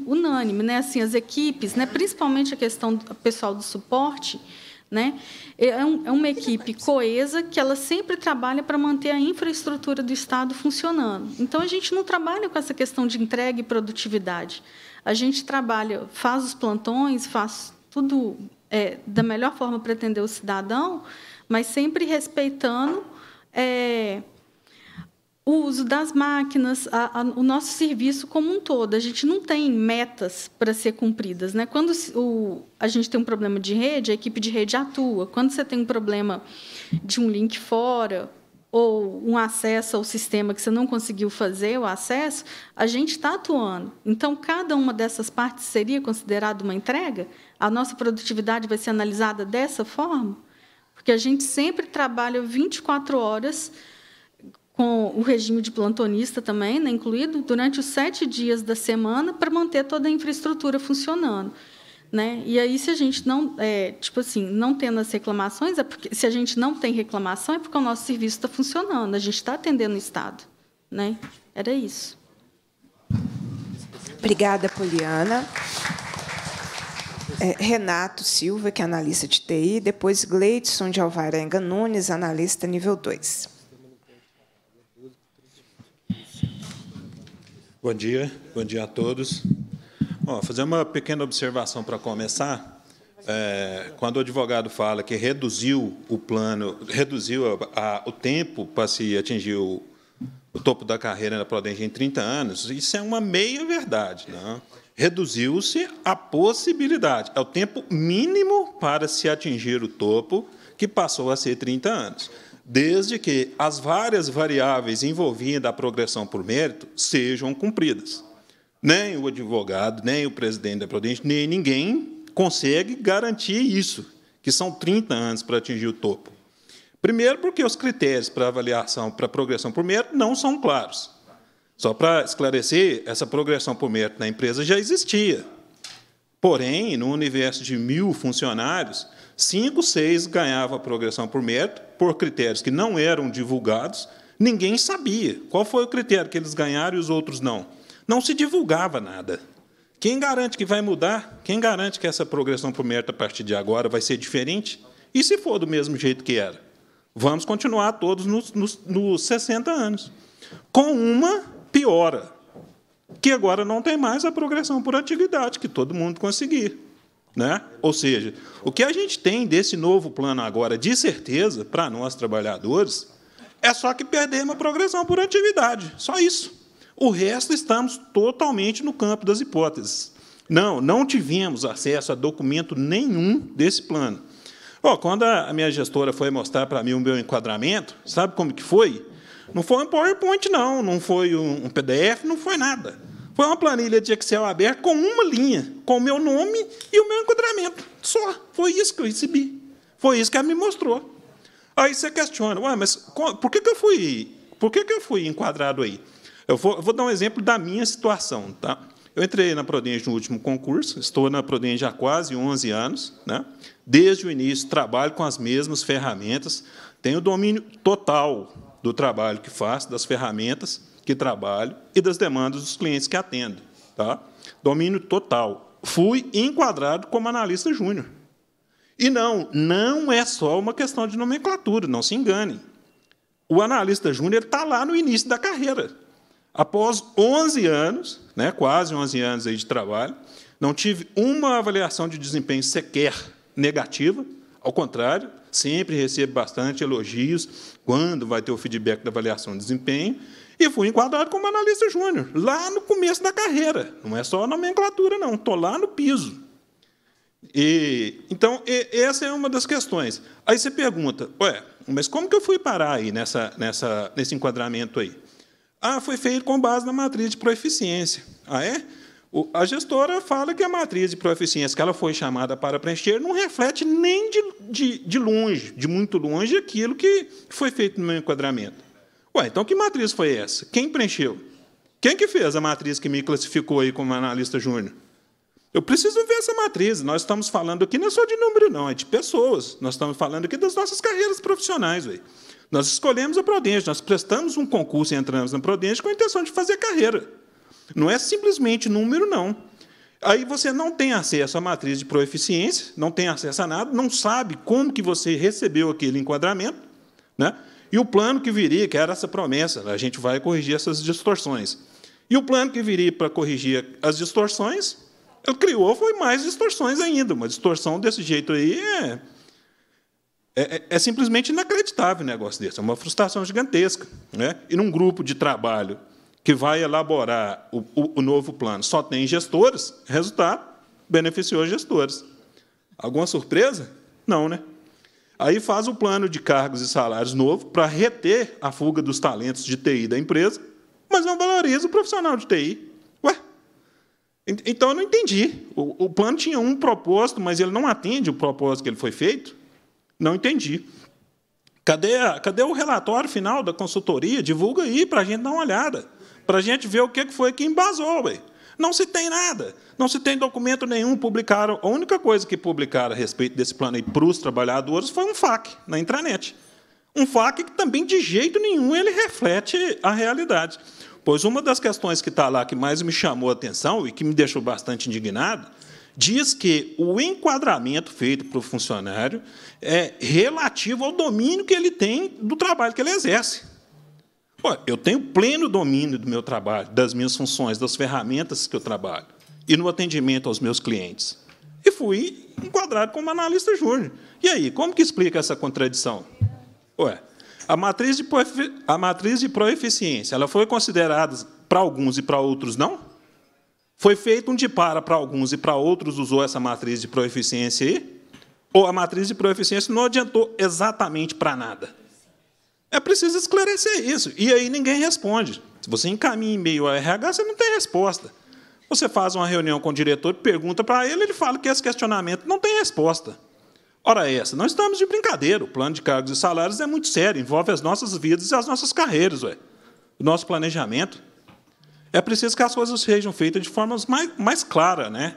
unânime, né? Assim, as equipes, né? Principalmente a questão do pessoal do suporte, né? É, é, um, é uma equipe coesa que ela sempre trabalha para manter a infraestrutura do Estado funcionando. Então a gente não trabalha com essa questão de entrega e produtividade. A gente trabalha, faz os plantões, faz tudo é, da melhor forma para atender o cidadão, mas sempre respeitando é, o uso das máquinas, a, a, o nosso serviço como um todo. A gente não tem metas para ser cumpridas. Né? Quando o, a gente tem um problema de rede, a equipe de rede atua. Quando você tem um problema de um link fora ou um acesso ao sistema que você não conseguiu fazer o acesso, a gente está atuando. Então, cada uma dessas partes seria considerada uma entrega? A nossa produtividade vai ser analisada dessa forma? Porque a gente sempre trabalha 24 horas com o regime de plantonista também, né, incluído, durante os sete dias da semana, para manter toda a infraestrutura funcionando. Né? E aí, se a gente não, é, tipo assim, não tendo as reclamações, é porque, se a gente não tem reclamação, é porque o nosso serviço está funcionando, a gente está atendendo o Estado. Né? Era isso. Obrigada, Poliana. É, Renato Silva, que é analista de TI, depois Gleidson de Alvarenga Nunes, analista nível 2. Bom dia, bom dia a todos. Bom, fazer uma pequena observação para começar. É, quando o advogado fala que reduziu o plano, reduziu a, a, o tempo para se atingir o, o topo da carreira na Prodenge em 30 anos, isso é uma meia verdade. Né? Reduziu-se a possibilidade, é o tempo mínimo para se atingir o topo, que passou a ser 30 anos desde que as várias variáveis envolvidas a progressão por mérito sejam cumpridas. Nem o advogado, nem o presidente da Prudente, nem ninguém consegue garantir isso, que são 30 anos para atingir o topo. Primeiro, porque os critérios para avaliação para progressão por mérito não são claros. Só para esclarecer, essa progressão por mérito na empresa já existia. Porém, no universo de mil funcionários, 5, 6 ganhava progressão por mérito, por critérios que não eram divulgados, ninguém sabia. Qual foi o critério que eles ganharam e os outros não? Não se divulgava nada. Quem garante que vai mudar? Quem garante que essa progressão por mérito a partir de agora vai ser diferente? E se for do mesmo jeito que era? Vamos continuar todos nos, nos, nos 60 anos. Com uma piora, que agora não tem mais a progressão por atividade, que todo mundo conseguir. Né? Ou seja, o que a gente tem desse novo plano agora, de certeza, para nós trabalhadores, é só que perdemos a progressão por atividade, só isso. O resto estamos totalmente no campo das hipóteses. Não, não tivemos acesso a documento nenhum desse plano. Oh, quando a minha gestora foi mostrar para mim o meu enquadramento, sabe como que foi? Não foi um PowerPoint, não, não foi um PDF, não foi nada. Foi uma planilha de Excel aberta com uma linha, com o meu nome e o meu enquadramento. Só. Foi isso que eu recebi. Foi isso que ela me mostrou. Aí você questiona, Ué, mas por que, que eu fui. Por que, que eu fui enquadrado aí? Eu vou, eu vou dar um exemplo da minha situação. Tá? Eu entrei na Prodenge no último concurso, estou na Prodenge há quase 11 anos. Né? Desde o início, trabalho com as mesmas ferramentas, tenho domínio total do trabalho que faço, das ferramentas que trabalho e das demandas dos clientes que atendo. Tá? Domínio total. Fui enquadrado como analista júnior. E não, não é só uma questão de nomenclatura, não se engane. O analista júnior está lá no início da carreira. Após 11 anos, né, quase 11 anos aí de trabalho, não tive uma avaliação de desempenho sequer negativa, ao contrário, sempre recebo bastante elogios quando vai ter o feedback da avaliação de desempenho, e fui enquadrado como analista júnior, lá no começo da carreira. Não é só a nomenclatura, não. Estou lá no piso. E, então, e, essa é uma das questões. Aí você pergunta, ué, mas como que eu fui parar aí nessa, nessa, nesse enquadramento aí? Ah, foi feito com base na matriz de proeficiência. Ah, é? O, a gestora fala que a matriz de proeficiência que ela foi chamada para preencher não reflete nem de, de, de longe, de muito longe, aquilo que foi feito no meu enquadramento. Ué, então que matriz foi essa? Quem preencheu? Quem que fez a matriz que me classificou aí como analista júnior? Eu preciso ver essa matriz. Nós estamos falando aqui não é só de número, não, é de pessoas. Nós estamos falando aqui das nossas carreiras profissionais. Véio. Nós escolhemos a Prodenge, nós prestamos um concurso e entramos na Prodenge com a intenção de fazer carreira. Não é simplesmente número, não. Aí você não tem acesso à matriz de proeficiência, não tem acesso a nada, não sabe como que você recebeu aquele enquadramento, né? E o plano que viria, que era essa promessa, a gente vai corrigir essas distorções. E o plano que viria para corrigir as distorções, ele criou foi mais distorções ainda. Uma distorção desse jeito aí é, é, é, é simplesmente inacreditável o negócio desse. É uma frustração gigantesca. Né? E num grupo de trabalho que vai elaborar o, o, o novo plano só tem gestores, resultado, beneficiou gestores. Alguma surpresa? Não, né? Aí faz o plano de cargos e salários novo para reter a fuga dos talentos de TI da empresa, mas não valoriza o profissional de TI. Ué? Então eu não entendi. O, o plano tinha um propósito, mas ele não atende o propósito que ele foi feito. Não entendi. Cadê, a, cadê o relatório final da consultoria? Divulga aí para a gente dar uma olhada, para a gente ver o que foi que embasou. Ué. Não se tem nada, não se tem documento nenhum. Publicaram, a única coisa que publicaram a respeito desse plano aí para os trabalhadores foi um FAQ na intranet. Um FAQ que também, de jeito nenhum, ele reflete a realidade. Pois uma das questões que está lá que mais me chamou a atenção e que me deixou bastante indignado diz que o enquadramento feito para o funcionário é relativo ao domínio que ele tem do trabalho que ele exerce. Ué, eu tenho pleno domínio do meu trabalho, das minhas funções, das ferramentas que eu trabalho e no atendimento aos meus clientes. E fui enquadrado como analista júnior. E aí, como que explica essa contradição? Ué, a matriz de, a matriz de proeficiência ela foi considerada para alguns e para outros não? Foi feito um de para para alguns e para outros usou essa matriz de proeficiência aí? Ou a matriz de proeficiência não adiantou exatamente para nada? É preciso esclarecer isso. E aí ninguém responde. Se você encaminha e-mail ao RH, você não tem resposta. Você faz uma reunião com o diretor, pergunta para ele, ele fala que esse questionamento não tem resposta. Ora essa, não estamos de brincadeira. O plano de cargos e salários é muito sério, envolve as nossas vidas e as nossas carreiras, ué. o nosso planejamento. É preciso que as coisas sejam feitas de forma mais, mais clara. Né?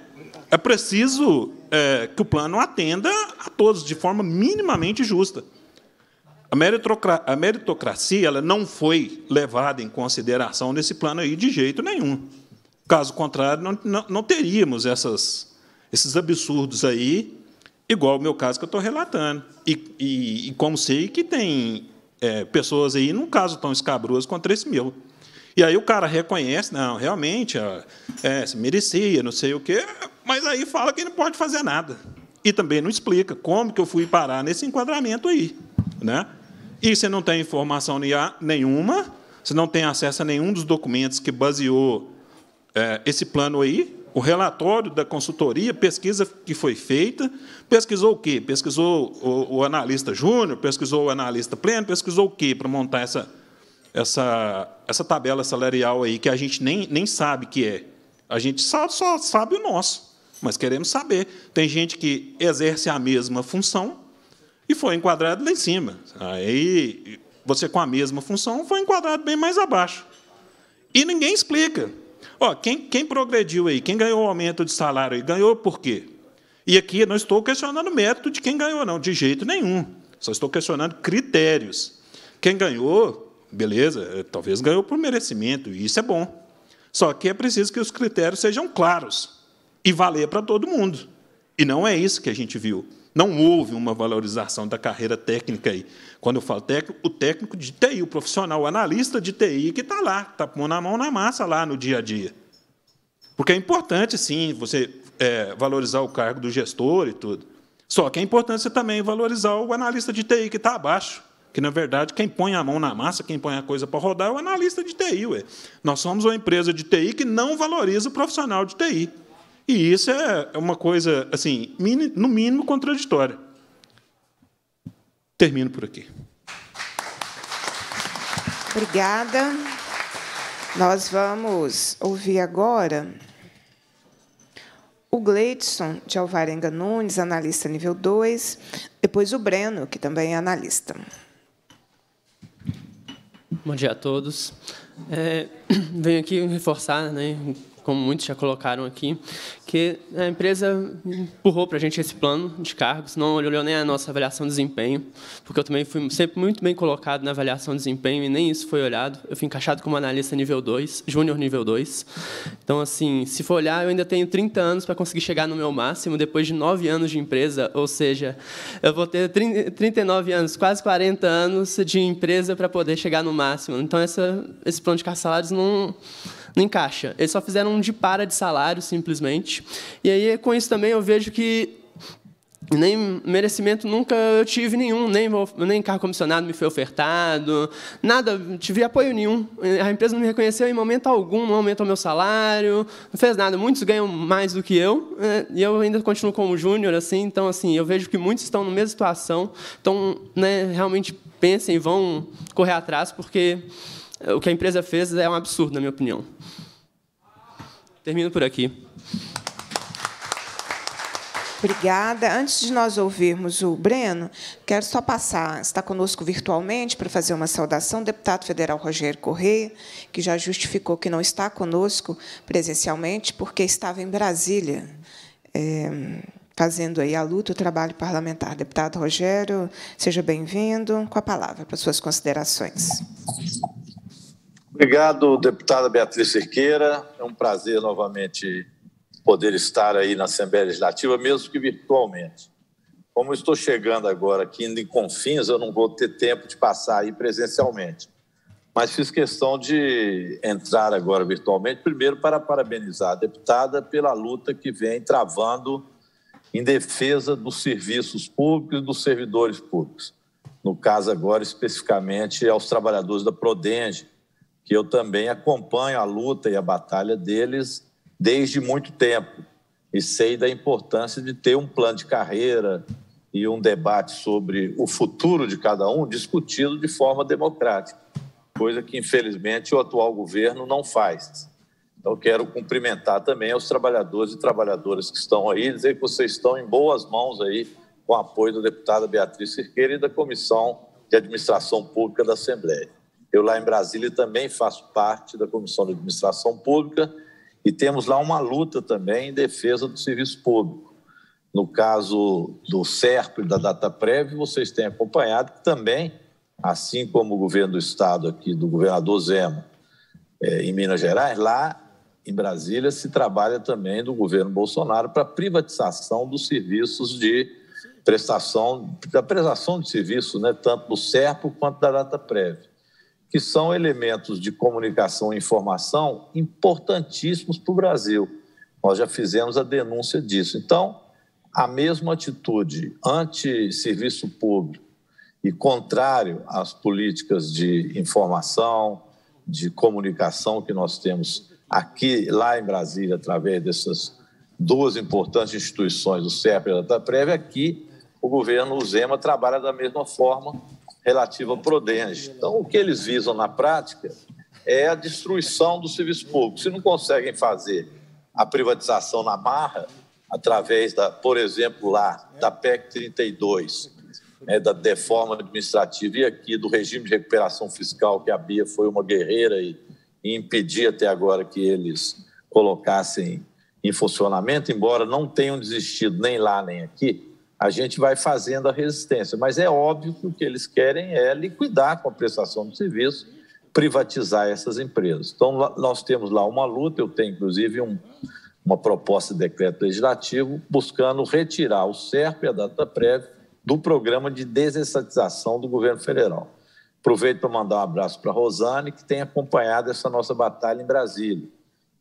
É preciso é, que o plano atenda a todos de forma minimamente justa. A, meritocracia, a meritocracia ela não foi levada em consideração nesse plano aí de jeito nenhum. Caso contrário, não, não, não teríamos essas, esses absurdos aí, igual o meu caso que eu estou relatando. E, e, e, como sei que tem é, pessoas aí, num caso tão escabroso quanto esse meu. E aí o cara reconhece, não, realmente, é, se merecia, não sei o quê, mas aí fala que não pode fazer nada. E também não explica como que eu fui parar nesse enquadramento aí. Né? E você não tem informação nenhuma, você não tem acesso a nenhum dos documentos que baseou é, esse plano aí, o relatório da consultoria, pesquisa que foi feita, pesquisou o quê? Pesquisou o, o analista júnior, pesquisou o analista pleno, pesquisou o quê para montar essa, essa, essa tabela salarial aí, que a gente nem, nem sabe que é. A gente só, só sabe o nosso, mas queremos saber. Tem gente que exerce a mesma função, e foi enquadrado lá em cima. Aí você, com a mesma função, foi enquadrado bem mais abaixo. E ninguém explica. Ó, quem, quem progrediu aí, quem ganhou o aumento de salário aí, ganhou por quê? E aqui não estou questionando o mérito de quem ganhou, não, de jeito nenhum. Só estou questionando critérios. Quem ganhou, beleza, eh, talvez ganhou por merecimento, e isso é bom. Só que é preciso que os critérios sejam claros e valer para todo mundo. E não é isso que a gente viu. Não houve uma valorização da carreira técnica aí. Quando eu falo técnico, o técnico de TI, o profissional, o analista de TI que está lá, está pondo a mão na massa lá no dia a dia. Porque é importante, sim, você é, valorizar o cargo do gestor e tudo. Só que é importante você também valorizar o analista de TI que está abaixo. Que, na verdade, quem põe a mão na massa, quem põe a coisa para rodar é o analista de TI. Ué. Nós somos uma empresa de TI que não valoriza o profissional de TI. E isso é, é uma coisa, assim, no mínimo contraditória. Termino por aqui. Obrigada. Nós vamos ouvir agora o Gleidson de Alvarenga Nunes, analista nível 2, depois o Breno, que também é analista. Bom dia a todos. É, *clears throat* venho aqui reforçar né, como muitos já colocaram aqui, que a empresa empurrou para a gente esse plano de cargos, não olhou nem a nossa avaliação de desempenho, porque eu também fui sempre muito bem colocado na avaliação de desempenho e nem isso foi olhado. Eu fui encaixado como analista nível 2, júnior nível 2. Então, assim, se for olhar, eu ainda tenho 30 anos para conseguir chegar no meu máximo depois de 9 anos de empresa, ou seja, eu vou ter 39 anos, quase 40 anos de empresa para poder chegar no máximo. Então, essa, esse plano de carros salários não não encaixa. Eles só fizeram um de para de salário, simplesmente. E aí, com isso também, eu vejo que nem merecimento nunca eu tive nenhum, nem, nem cargo comissionado me foi ofertado, nada, tive apoio nenhum. A empresa não me reconheceu em momento algum, não aumentou meu salário, não fez nada. Muitos ganham mais do que eu, né, e eu ainda continuo como júnior, assim, então, assim, eu vejo que muitos estão na mesma situação, então, né, realmente pensem, vão correr atrás, porque o que a empresa fez é um absurdo, na minha opinião. Termino por aqui. Obrigada. Antes de nós ouvirmos o Breno, quero só passar, está conosco virtualmente para fazer uma saudação, o deputado federal Rogério Correia, que já justificou que não está conosco presencialmente, porque estava em Brasília, é, fazendo aí a luta, o trabalho parlamentar. Deputado Rogério, seja bem-vindo, com a palavra para suas considerações. Obrigado, deputada Beatriz Cerqueira. É um prazer novamente poder estar aí na Assembleia Legislativa, mesmo que virtualmente. Como estou chegando agora aqui em Confins, eu não vou ter tempo de passar aí presencialmente. Mas fiz questão de entrar agora virtualmente, primeiro para parabenizar a deputada pela luta que vem travando em defesa dos serviços públicos e dos servidores públicos. No caso agora, especificamente, aos trabalhadores da Prodenge, que eu também acompanho a luta e a batalha deles desde muito tempo e sei da importância de ter um plano de carreira e um debate sobre o futuro de cada um discutido de forma democrática, coisa que infelizmente o atual governo não faz. Então quero cumprimentar também os trabalhadores e trabalhadoras que estão aí, dizer que vocês estão em boas mãos aí com o apoio da deputada Beatriz Cirqueira e da Comissão de Administração Pública da Assembleia. Eu, lá em Brasília, também faço parte da Comissão de Administração Pública e temos lá uma luta também em defesa do serviço público. No caso do SERP e da DataPrev, vocês têm acompanhado que também, assim como o governo do Estado aqui, do governador Zema, é, em Minas Gerais, lá em Brasília se trabalha também do governo Bolsonaro para privatização dos serviços de prestação, da prestação de serviço, né, tanto do SERPO quanto da DataPrev que são elementos de comunicação e informação importantíssimos para o Brasil. Nós já fizemos a denúncia disso. Então, a mesma atitude anti-serviço público e contrário às políticas de informação, de comunicação que nós temos aqui, lá em Brasília, através dessas duas importantes instituições, o CEP e a DataPrev, aqui o governo Zema trabalha da mesma forma relativo ao PRODENGE. Então, o que eles visam na prática é a destruição do serviço público. Se não conseguem fazer a privatização na marra, através da, por exemplo, lá da PEC 32, né, da reforma administrativa e aqui do regime de recuperação fiscal, que a Bia foi uma guerreira e, e impedia até agora que eles colocassem em funcionamento, embora não tenham desistido nem lá nem aqui, a gente vai fazendo a resistência. Mas é óbvio que o que eles querem é liquidar com a prestação do serviço, privatizar essas empresas. Então, nós temos lá uma luta, eu tenho inclusive um, uma proposta de decreto legislativo buscando retirar o SERP e a data prévia do programa de desestatização do governo federal. Aproveito para mandar um abraço para a Rosane, que tem acompanhado essa nossa batalha em Brasília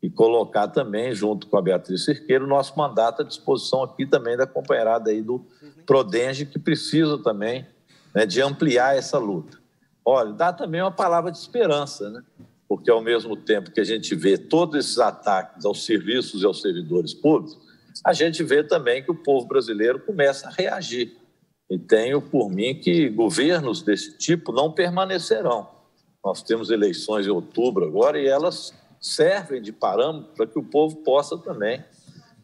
e colocar também, junto com a Beatriz Cirqueiro, nosso mandato à disposição aqui também da companheirada aí do Prodenge, que precisa também né, de ampliar essa luta. Olha, dá também uma palavra de esperança, né? porque ao mesmo tempo que a gente vê todos esses ataques aos serviços e aos servidores públicos, a gente vê também que o povo brasileiro começa a reagir. E tenho por mim que governos desse tipo não permanecerão. Nós temos eleições em outubro agora e elas servem de parâmetro para que o povo possa também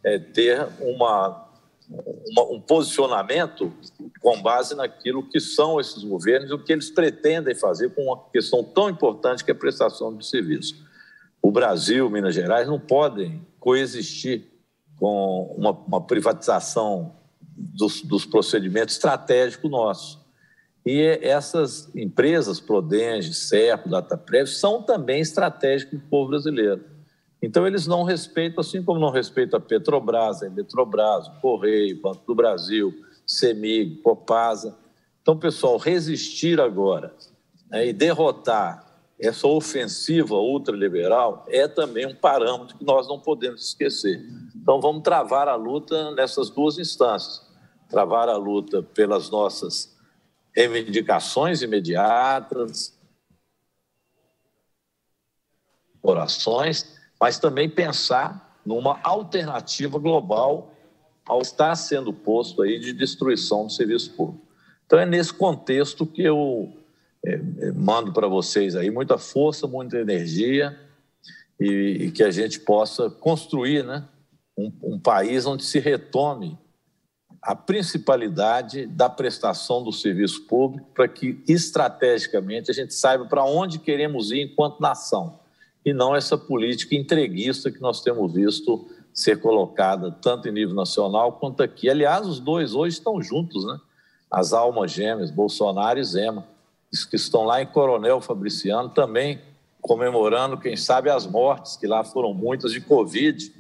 é, ter uma, uma, um posicionamento com base naquilo que são esses governos e o que eles pretendem fazer com uma questão tão importante que é a prestação de serviço. O Brasil, Minas Gerais, não podem coexistir com uma, uma privatização dos, dos procedimentos estratégicos nossos. E essas empresas, Prodenge, Serp, Dataprev, são também estratégicas para o povo brasileiro. Então, eles não respeitam, assim como não respeitam a Petrobras, a Eletrobras, o Correio, Banco do Brasil, CEMIG, Copasa. Então, pessoal, resistir agora né, e derrotar essa ofensiva ultraliberal é também um parâmetro que nós não podemos esquecer. Então, vamos travar a luta nessas duas instâncias. Travar a luta pelas nossas reivindicações imediatas, orações, mas também pensar numa alternativa global ao estar sendo posto aí de destruição do serviço público. Então é nesse contexto que eu é, é, mando para vocês aí muita força, muita energia e, e que a gente possa construir, né, um, um país onde se retome a principalidade da prestação do serviço público para que estrategicamente a gente saiba para onde queremos ir enquanto nação e não essa política entreguista que nós temos visto ser colocada tanto em nível nacional quanto aqui. Aliás, os dois hoje estão juntos, né? As almas gêmeas, Bolsonaro e Zema, que estão lá em Coronel Fabriciano também comemorando, quem sabe, as mortes que lá foram muitas de Covid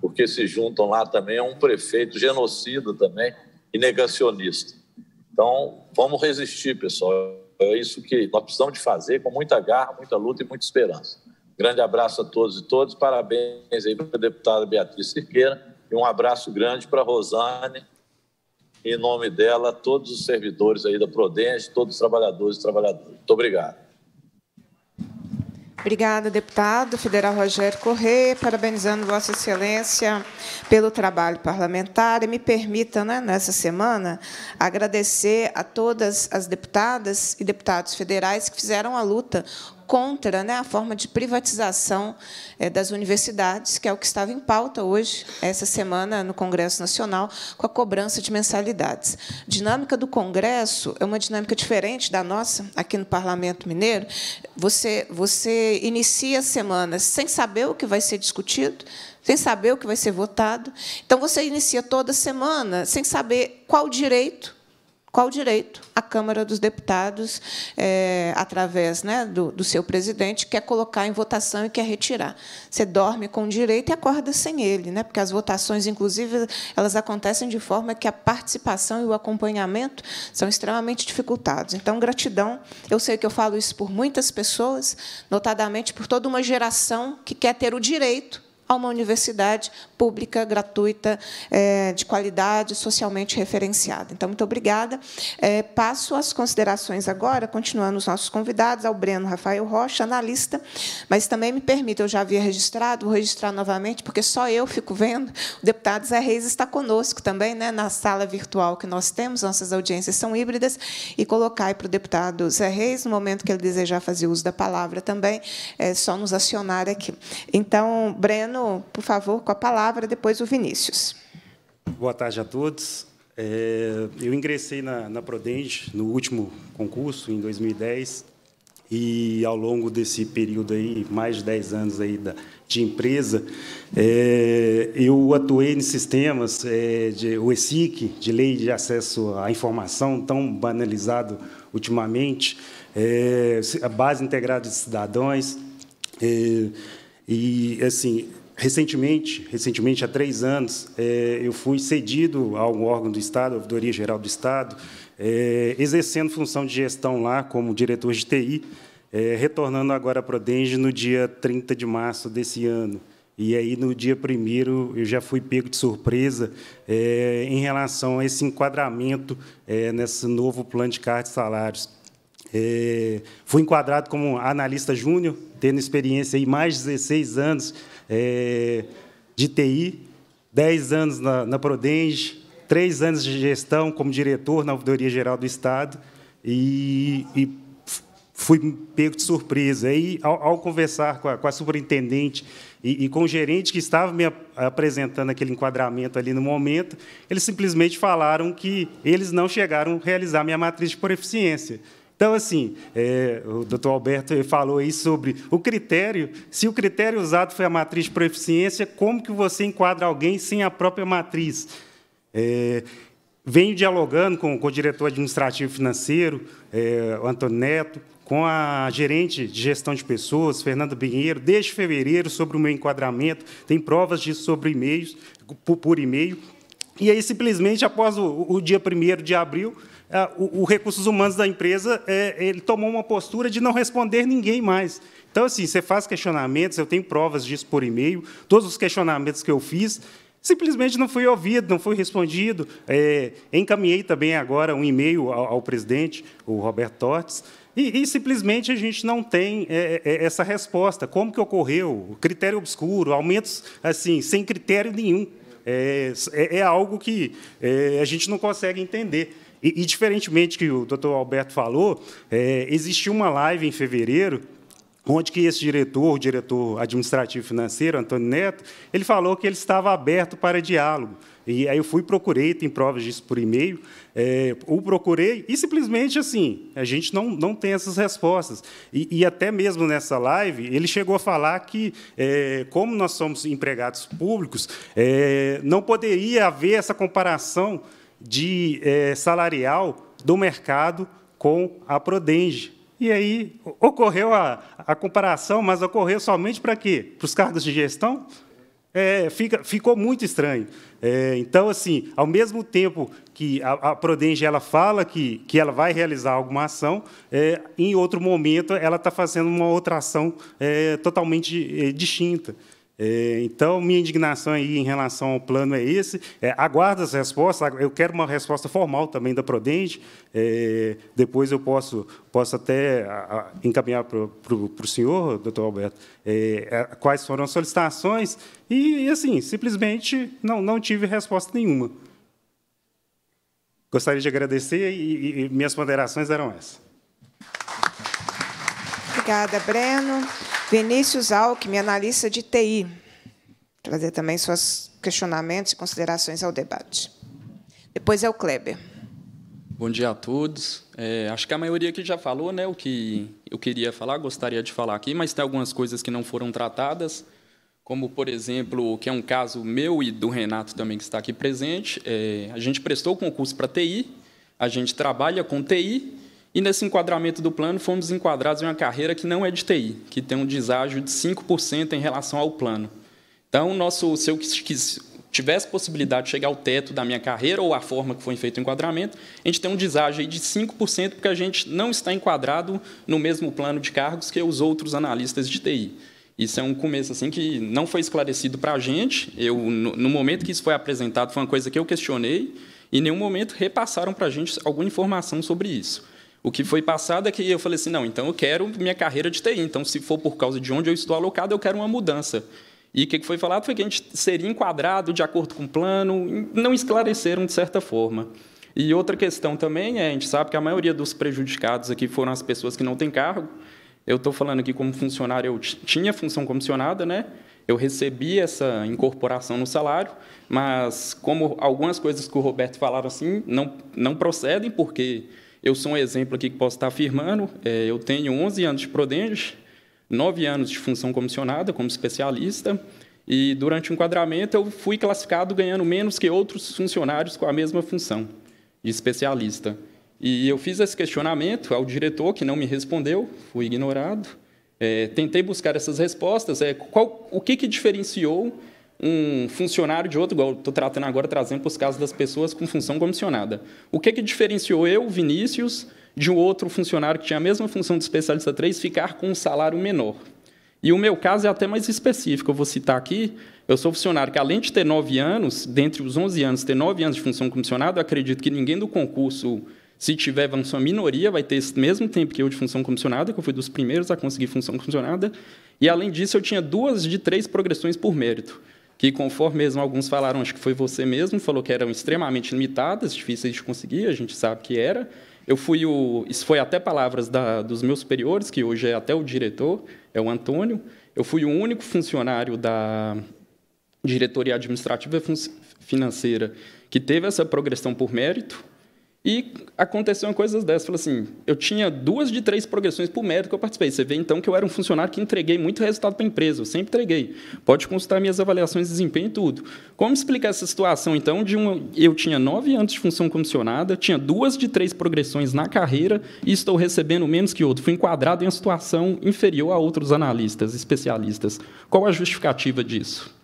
porque se juntam lá também a é um prefeito genocida também e negacionista. Então, vamos resistir, pessoal. É isso que nós precisamos de fazer com muita garra, muita luta e muita esperança. Grande abraço a todos e todas. Parabéns aí para a deputada Beatriz Siqueira e um abraço grande para a Rosane. Em nome dela, todos os servidores aí da Prodenge, todos os trabalhadores e trabalhadoras. Muito obrigado. Obrigada, deputado federal Rogério Corrêa, parabenizando Vossa Excelência pelo trabalho parlamentar. E me permita, né, nessa semana, agradecer a todas as deputadas e deputados federais que fizeram a luta contra né, a forma de privatização eh, das universidades, que é o que estava em pauta hoje, essa semana, no Congresso Nacional, com a cobrança de mensalidades. A dinâmica do Congresso é uma dinâmica diferente da nossa, aqui no Parlamento Mineiro. Você, você inicia a semana sem saber o que vai ser discutido, sem saber o que vai ser votado. Então, você inicia toda semana sem saber qual direito qual direito a Câmara dos Deputados, é, através né, do, do, seu presidente, quer colocar em votação e quer retirar. Você dorme com o direito e acorda sem ele, né, porque as votações, inclusive, elas acontecem de forma que a participação e o acompanhamento são extremamente dificultados. Então, gratidão. Eu sei que eu falo isso por muitas pessoas, notadamente por toda uma geração que quer ter o direito a uma universidade pública, gratuita, é, de qualidade, socialmente referenciada. Então, muito obrigada. É, passo as considerações agora, continuando os nossos convidados, ao Breno Rafael Rocha, analista, mas também me permita, eu já havia registrado, vou registrar novamente, porque só eu fico vendo, o deputado Zé Reis está conosco também, né, na sala virtual que nós temos, nossas audiências são híbridas, e colocar para o deputado Zé Reis, no momento que ele desejar fazer uso da palavra também, é só nos acionar aqui. Então, Breno, Adriano, por favor, com a palavra, depois o Vinícius. Boa tarde a todos. É, eu ingressei na, na Prodenge no último concurso, em 2010, e ao longo desse período aí, mais de 10 anos aí da, de empresa, é, eu atuei em sistemas, é, de, o ESIC, de Lei de Acesso à Informação, tão banalizado ultimamente, é, a Base Integrada de Cidadãos, é, e, assim, Recentemente, recentemente, há três anos, é, eu fui cedido a um órgão do Estado, a Ouvidoria Geral do Estado, é, exercendo função de gestão lá como diretor de TI, é, retornando agora para o Prodenge no dia 30 de março desse ano. E aí, no dia primeiro, eu já fui pego de surpresa em relação a esse enquadramento nesse novo plano de carta de salários. fui enquadrado como analista júnior, tendo experiência aí mais de 16 anos é, de TI, 10 anos na, na Prodenge, 3 anos de gestão como diretor na Auditoria Geral do Estado e, e fui pego de surpresa. Aí, ao, ao conversar com a, com a superintendente e, e, com o gerente que estava me apresentando aquele enquadramento ali no momento, eles simplesmente falaram que eles não chegaram a realizar minha matriz por eficiência. Então, assim, é, o doutor Alberto falou aí sobre o critério. Se o critério usado foi a matriz eficiência, como que você enquadra alguém sem a própria matriz? É, venho dialogando com, com, o diretor administrativo financeiro, é, o Antônio Neto, com a gerente de gestão de pessoas, Fernando Binheiro, desde fevereiro, sobre o meu enquadramento. Tem provas disso sobre e-mails, por, por e-mail. E aí, simplesmente, após o, o dia 1 de abril, é, o, o recursos humanos da empresa é, ele tomou uma postura de não responder ninguém mais. Então, assim, você faz questionamentos, eu tenho provas disso por e-mail, todos os questionamentos que eu fiz, simplesmente não fui ouvido, não fui respondido. É, encaminhei também agora um e-mail ao, ao presidente, o Roberto Tortes, e, e, simplesmente a gente não tem é, é, essa resposta. Como que ocorreu? Critério obscuro, aumentos assim sem critério nenhum. É, é, é algo que é, a gente não consegue entender. E, e diferentemente que o doutor Alberto falou, é, existiu uma live em fevereiro onde que esse diretor, o diretor administrativo financeiro, Antônio Neto, ele falou que ele estava aberto para diálogo. E aí eu fui procurei, tem provas disso por e-mail, é, o procurei e simplesmente assim, a gente não, não tem essas respostas. E, e até mesmo nessa live, ele chegou a falar que, é, como nós somos empregados públicos, é, não poderia haver essa comparação de é, salarial do mercado com a Prodenge. E aí ocorreu a, a comparação, mas ocorreu somente para quê? Para os cargos de gestão? É, fica, ficou muito estranho. É, então, assim, ao mesmo tempo que a, a Prodenge ela fala que, que ela vai realizar alguma ação, é, em outro momento ela está fazendo uma outra ação é, totalmente eh, distinta. É, então, minha indignação aí em relação ao plano é esse. É, aguardo as respostas. Eu quero uma resposta formal também da Prodente. É, depois eu posso, posso até encaminhar para o senhor, doutor Alberto, é, é, quais foram as solicitações. E, assim, simplesmente não, não tive resposta nenhuma. Gostaria de agradecer e, e minhas ponderações eram essas. Obrigada, Breno. Vinícius Alckmin, analista de TI, trazer também seus questionamentos e considerações ao debate. Depois é o Kleber. Bom dia a todos. É, acho que a maioria aqui já falou né, o que eu queria falar, gostaria de falar aqui, mas tem algumas coisas que não foram tratadas, como, por exemplo, que é um caso meu e do Renato também que está aqui presente. É, a gente prestou concurso para TI, a gente trabalha com TI, e nesse enquadramento do plano, fomos enquadrados em uma carreira que não é de TI, que tem um deságio de 5% em relação ao plano. Então, nosso, se eu tivesse possibilidade de chegar ao teto da minha carreira ou a forma que foi feito o enquadramento, a gente tem um deságio de 5%, porque a gente não está enquadrado no mesmo plano de cargos que os outros analistas de TI. Isso é um começo assim que não foi esclarecido para a gente. Eu, no, no momento que isso foi apresentado, foi uma coisa que eu questionei, e em nenhum momento repassaram para a gente alguma informação sobre isso. O que foi passado é que eu falei assim, não, então eu quero minha carreira de TI. Então, se for por causa de onde eu estou alocado, eu quero uma mudança. E o que foi falado foi que a gente seria enquadrado de acordo com o plano, não esclareceram de certa forma. E outra questão também é, a gente sabe que a maioria dos prejudicados aqui foram as pessoas que não têm cargo. Eu estou falando aqui como funcionário, eu tinha função comissionada, né? Eu recebi essa incorporação no salário, mas como algumas coisas que o Roberto falaram assim não, não procedem, porque eu sou um exemplo aqui que posso estar afirmando. É, eu tenho 11 anos de Prodenge, 9 anos de função comissionada como especialista, e durante o enquadramento eu fui classificado ganhando menos que outros funcionários com a mesma função de especialista. E eu fiz esse questionamento ao diretor, que não me respondeu, fui ignorado. É, tentei buscar essas respostas. É, qual, o que, que diferenciou um funcionário de outro, igual estou tratando agora, trazendo para os casos das pessoas com função comissionada. O que, que diferenciou eu, Vinícius, de um outro funcionário que tinha a mesma função de especialista 3 ficar com um salário menor? E o meu caso é até mais específico, eu vou citar aqui. Eu sou funcionário que, além de ter nove anos, dentre os 11 anos, ter nove anos de função comissionada, acredito que ninguém do concurso, se tiver, vamos sua minoria, vai ter esse mesmo tempo que eu de função comissionada, que eu fui dos primeiros a conseguir função comissionada. E, além disso, eu tinha duas de três progressões por mérito que conforme mesmo alguns falaram, acho que foi você mesmo, falou que eram extremamente limitadas, difíceis de conseguir, a gente sabe que era. Eu fui o, isso foi até palavras da, dos meus superiores, que hoje é até o diretor, é o Antônio. Eu fui o único funcionário da diretoria administrativa financeira que teve essa progressão por mérito, e aconteceu coisas dessas. Falei assim, eu tinha duas de três progressões por mérito que eu participei. Você vê, então, que eu era um funcionário que entreguei muito resultado para a empresa. Eu sempre entreguei. Pode consultar minhas avaliações de desempenho e tudo. Como explicar essa situação, então, de um, Eu tinha nove anos de função comissionada, tinha duas de três progressões na carreira e estou recebendo menos que outro. Fui enquadrado em uma situação inferior a outros analistas, especialistas. Qual a justificativa disso?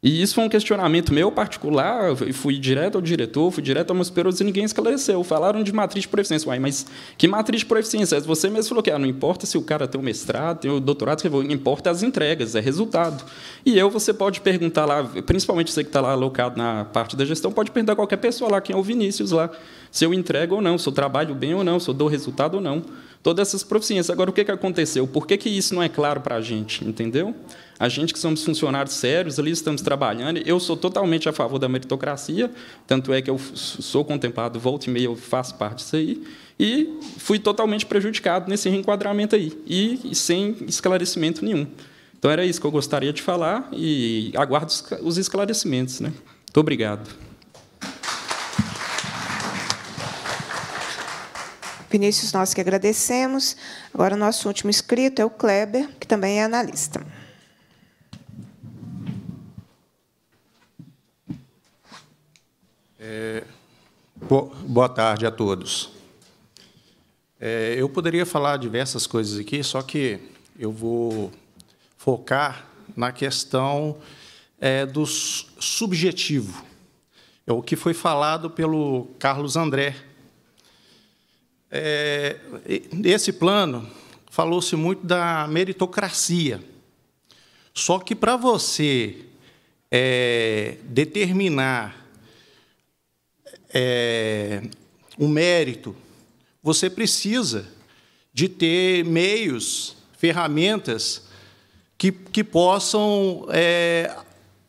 E isso foi um questionamento meu particular, eu fui direto ao diretor, fui direto ao meus superiores e ninguém esclareceu. Falaram de matriz de proficiência. Uai, mas que matriz de proficiência? É você mesmo falou que ah, não importa se o cara tem o mestrado, tem o doutorado, importa as entregas, é resultado. E eu, você pode perguntar lá, principalmente você que está lá alocado na parte da gestão, pode perguntar a qualquer pessoa lá, quem é o Vinícius lá, se eu entrego ou não, se eu trabalho bem ou não, se eu dou resultado ou não todas essas proficiências. Agora, o que, que aconteceu? Por que, que isso não é claro para a gente, entendeu? A gente que somos funcionários sérios, ali estamos trabalhando, eu sou totalmente a favor da meritocracia, tanto é que eu sou contemplado, volta e meia eu faço parte disso aí, e fui totalmente prejudicado nesse reenquadramento aí, e sem esclarecimento nenhum. Então, era isso que eu gostaria de falar, e aguardo os esclarecimentos. Né? Muito obrigado. Vinícius, nós que agradecemos. Agora, nosso último inscrito é o Kleber, que também é analista. É, boa tarde a todos. É, eu poderia falar diversas coisas aqui, só que eu vou focar na questão é, do subjetivo. É o que foi falado pelo Carlos André é, esse plano falou-se muito da meritocracia. Só que para você é, determinar é, mérito, você precisa de ter meios, ferramentas que, que possam é,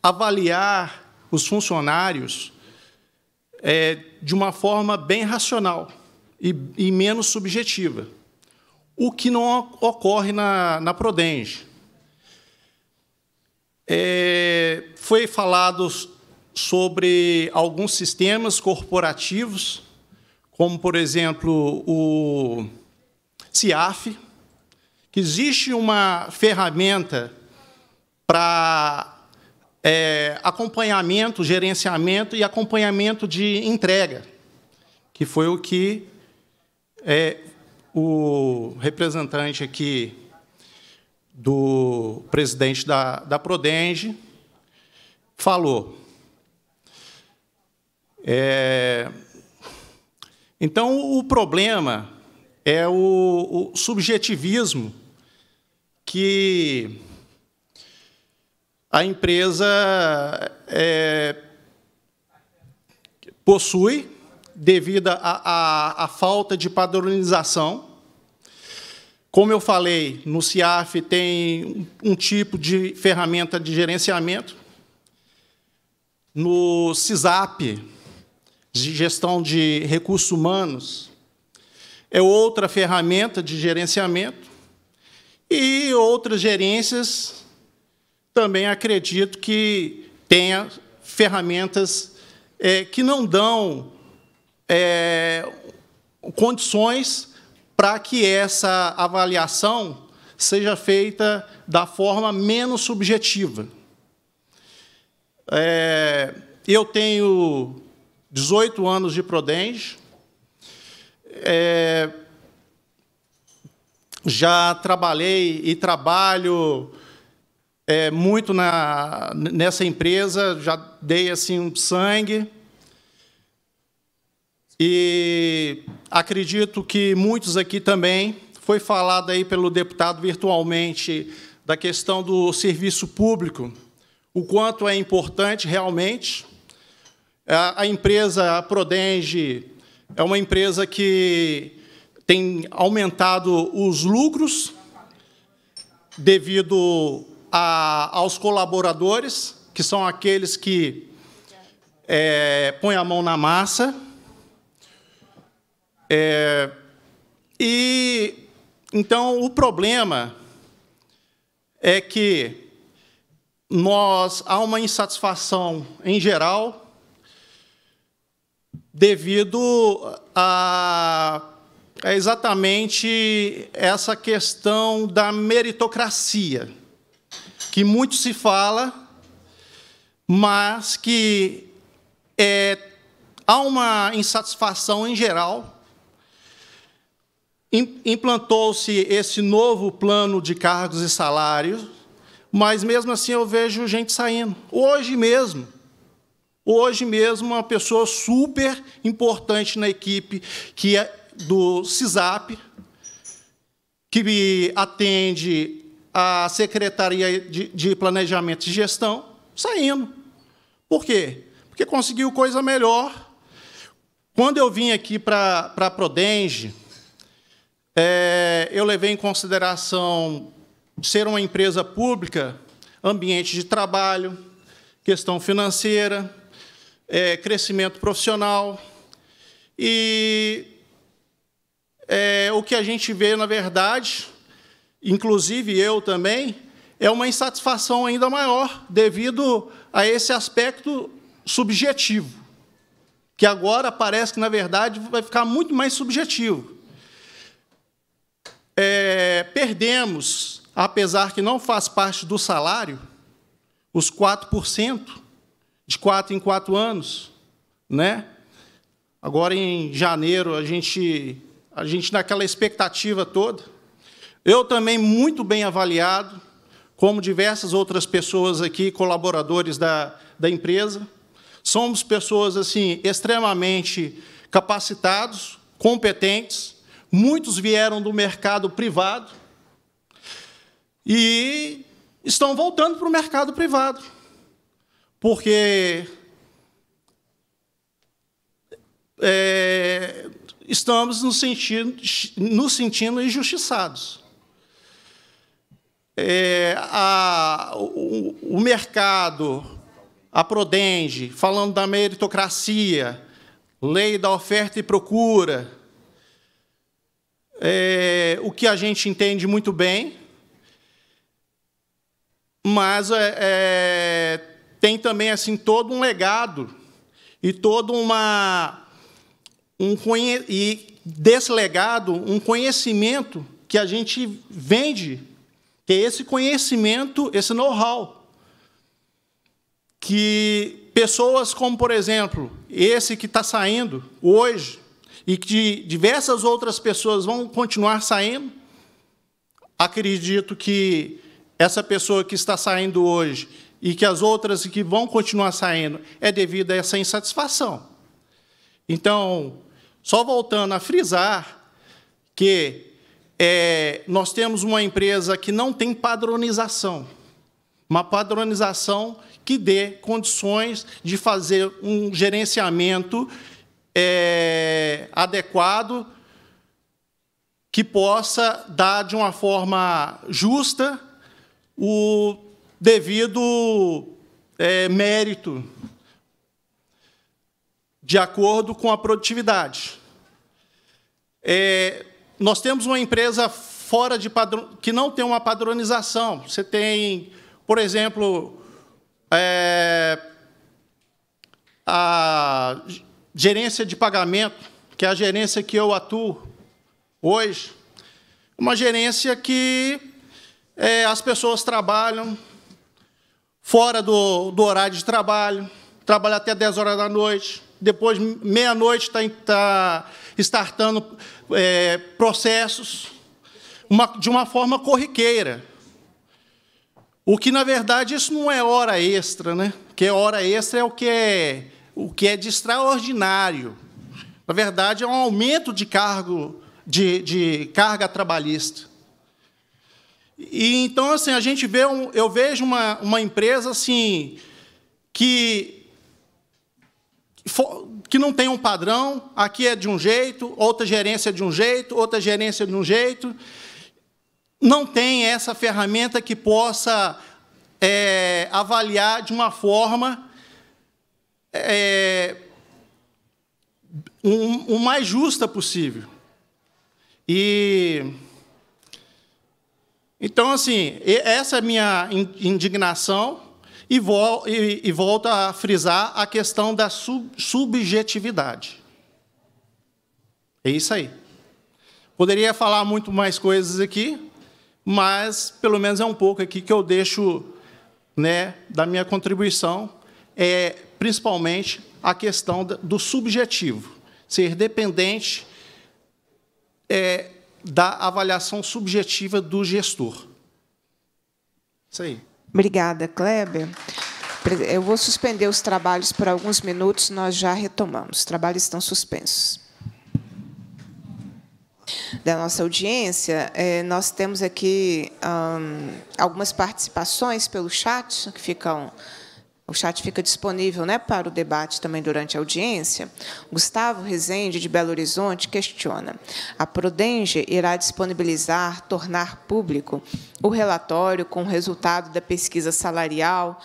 avaliar os funcionários é, de uma forma bem racional e, e menos subjetiva, o que não ocorre na, na Prodenge. É, foi falado sobre alguns sistemas corporativos, como, por exemplo, o CIAF, que existe uma ferramenta para é, acompanhamento, gerenciamento e acompanhamento de entrega, que foi o que é, o representante aqui do presidente da, da Prodenge falou. É, então, o problema é o, o subjetivismo que a empresa é, possui devida à, à falta de padronização. Como eu falei, no CIAF tem um, um tipo de ferramenta de gerenciamento. No CISAP, de gestão de recursos humanos, é outra ferramenta de gerenciamento. E outras gerências também acredito que tenha ferramentas é, que não dão é, condições para que essa avaliação seja feita da forma menos subjetiva. É, eu tenho 18 anos de Prodenge, é, já trabalhei e trabalho é, muito na, nessa empresa, já dei assim um sangue. E acredito que muitos aqui também foi falado aí pelo deputado virtualmente da questão do serviço público, o quanto é importante realmente. A empresa a Prodenge é uma empresa que tem aumentado os lucros devido a, aos colaboradores, que são aqueles que é, põem a mão na massa. É, e então o problema é que nós há uma insatisfação em geral devido a, a exatamente essa questão da meritocracia que muito se fala, mas que é, há uma insatisfação em geral implantou-se esse novo plano de cargos e salários, mas mesmo assim eu vejo gente saindo. Hoje mesmo, hoje mesmo, uma pessoa super importante na equipe que é do CISAP, que atende a Secretaria de Planejamento e Gestão, saindo. Por quê? Porque conseguiu coisa melhor. Quando eu vim aqui para a Prodenge, é, eu levei em consideração ser uma empresa pública, ambiente de trabalho, questão financeira, é, crescimento profissional e é, o que a gente vê, na verdade, inclusive eu também, é uma insatisfação ainda maior devido a esse aspecto subjetivo, que agora parece que, na verdade, vai ficar muito mais subjetivo é, perdemos, apesar que não faz parte do salário, os 4%, de 4 em 4 anos. Né? Agora, em janeiro, a gente, a gente naquela expectativa toda. Eu também muito bem avaliado, como diversas outras pessoas aqui, colaboradores da, da empresa. Somos pessoas assim extremamente capacitados, competentes, Muitos vieram do mercado privado e estão voltando para o mercado privado, porque é, estamos nos sentindo, nos sentindo injustiçados. É, a, o, o, mercado, a Prodenge, falando da meritocracia, lei da oferta e procura, é, o que a gente entende muito bem, mas é, é, tem também assim todo um legado e todo uma um e desse legado um conhecimento que a gente vende, que é esse conhecimento, esse know-how que pessoas como por exemplo esse que está saindo hoje e que diversas outras pessoas vão continuar saindo, acredito que essa pessoa que está saindo hoje e que as outras que vão continuar saindo é devido a essa insatisfação. Então, só voltando a frisar que é, nós temos uma empresa que não tem padronização, uma padronização que dê condições de fazer um gerenciamento é, adequado que possa dar de uma forma justa o devido é, mérito de acordo com a produtividade. É, nós temos uma empresa fora de padrão, que não tem uma padronização. Você tem, por exemplo, é, a gerência de pagamento, que é a gerência que eu atuo hoje, uma gerência que é, as pessoas trabalham fora do, do, horário de trabalho, trabalha até 10 horas da noite, depois, meia-noite, está tá startando é, processos uma, de uma forma corriqueira. O que, na verdade, isso não é hora extra, né? que hora extra é o que é o que é de extraordinário. Na verdade, é um aumento de cargo de, de carga trabalhista. E então assim, a gente vê um, eu vejo uma, uma empresa assim que que não tem um padrão, aqui é de um jeito, outra gerência é de um jeito, outra gerência é de um jeito. Não tem essa ferramenta que possa é, avaliar de uma forma é, um, o mais justa possível. E então, assim, essa é a minha indignação e, vol, e, e volto a frisar a questão da sub, subjetividade. É isso aí. Poderia falar muito mais coisas aqui, mas pelo menos é um pouco aqui que eu deixo né, da minha contribuição é, principalmente a questão do subjetivo, ser dependente é, da avaliação subjetiva do gestor. Isso aí. Obrigada, Kleber. Eu vou suspender os trabalhos por alguns minutos, nós já retomamos. Os trabalhos estão suspensos. Da nossa audiência, é, nós temos aqui algumas participações pelo chat que ficam o chat fica disponível né, para o debate também durante a audiência, Gustavo Rezende, de Belo Horizonte, questiona. A Prodenge irá disponibilizar, tornar público, o relatório com o resultado da pesquisa salarial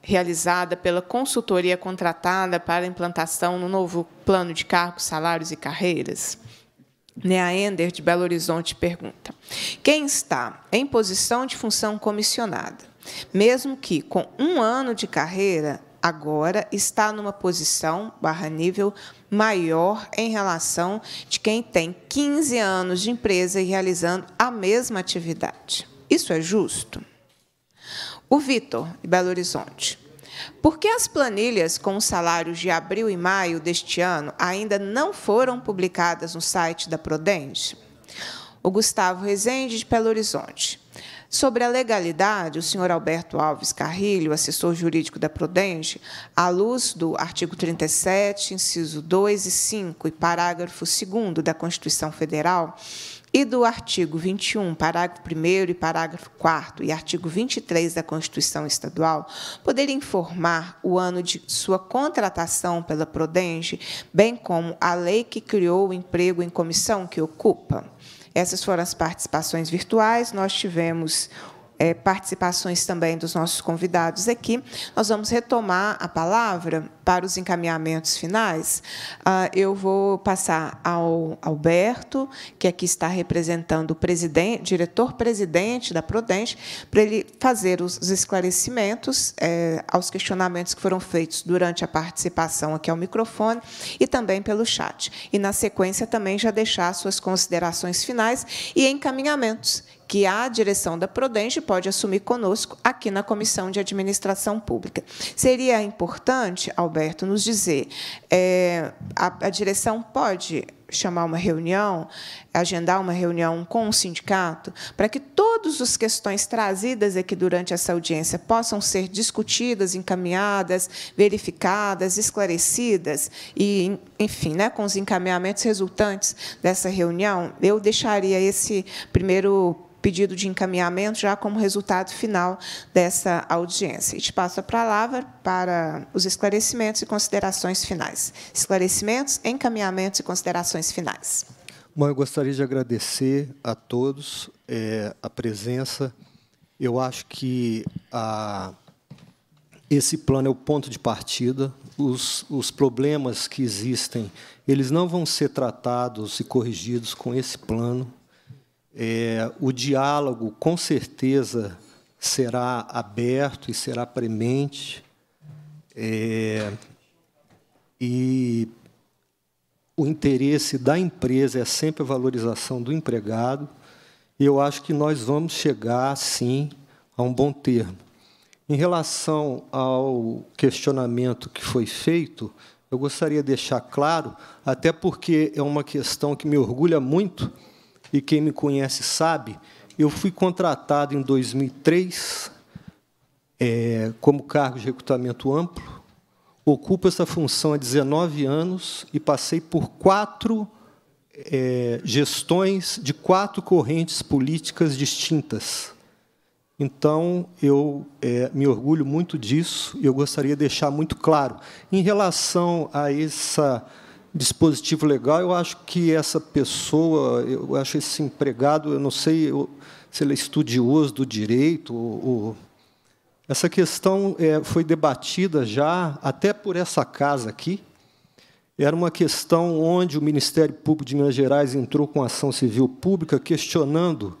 realizada pela consultoria contratada para implantação no novo plano de cargos, salários e carreiras? Nea Ender, de Belo Horizonte, pergunta: Quem está em posição de função comissionada mesmo que com um ano de carreira, agora está numa posição barra nível maior em relação de quem tem 15 anos de empresa e realizando a mesma atividade. Isso é justo? O Vitor, de Belo Horizonte. Por que as planilhas com os salários de abril e maio deste ano ainda não foram publicadas no site da Prodenge? O Gustavo Rezende, de Belo Horizonte. Sobre a legalidade, o senhor Alberto Alves Carrilho, assessor jurídico da Prudente, à luz do artigo 37, inciso 2 e 5 e parágrafo 2 da Constituição Federal, e do artigo 21, parágrafo 1 e parágrafo 4 e artigo 23 da Constituição Estadual, poderia informar o ano de sua contratação pela Prodenge, bem como a lei que criou o emprego em comissão que ocupa. Essas foram as participações virtuais. Nós tivemos é, participações também dos nossos convidados aqui. Nós vamos retomar a palavra para os encaminhamentos finais. Ah, eu vou passar ao Alberto, que aqui está representando o presidente, diretor-presidente da Prodente, para ele fazer os esclarecimentos é, aos questionamentos que foram feitos durante a participação aqui ao microfone e também pelo chat. E, na sequência, também já deixar suas considerações finais e encaminhamentos que a direção da Prodenge pode assumir conosco aqui na Comissão de Administração Pública. Seria importante, Alberto, nos dizer, é, a, a direção pode chamar uma reunião, agendar uma reunião com o sindicato, para que todas as questões trazidas aqui durante essa audiência possam ser discutidas, encaminhadas, verificadas, esclarecidas e, enfim, né, com os encaminhamentos resultantes dessa reunião, eu deixaria esse primeiro pedido de encaminhamento já como resultado final dessa audiência. E te passo a palavra para os esclarecimentos e considerações finais. Esclarecimentos, encaminhamentos e considerações considerações finais. Bom, eu gostaria de agradecer a todos é, a presença. Eu acho que a, esse plano é o ponto de partida. Os, os problemas que existem, eles não vão ser tratados e corrigidos com esse plano. É, o diálogo, com certeza, será aberto e será premente. É, e o interesse da empresa é sempre a valorização do empregado, e eu acho que nós vamos chegar, sim, a um bom termo. Em relação ao questionamento que foi feito, eu gostaria de deixar claro, até porque é uma questão que me orgulha muito, e quem me conhece sabe, eu fui contratado em 2003 é, eh, como cargo de recrutamento amplo, Ocupo essa função há 19 anos e passei por quatro é, gestões de quatro correntes políticas distintas. Então, eu é, me orgulho muito disso e eu gostaria de deixar muito claro. Em relação a esse dispositivo legal, eu acho que essa pessoa, eu acho esse empregado, eu não sei eu, se ele é estudioso do direito ou, ou essa questão é, foi debatida já até por essa casa aqui. Era uma questão onde o Ministério Público de Minas Gerais entrou com ação civil pública questionando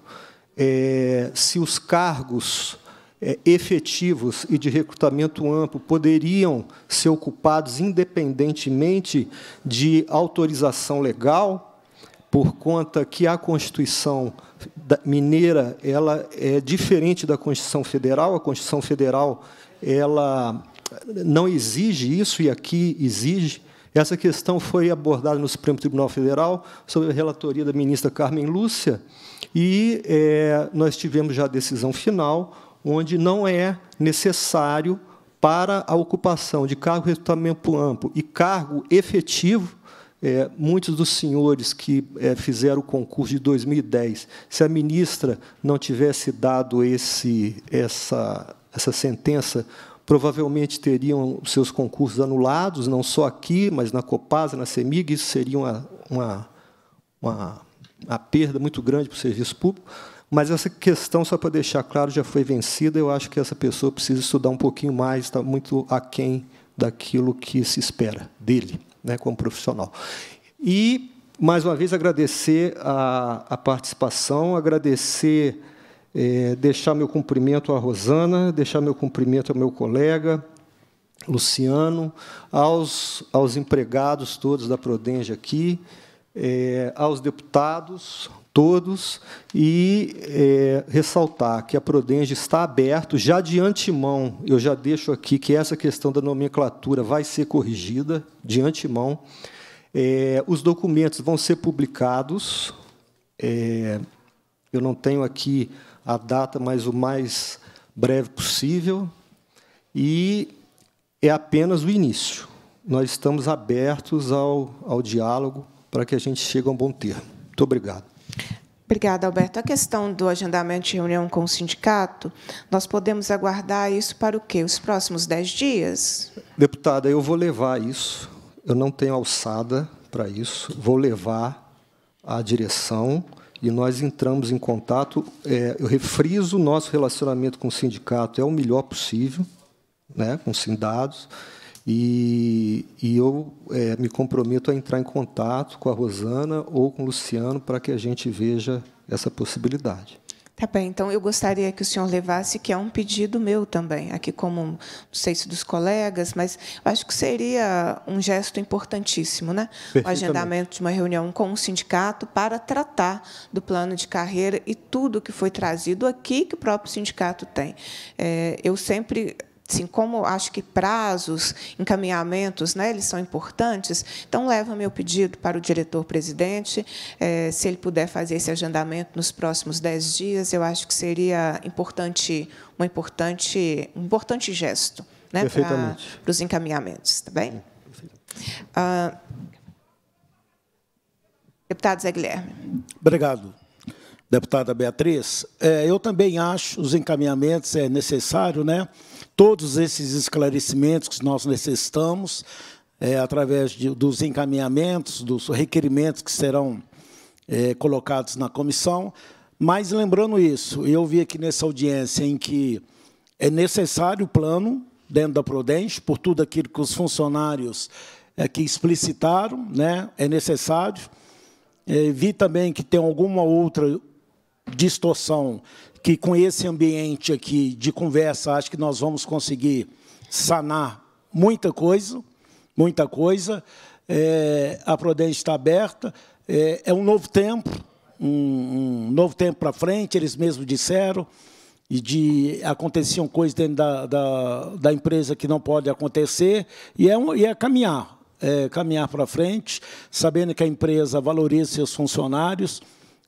é, se os cargos é, efetivos e de recrutamento amplo poderiam ser ocupados independentemente de autorização legal por conta que a Constituição mineira ela é diferente da Constituição Federal. A Constituição Federal ela não exige isso e aqui exige. Essa questão foi abordada no Supremo Tribunal Federal sob a relatoria da ministra Carmen Lúcia e é, nós tivemos já a decisão final onde não é necessário para a ocupação de cargo de recrutamento amplo e cargo efetivo é, muitos dos senhores que é, fizeram o concurso de 2010, se a ministra não tivesse dado esse, essa, essa sentença, provavelmente teriam seus concursos anulados, não só aqui, mas na Copasa, na CEMIG, isso seria uma, uma, uma, uma perda muito grande para o serviço público. Mas essa questão, só para deixar claro, já foi vencida. Eu acho que essa pessoa precisa estudar um pouquinho mais, está muito aquém daquilo que se espera dele né, como profissional. E, mais uma vez, agradecer a, a participação, agradecer, é, deixar meu cumprimento à Rosana, deixar meu cumprimento ao meu colega, Luciano, aos, aos empregados todos da Prodenge aqui, é, aos deputados, todos e é, ressaltar que a Prodenge está aberto já de antemão. Eu já deixo aqui que essa questão da nomenclatura vai ser corrigida de antemão. É, os documentos vão ser publicados. É, eu não tenho aqui a data, mas o mais breve possível. E é apenas o início. Nós estamos abertos ao, ao diálogo para que a gente chegue a um bom termo. Muito obrigado. Obrigada, Alberto. A questão do agendamento de reunião com o sindicato, nós podemos aguardar isso para o quê? Os próximos dez dias? Deputada, eu vou levar isso. Eu não tenho alçada para isso. Vou levar à direção e nós entramos em contato. É, eu refriso o nosso relacionamento com o sindicato é o melhor possível, né, com os sindados. dados e, e eu é, me comprometo a entrar em contato com a Rosana ou com o Luciano para que a gente veja essa possibilidade. Tá bem, então eu gostaria que o senhor levasse, que é um pedido meu também, aqui como, não sei se dos colegas, mas acho que seria um gesto importantíssimo, né? O agendamento de uma reunião com o sindicato para tratar do plano de carreira e tudo que foi trazido aqui que o próprio sindicato tem. É, eu sempre assim como acho que prazos, encaminhamentos, né, eles são importantes, então leva meu pedido para o diretor-presidente, é, se ele puder fazer esse agendamento nos próximos dez dias, eu acho que seria importante, uma importante, um importante gesto, né, para, os encaminhamentos, tá bem? Ah, deputado Zé Guilherme. Obrigado. Deputada Beatriz, é, eu também acho os encaminhamentos é necessário, né? todos esses esclarecimentos que nós necessitamos, é, através de, dos encaminhamentos, dos requerimentos que serão é, colocados na comissão. Mas, lembrando isso, eu vi aqui nessa audiência em que é necessário o plano dentro da Prudente, por tudo aquilo que os funcionários aqui é, explicitaram, né, é necessário. É, vi também que tem alguma outra distorção que com esse ambiente aqui de conversa, acho que nós vamos conseguir sanar muita coisa, muita coisa. É, a Prodente está aberta, é, é um novo tempo, um, um novo tempo para frente, eles mesmos disseram, e de aconteciam coisas dentro da, da, da, empresa que não pode acontecer, e é, um, e é caminhar, é, caminhar para frente, sabendo que a empresa valoriza seus funcionários,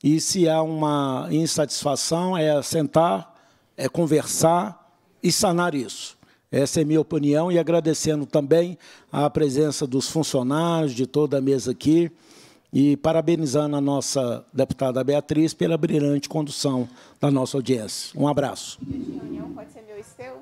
e se há uma insatisfação, é sentar, é conversar e sanar isso. Essa é minha opinião e agradecendo também a presença dos funcionários, de toda a mesa aqui, e parabenizando a nossa deputada Beatriz pela brilhante condução da nossa audiência. Um abraço. De reunião pode ser meu e seu?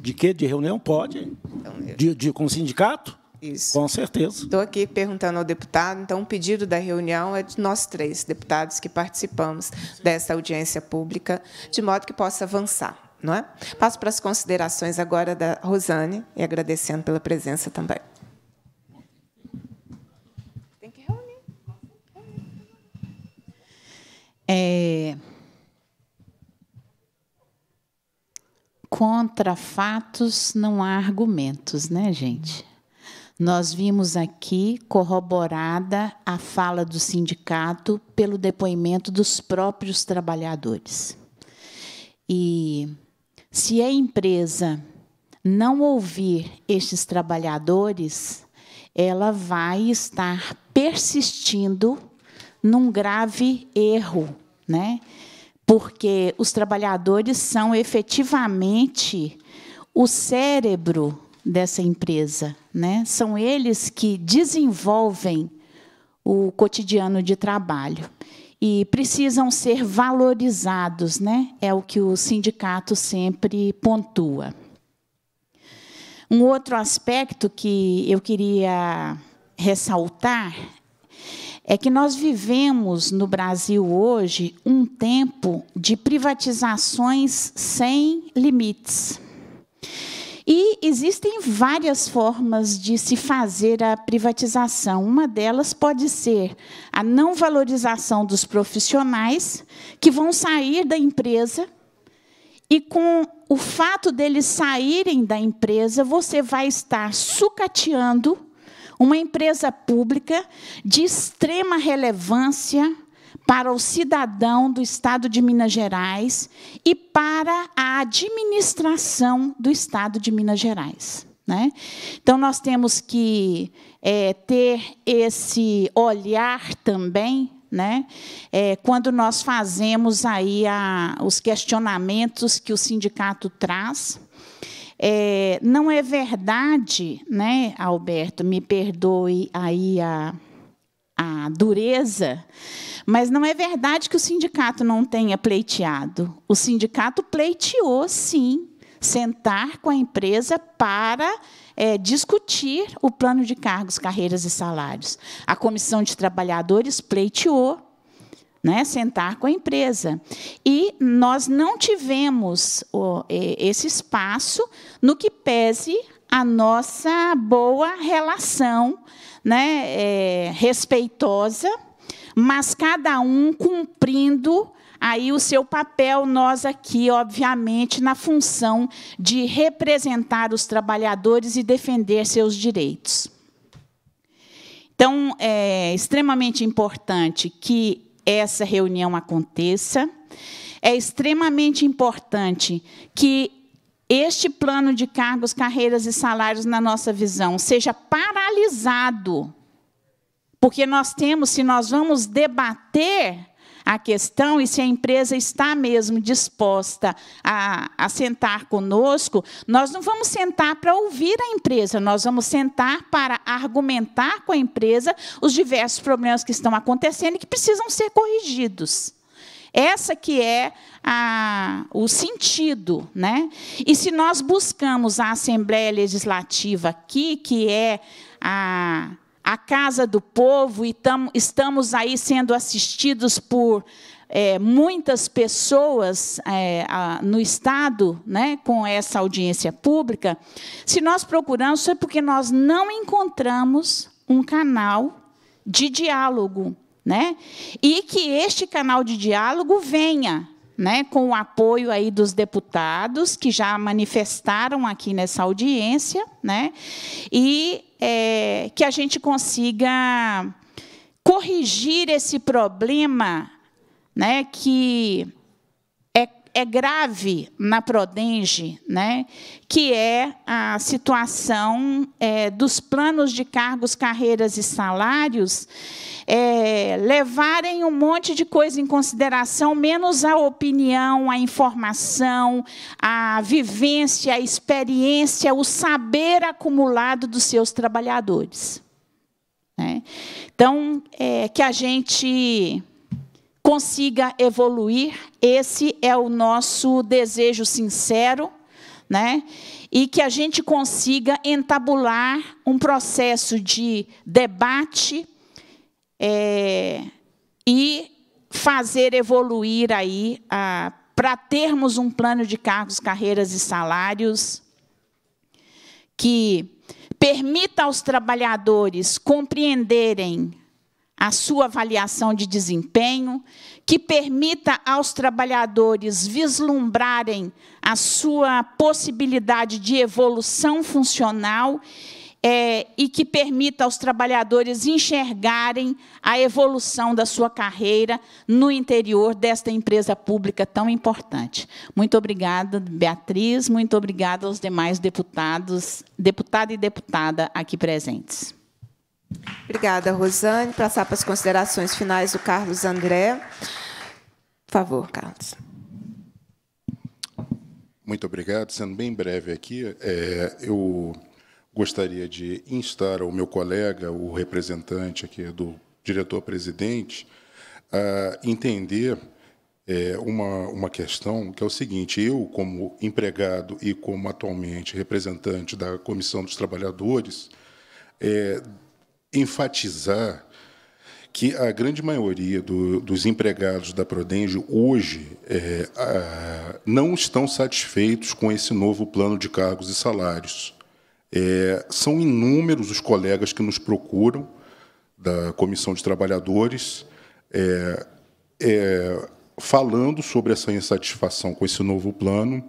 De quê? De reunião? Pode. Então, de, de, com o sindicato? Isso. Com certeza. Estou aqui perguntando ao deputado, então, o pedido da reunião é de nós três deputados que participamos dessa audiência pública, de modo que possa avançar. Não é? Passo para as considerações agora da Rosane, e agradecendo pela presença também. Tem que reunir. É... Contra fatos não há argumentos, né, gente? Nós vimos aqui corroborada a fala do sindicato pelo depoimento dos próprios trabalhadores. E se a empresa não ouvir estes trabalhadores, ela vai estar persistindo num grave erro, né? Porque os trabalhadores são efetivamente o cérebro dessa empresa. Né? São eles que desenvolvem o cotidiano de trabalho e precisam ser valorizados, né? É o que o sindicato sempre pontua. Um outro aspecto que eu queria ressaltar é que nós vivemos no Brasil hoje um tempo de privatizações sem limites. E existem várias formas de se fazer a privatização. Uma delas pode ser a não valorização dos profissionais que vão sair da empresa e com o fato deles saírem da empresa, você vai estar sucateando uma empresa pública de extrema relevância para o cidadão do Estado de Minas Gerais e para a administração do Estado de Minas Gerais. Né? Então, nós temos que é, ter esse olhar também né? É, quando nós fazemos aí a, os questionamentos que o sindicato traz. É, não é verdade, né, Alberto? Me perdoe aí a, a dureza, mas não é verdade que o sindicato não tenha pleiteado. O sindicato pleiteou, sim, sentar com a empresa para é, discutir o plano de cargos, carreiras e salários. A comissão de trabalhadores pleiteou. Né, sentar com a empresa. E nós não tivemos é, esse espaço no que pese a nossa boa relação né, é, respeitosa, mas cada um cumprindo aí o seu papel, nós aqui, obviamente, na função de representar os trabalhadores e defender seus direitos. Então, é extremamente importante que essa reunião aconteça, é extremamente importante que este plano de cargos, carreiras e salários, na nossa visão, seja paralisado. Porque nós temos, se nós vamos debater a questão e se a empresa está mesmo disposta a, a sentar conosco, nós não vamos sentar para ouvir a empresa, nós vamos sentar para argumentar com a empresa os diversos problemas que estão acontecendo e que precisam ser corrigidos. Essa que é a, o sentido. Né? E se nós buscamos a Assembleia Legislativa aqui, que é a, a casa do povo, e tam, estamos aí sendo assistidos por é, muitas pessoas é, a, no Estado né, com essa audiência pública, se nós procuramos, é porque nós não encontramos um canal de diálogo né? E que este canal de diálogo venha, né, com o apoio aí dos deputados que já manifestaram aqui nessa audiência, né? E é, que a gente consiga corrigir esse problema, né, que é grave na Prodenge, né, que é a situação é, dos planos de cargos, carreiras e salários é, levarem um monte de coisa em consideração, menos a opinião, a informação, a vivência, a experiência, o saber acumulado dos seus trabalhadores. Né? Então, é, que a gente consiga evoluir. Esse é o nosso desejo sincero, né? E que a gente consiga entabular um processo de debate é, e fazer evoluir aí para termos um plano de cargos, carreiras e salários que permita aos trabalhadores compreenderem a sua avaliação de desempenho, que permita aos trabalhadores vislumbrarem a sua possibilidade de evolução funcional é, e que permita aos trabalhadores enxergarem a evolução da sua carreira no interior desta empresa pública tão importante. Muito obrigada, Beatriz, muito obrigada aos demais deputados, deputada e deputada aqui presentes. Obrigada, Rosane. Passar para as considerações finais do Carlos André. Por favor, Carlos. Muito obrigado. Sendo bem breve aqui, é, eu gostaria de instar ao meu colega, o representante aqui do diretor-presidente, a entender é, uma, uma questão que é o seguinte: eu, como empregado e como atualmente representante da Comissão dos Trabalhadores, é, enfatizar que a grande maioria do, dos empregados da Prodenge hoje é, a, não estão satisfeitos com esse novo plano de cargos e salários. É, são inúmeros os colegas que nos procuram da Comissão de Trabalhadores é, é falando sobre essa insatisfação com esse novo plano,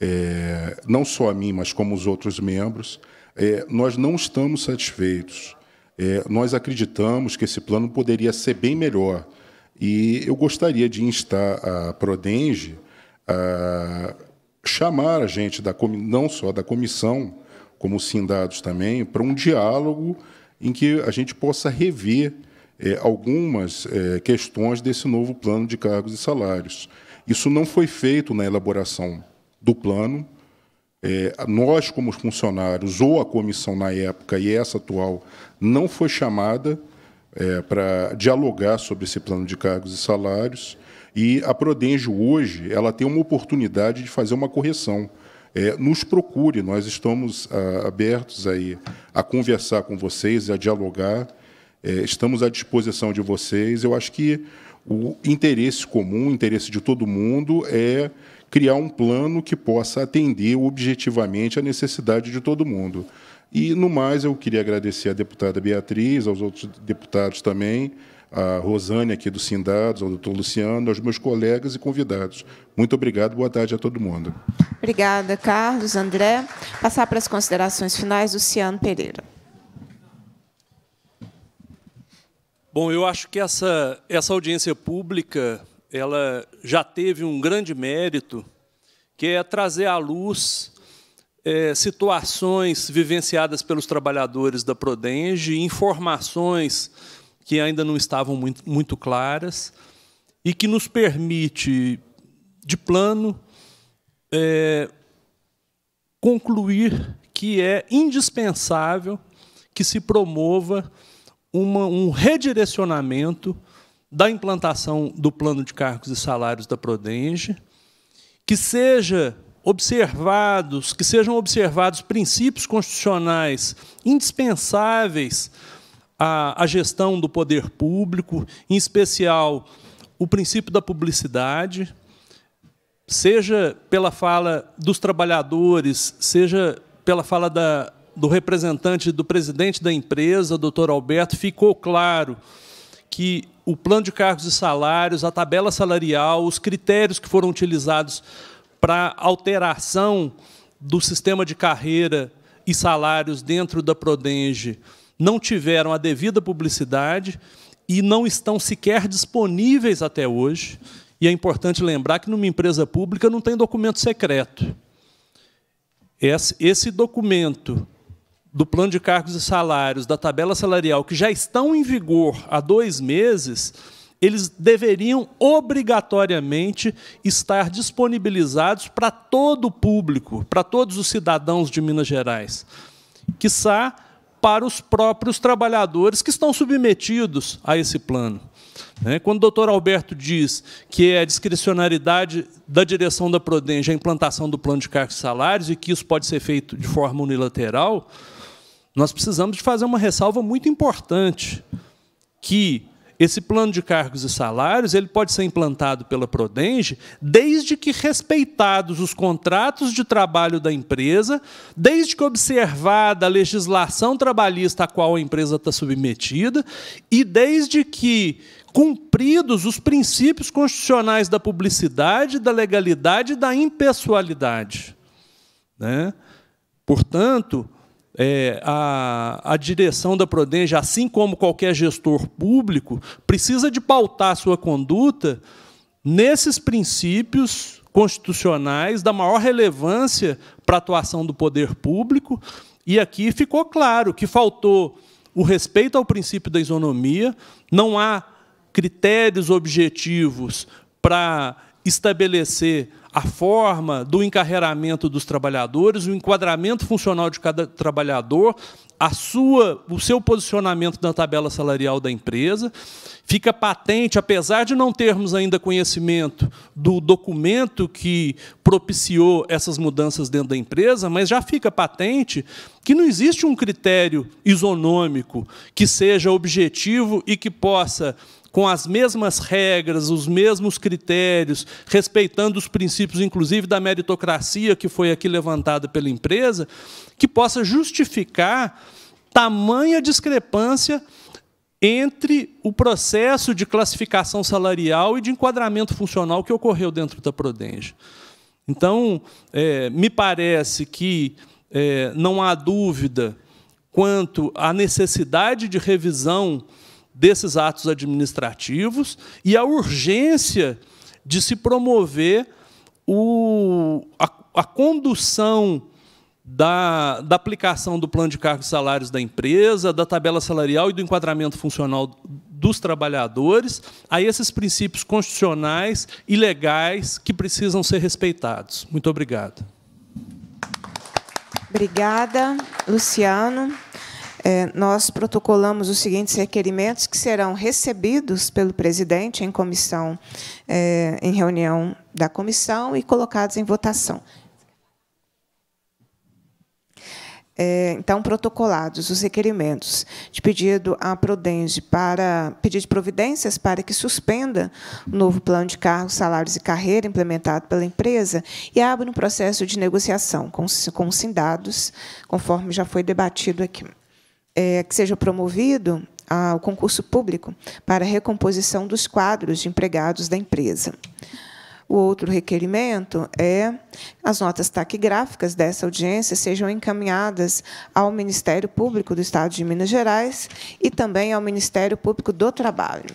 é, não só a mim, mas como os outros membros. É, nós não estamos satisfeitos. É, nós acreditamos que esse plano poderia ser bem melhor. E eu gostaria de instar a Prodenge a chamar a gente, da, não só da comissão, como os sindados também, para um diálogo em que a gente possa rever é, algumas é, questões desse novo plano de cargos e salários. Isso não foi feito na elaboração do plano, é, nós, como funcionários, ou a comissão na época e essa atual, não foi chamada é, para dialogar sobre esse plano de cargos e salários. E a Prodenjo, hoje, ela tem uma oportunidade de fazer uma correção. É, nos procure, nós estamos a, ah, abertos aí a conversar com vocês, a dialogar, é, estamos à disposição de vocês. Eu acho que o interesse comum, o interesse de todo mundo é criar um plano que possa atender objetivamente a necessidade de todo mundo. E, no mais, eu queria agradecer à deputada Beatriz, aos outros deputados também, à Rosane aqui do Sindados, ao doutor Luciano, aos meus colegas e convidados. Muito obrigado, boa tarde a todo mundo. Obrigada, Carlos, André. Passar para as considerações finais, Luciano Pereira. Bom, eu acho que essa, essa audiência pública ela já teve um grande mérito, que é trazer à luz é, situações vivenciadas pelos trabalhadores da Prodenge, informações que ainda não estavam muito, muito claras, e que nos permite, de plano, é, concluir que é indispensável que se promova uma, um redirecionamento da implantação do plano de cargos e salários da Prodenge, que seja observados, que sejam observados princípios constitucionais indispensáveis à, à gestão do poder público, em especial o princípio da publicidade, seja pela fala dos trabalhadores, seja pela fala da, do representante do presidente da empresa, doutor Alberto, ficou claro que o plano de cargos e salários, a tabela salarial, os critérios que foram utilizados para alteração do sistema de carreira e salários dentro da Prodenge não tiveram a devida publicidade e não estão sequer disponíveis até hoje. E é importante lembrar que numa empresa pública não tem documento secreto. Esse documento do plano de cargos e salários, da tabela salarial, que já estão em vigor há dois meses, eles deveriam obrigatoriamente estar disponibilizados para todo o público, para todos os cidadãos de Minas Gerais. Quiçá para os próprios trabalhadores que estão submetidos a esse plano. Né? Quando o doutor Alberto diz que é a discricionariedade da direção da Prodenja a implantação do plano de cargos e salários e que isso pode ser feito de forma unilateral, nós precisamos de fazer uma ressalva muito importante, que esse plano de cargos e salários ele pode ser implantado pela Prodenge desde que respeitados os contratos de trabalho da empresa, desde que observada a legislação trabalhista a qual a empresa está submetida e desde que cumpridos os princípios constitucionais da publicidade, da legalidade e da impessoalidade. Né? Portanto, é, a, a, direção da Prodenge, assim como qualquer gestor público, precisa de pautar sua conduta nesses princípios constitucionais da maior relevância para a atuação do poder público. E aqui ficou claro que faltou o respeito ao princípio da isonomia, não há critérios objetivos para estabelecer a forma do encarreiramento dos trabalhadores, o enquadramento funcional de cada trabalhador, a sua, o seu posicionamento na tabela salarial da empresa. Fica patente, apesar de não termos ainda conhecimento do documento que propiciou essas mudanças dentro da empresa, mas já fica patente que não existe um critério isonômico que seja objetivo e que possa com as mesmas regras, os mesmos critérios, respeitando os princípios, inclusive, da meritocracia que foi aqui levantada pela empresa, que possa justificar tamanha discrepância entre o processo de classificação salarial e de enquadramento funcional que ocorreu dentro da Prodenge. Então, é, me parece que é, não há dúvida quanto à necessidade de revisão desses atos administrativos e a urgência de se promover o, a, a condução da, da, aplicação do plano de cargos e salários da empresa, da tabela salarial e do enquadramento funcional dos trabalhadores, a esses princípios constitucionais e legais que precisam ser respeitados. Muito obrigado. Obrigada, Luciano. É, nós protocolamos os seguintes requerimentos que serão recebidos pelo presidente em comissão, é, em reunião da comissão e colocados em votação. É, então, protocolados os requerimentos de pedido à Prodenge para pedido de providências para que suspenda o novo plano de cargos, salários e carreira implementado pela empresa e abra um processo de negociação com, com os sindados, conforme já foi debatido aqui é, que seja promovido o concurso público para recomposição dos quadros de empregados da empresa. O outro requerimento é as notas taquigráficas dessa audiência sejam encaminhadas ao Ministério Público do Estado de Minas Gerais e também ao Ministério Público do Trabalho.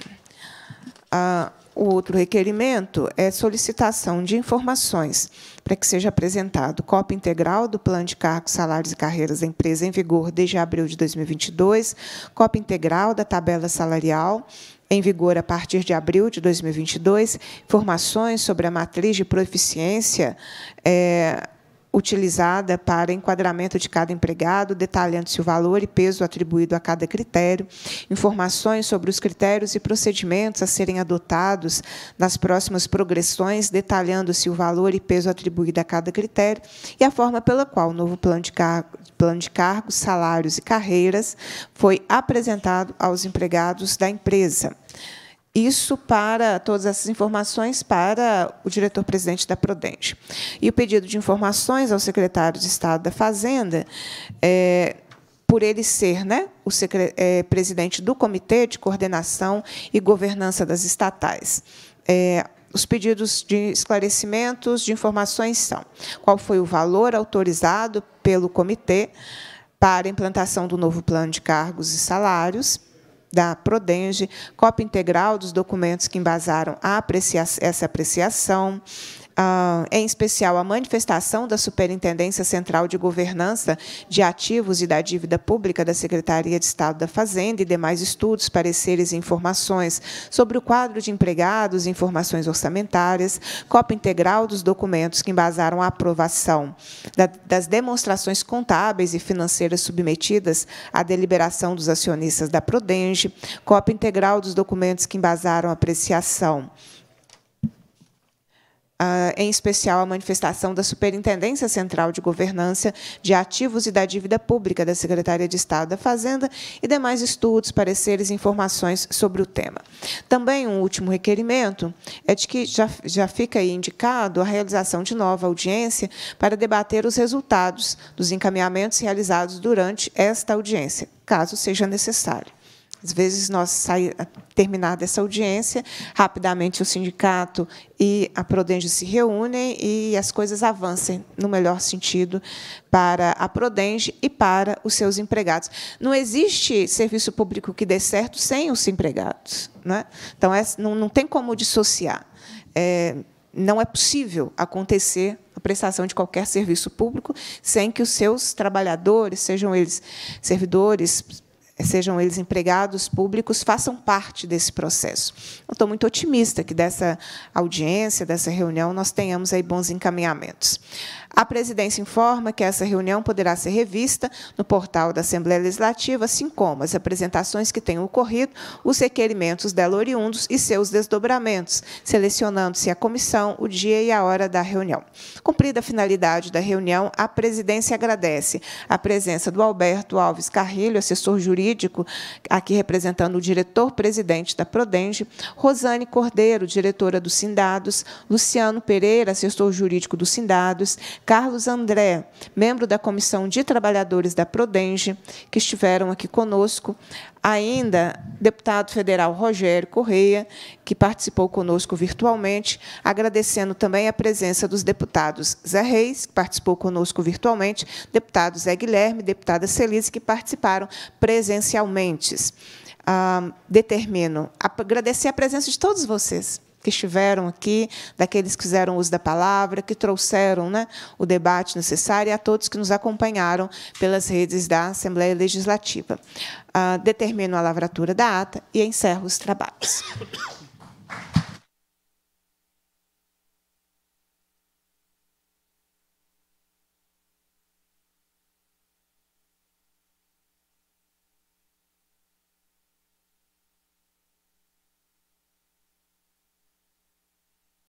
Ah, o outro requerimento é solicitação de informações para que seja apresentado cópia integral do plano de cargos, salários e carreiras da empresa em vigor desde abril de 2022, cópia integral da tabela salarial em vigor a partir de abril de 2022, informações sobre a matriz de proficiência é, utilizada para enquadramento de cada empregado, detalhando-se o valor e peso atribuído a cada critério, informações sobre os critérios e procedimentos a serem adotados nas próximas progressões, detalhando-se o valor e peso atribuído a cada critério e a forma pela qual o novo plano de, car plano de cargos, salários e carreiras foi apresentado aos empregados da empresa. Isso para todas essas informações para o diretor-presidente da Prudente. E o pedido de informações ao secretário de Estado da Fazenda, é, por ele ser né, o é, presidente do Comitê de Coordenação e Governança das Estatais. É, os pedidos de esclarecimentos, de informações são qual foi o valor autorizado pelo comitê para a implantação do novo plano de cargos e salários, da Prodenge, cópia integral dos documentos que embasaram essa apreciação, em especial a manifestação da Superintendência Central de Governança de Ativos e da Dívida Pública da Secretaria de Estado da Fazenda e demais estudos, pareceres e informações sobre o quadro de empregados, informações orçamentárias, cópia integral dos documentos que embasaram a aprovação das demonstrações contábeis e financeiras submetidas à deliberação dos acionistas da Prodenge, cópia integral dos documentos que embasaram a apreciação ah, em especial a manifestação da Superintendência Central de Governança de Ativos e da Dívida Pública da Secretaria de Estado da Fazenda e demais estudos, pareceres e informações sobre o tema. Também um último requerimento é de que já, já fica indicado a realização de nova audiência para debater os resultados dos encaminhamentos realizados durante esta audiência, caso seja necessário. Às vezes, nós sair, eh, terminar dessa audiência, rapidamente o sindicato e a Prodenge se reúnem e as coisas avancem no melhor sentido para a Prodenge e para os seus empregados. Não existe serviço público que dê certo sem os empregados. Né? Então, é, não, não tem como dissociar. É, não é possível acontecer a prestação de qualquer serviço público sem que os seus trabalhadores, sejam eles servidores, é, sejam eles empregados públicos, façam parte desse processo. Eu estou muito otimista que dessa audiência, dessa reunião, nós tenhamos aí bons encaminhamentos. A presidência informa que essa reunião poderá ser revista no portal da Assembleia Legislativa, assim como as apresentações que tenham ocorrido, os requerimentos dela oriundos e seus desdobramentos, selecionando-se a comissão, o dia e a hora da reunião. Cumprida a finalidade da reunião, a presidência agradece a presença do Alberto Alves Carrilho, assessor jurídico, aqui representando o diretor-presidente da Prodenge, Rosane Cordeiro, diretora do Sindados, Luciano Pereira, assessor jurídico do Sindados, Carlos André, membro da Comissão de Trabalhadores da Prodenge, que estiveram aqui conosco, ainda deputado federal Rogério Correia, que participou conosco virtualmente, agradecendo também a presença dos deputados Zé Reis, que participou conosco virtualmente, deputado Zé Guilherme, deputada Celise, que participaram presencialmente. Ah, determino agradecer a presença de todos vocês que estiveram aqui, daqueles que fizeram uso da palavra, que trouxeram né, o debate necessário, e a todos que nos acompanharam pelas redes da Assembleia Legislativa. Ah, determino a lavratura da ata e encerro os trabalhos.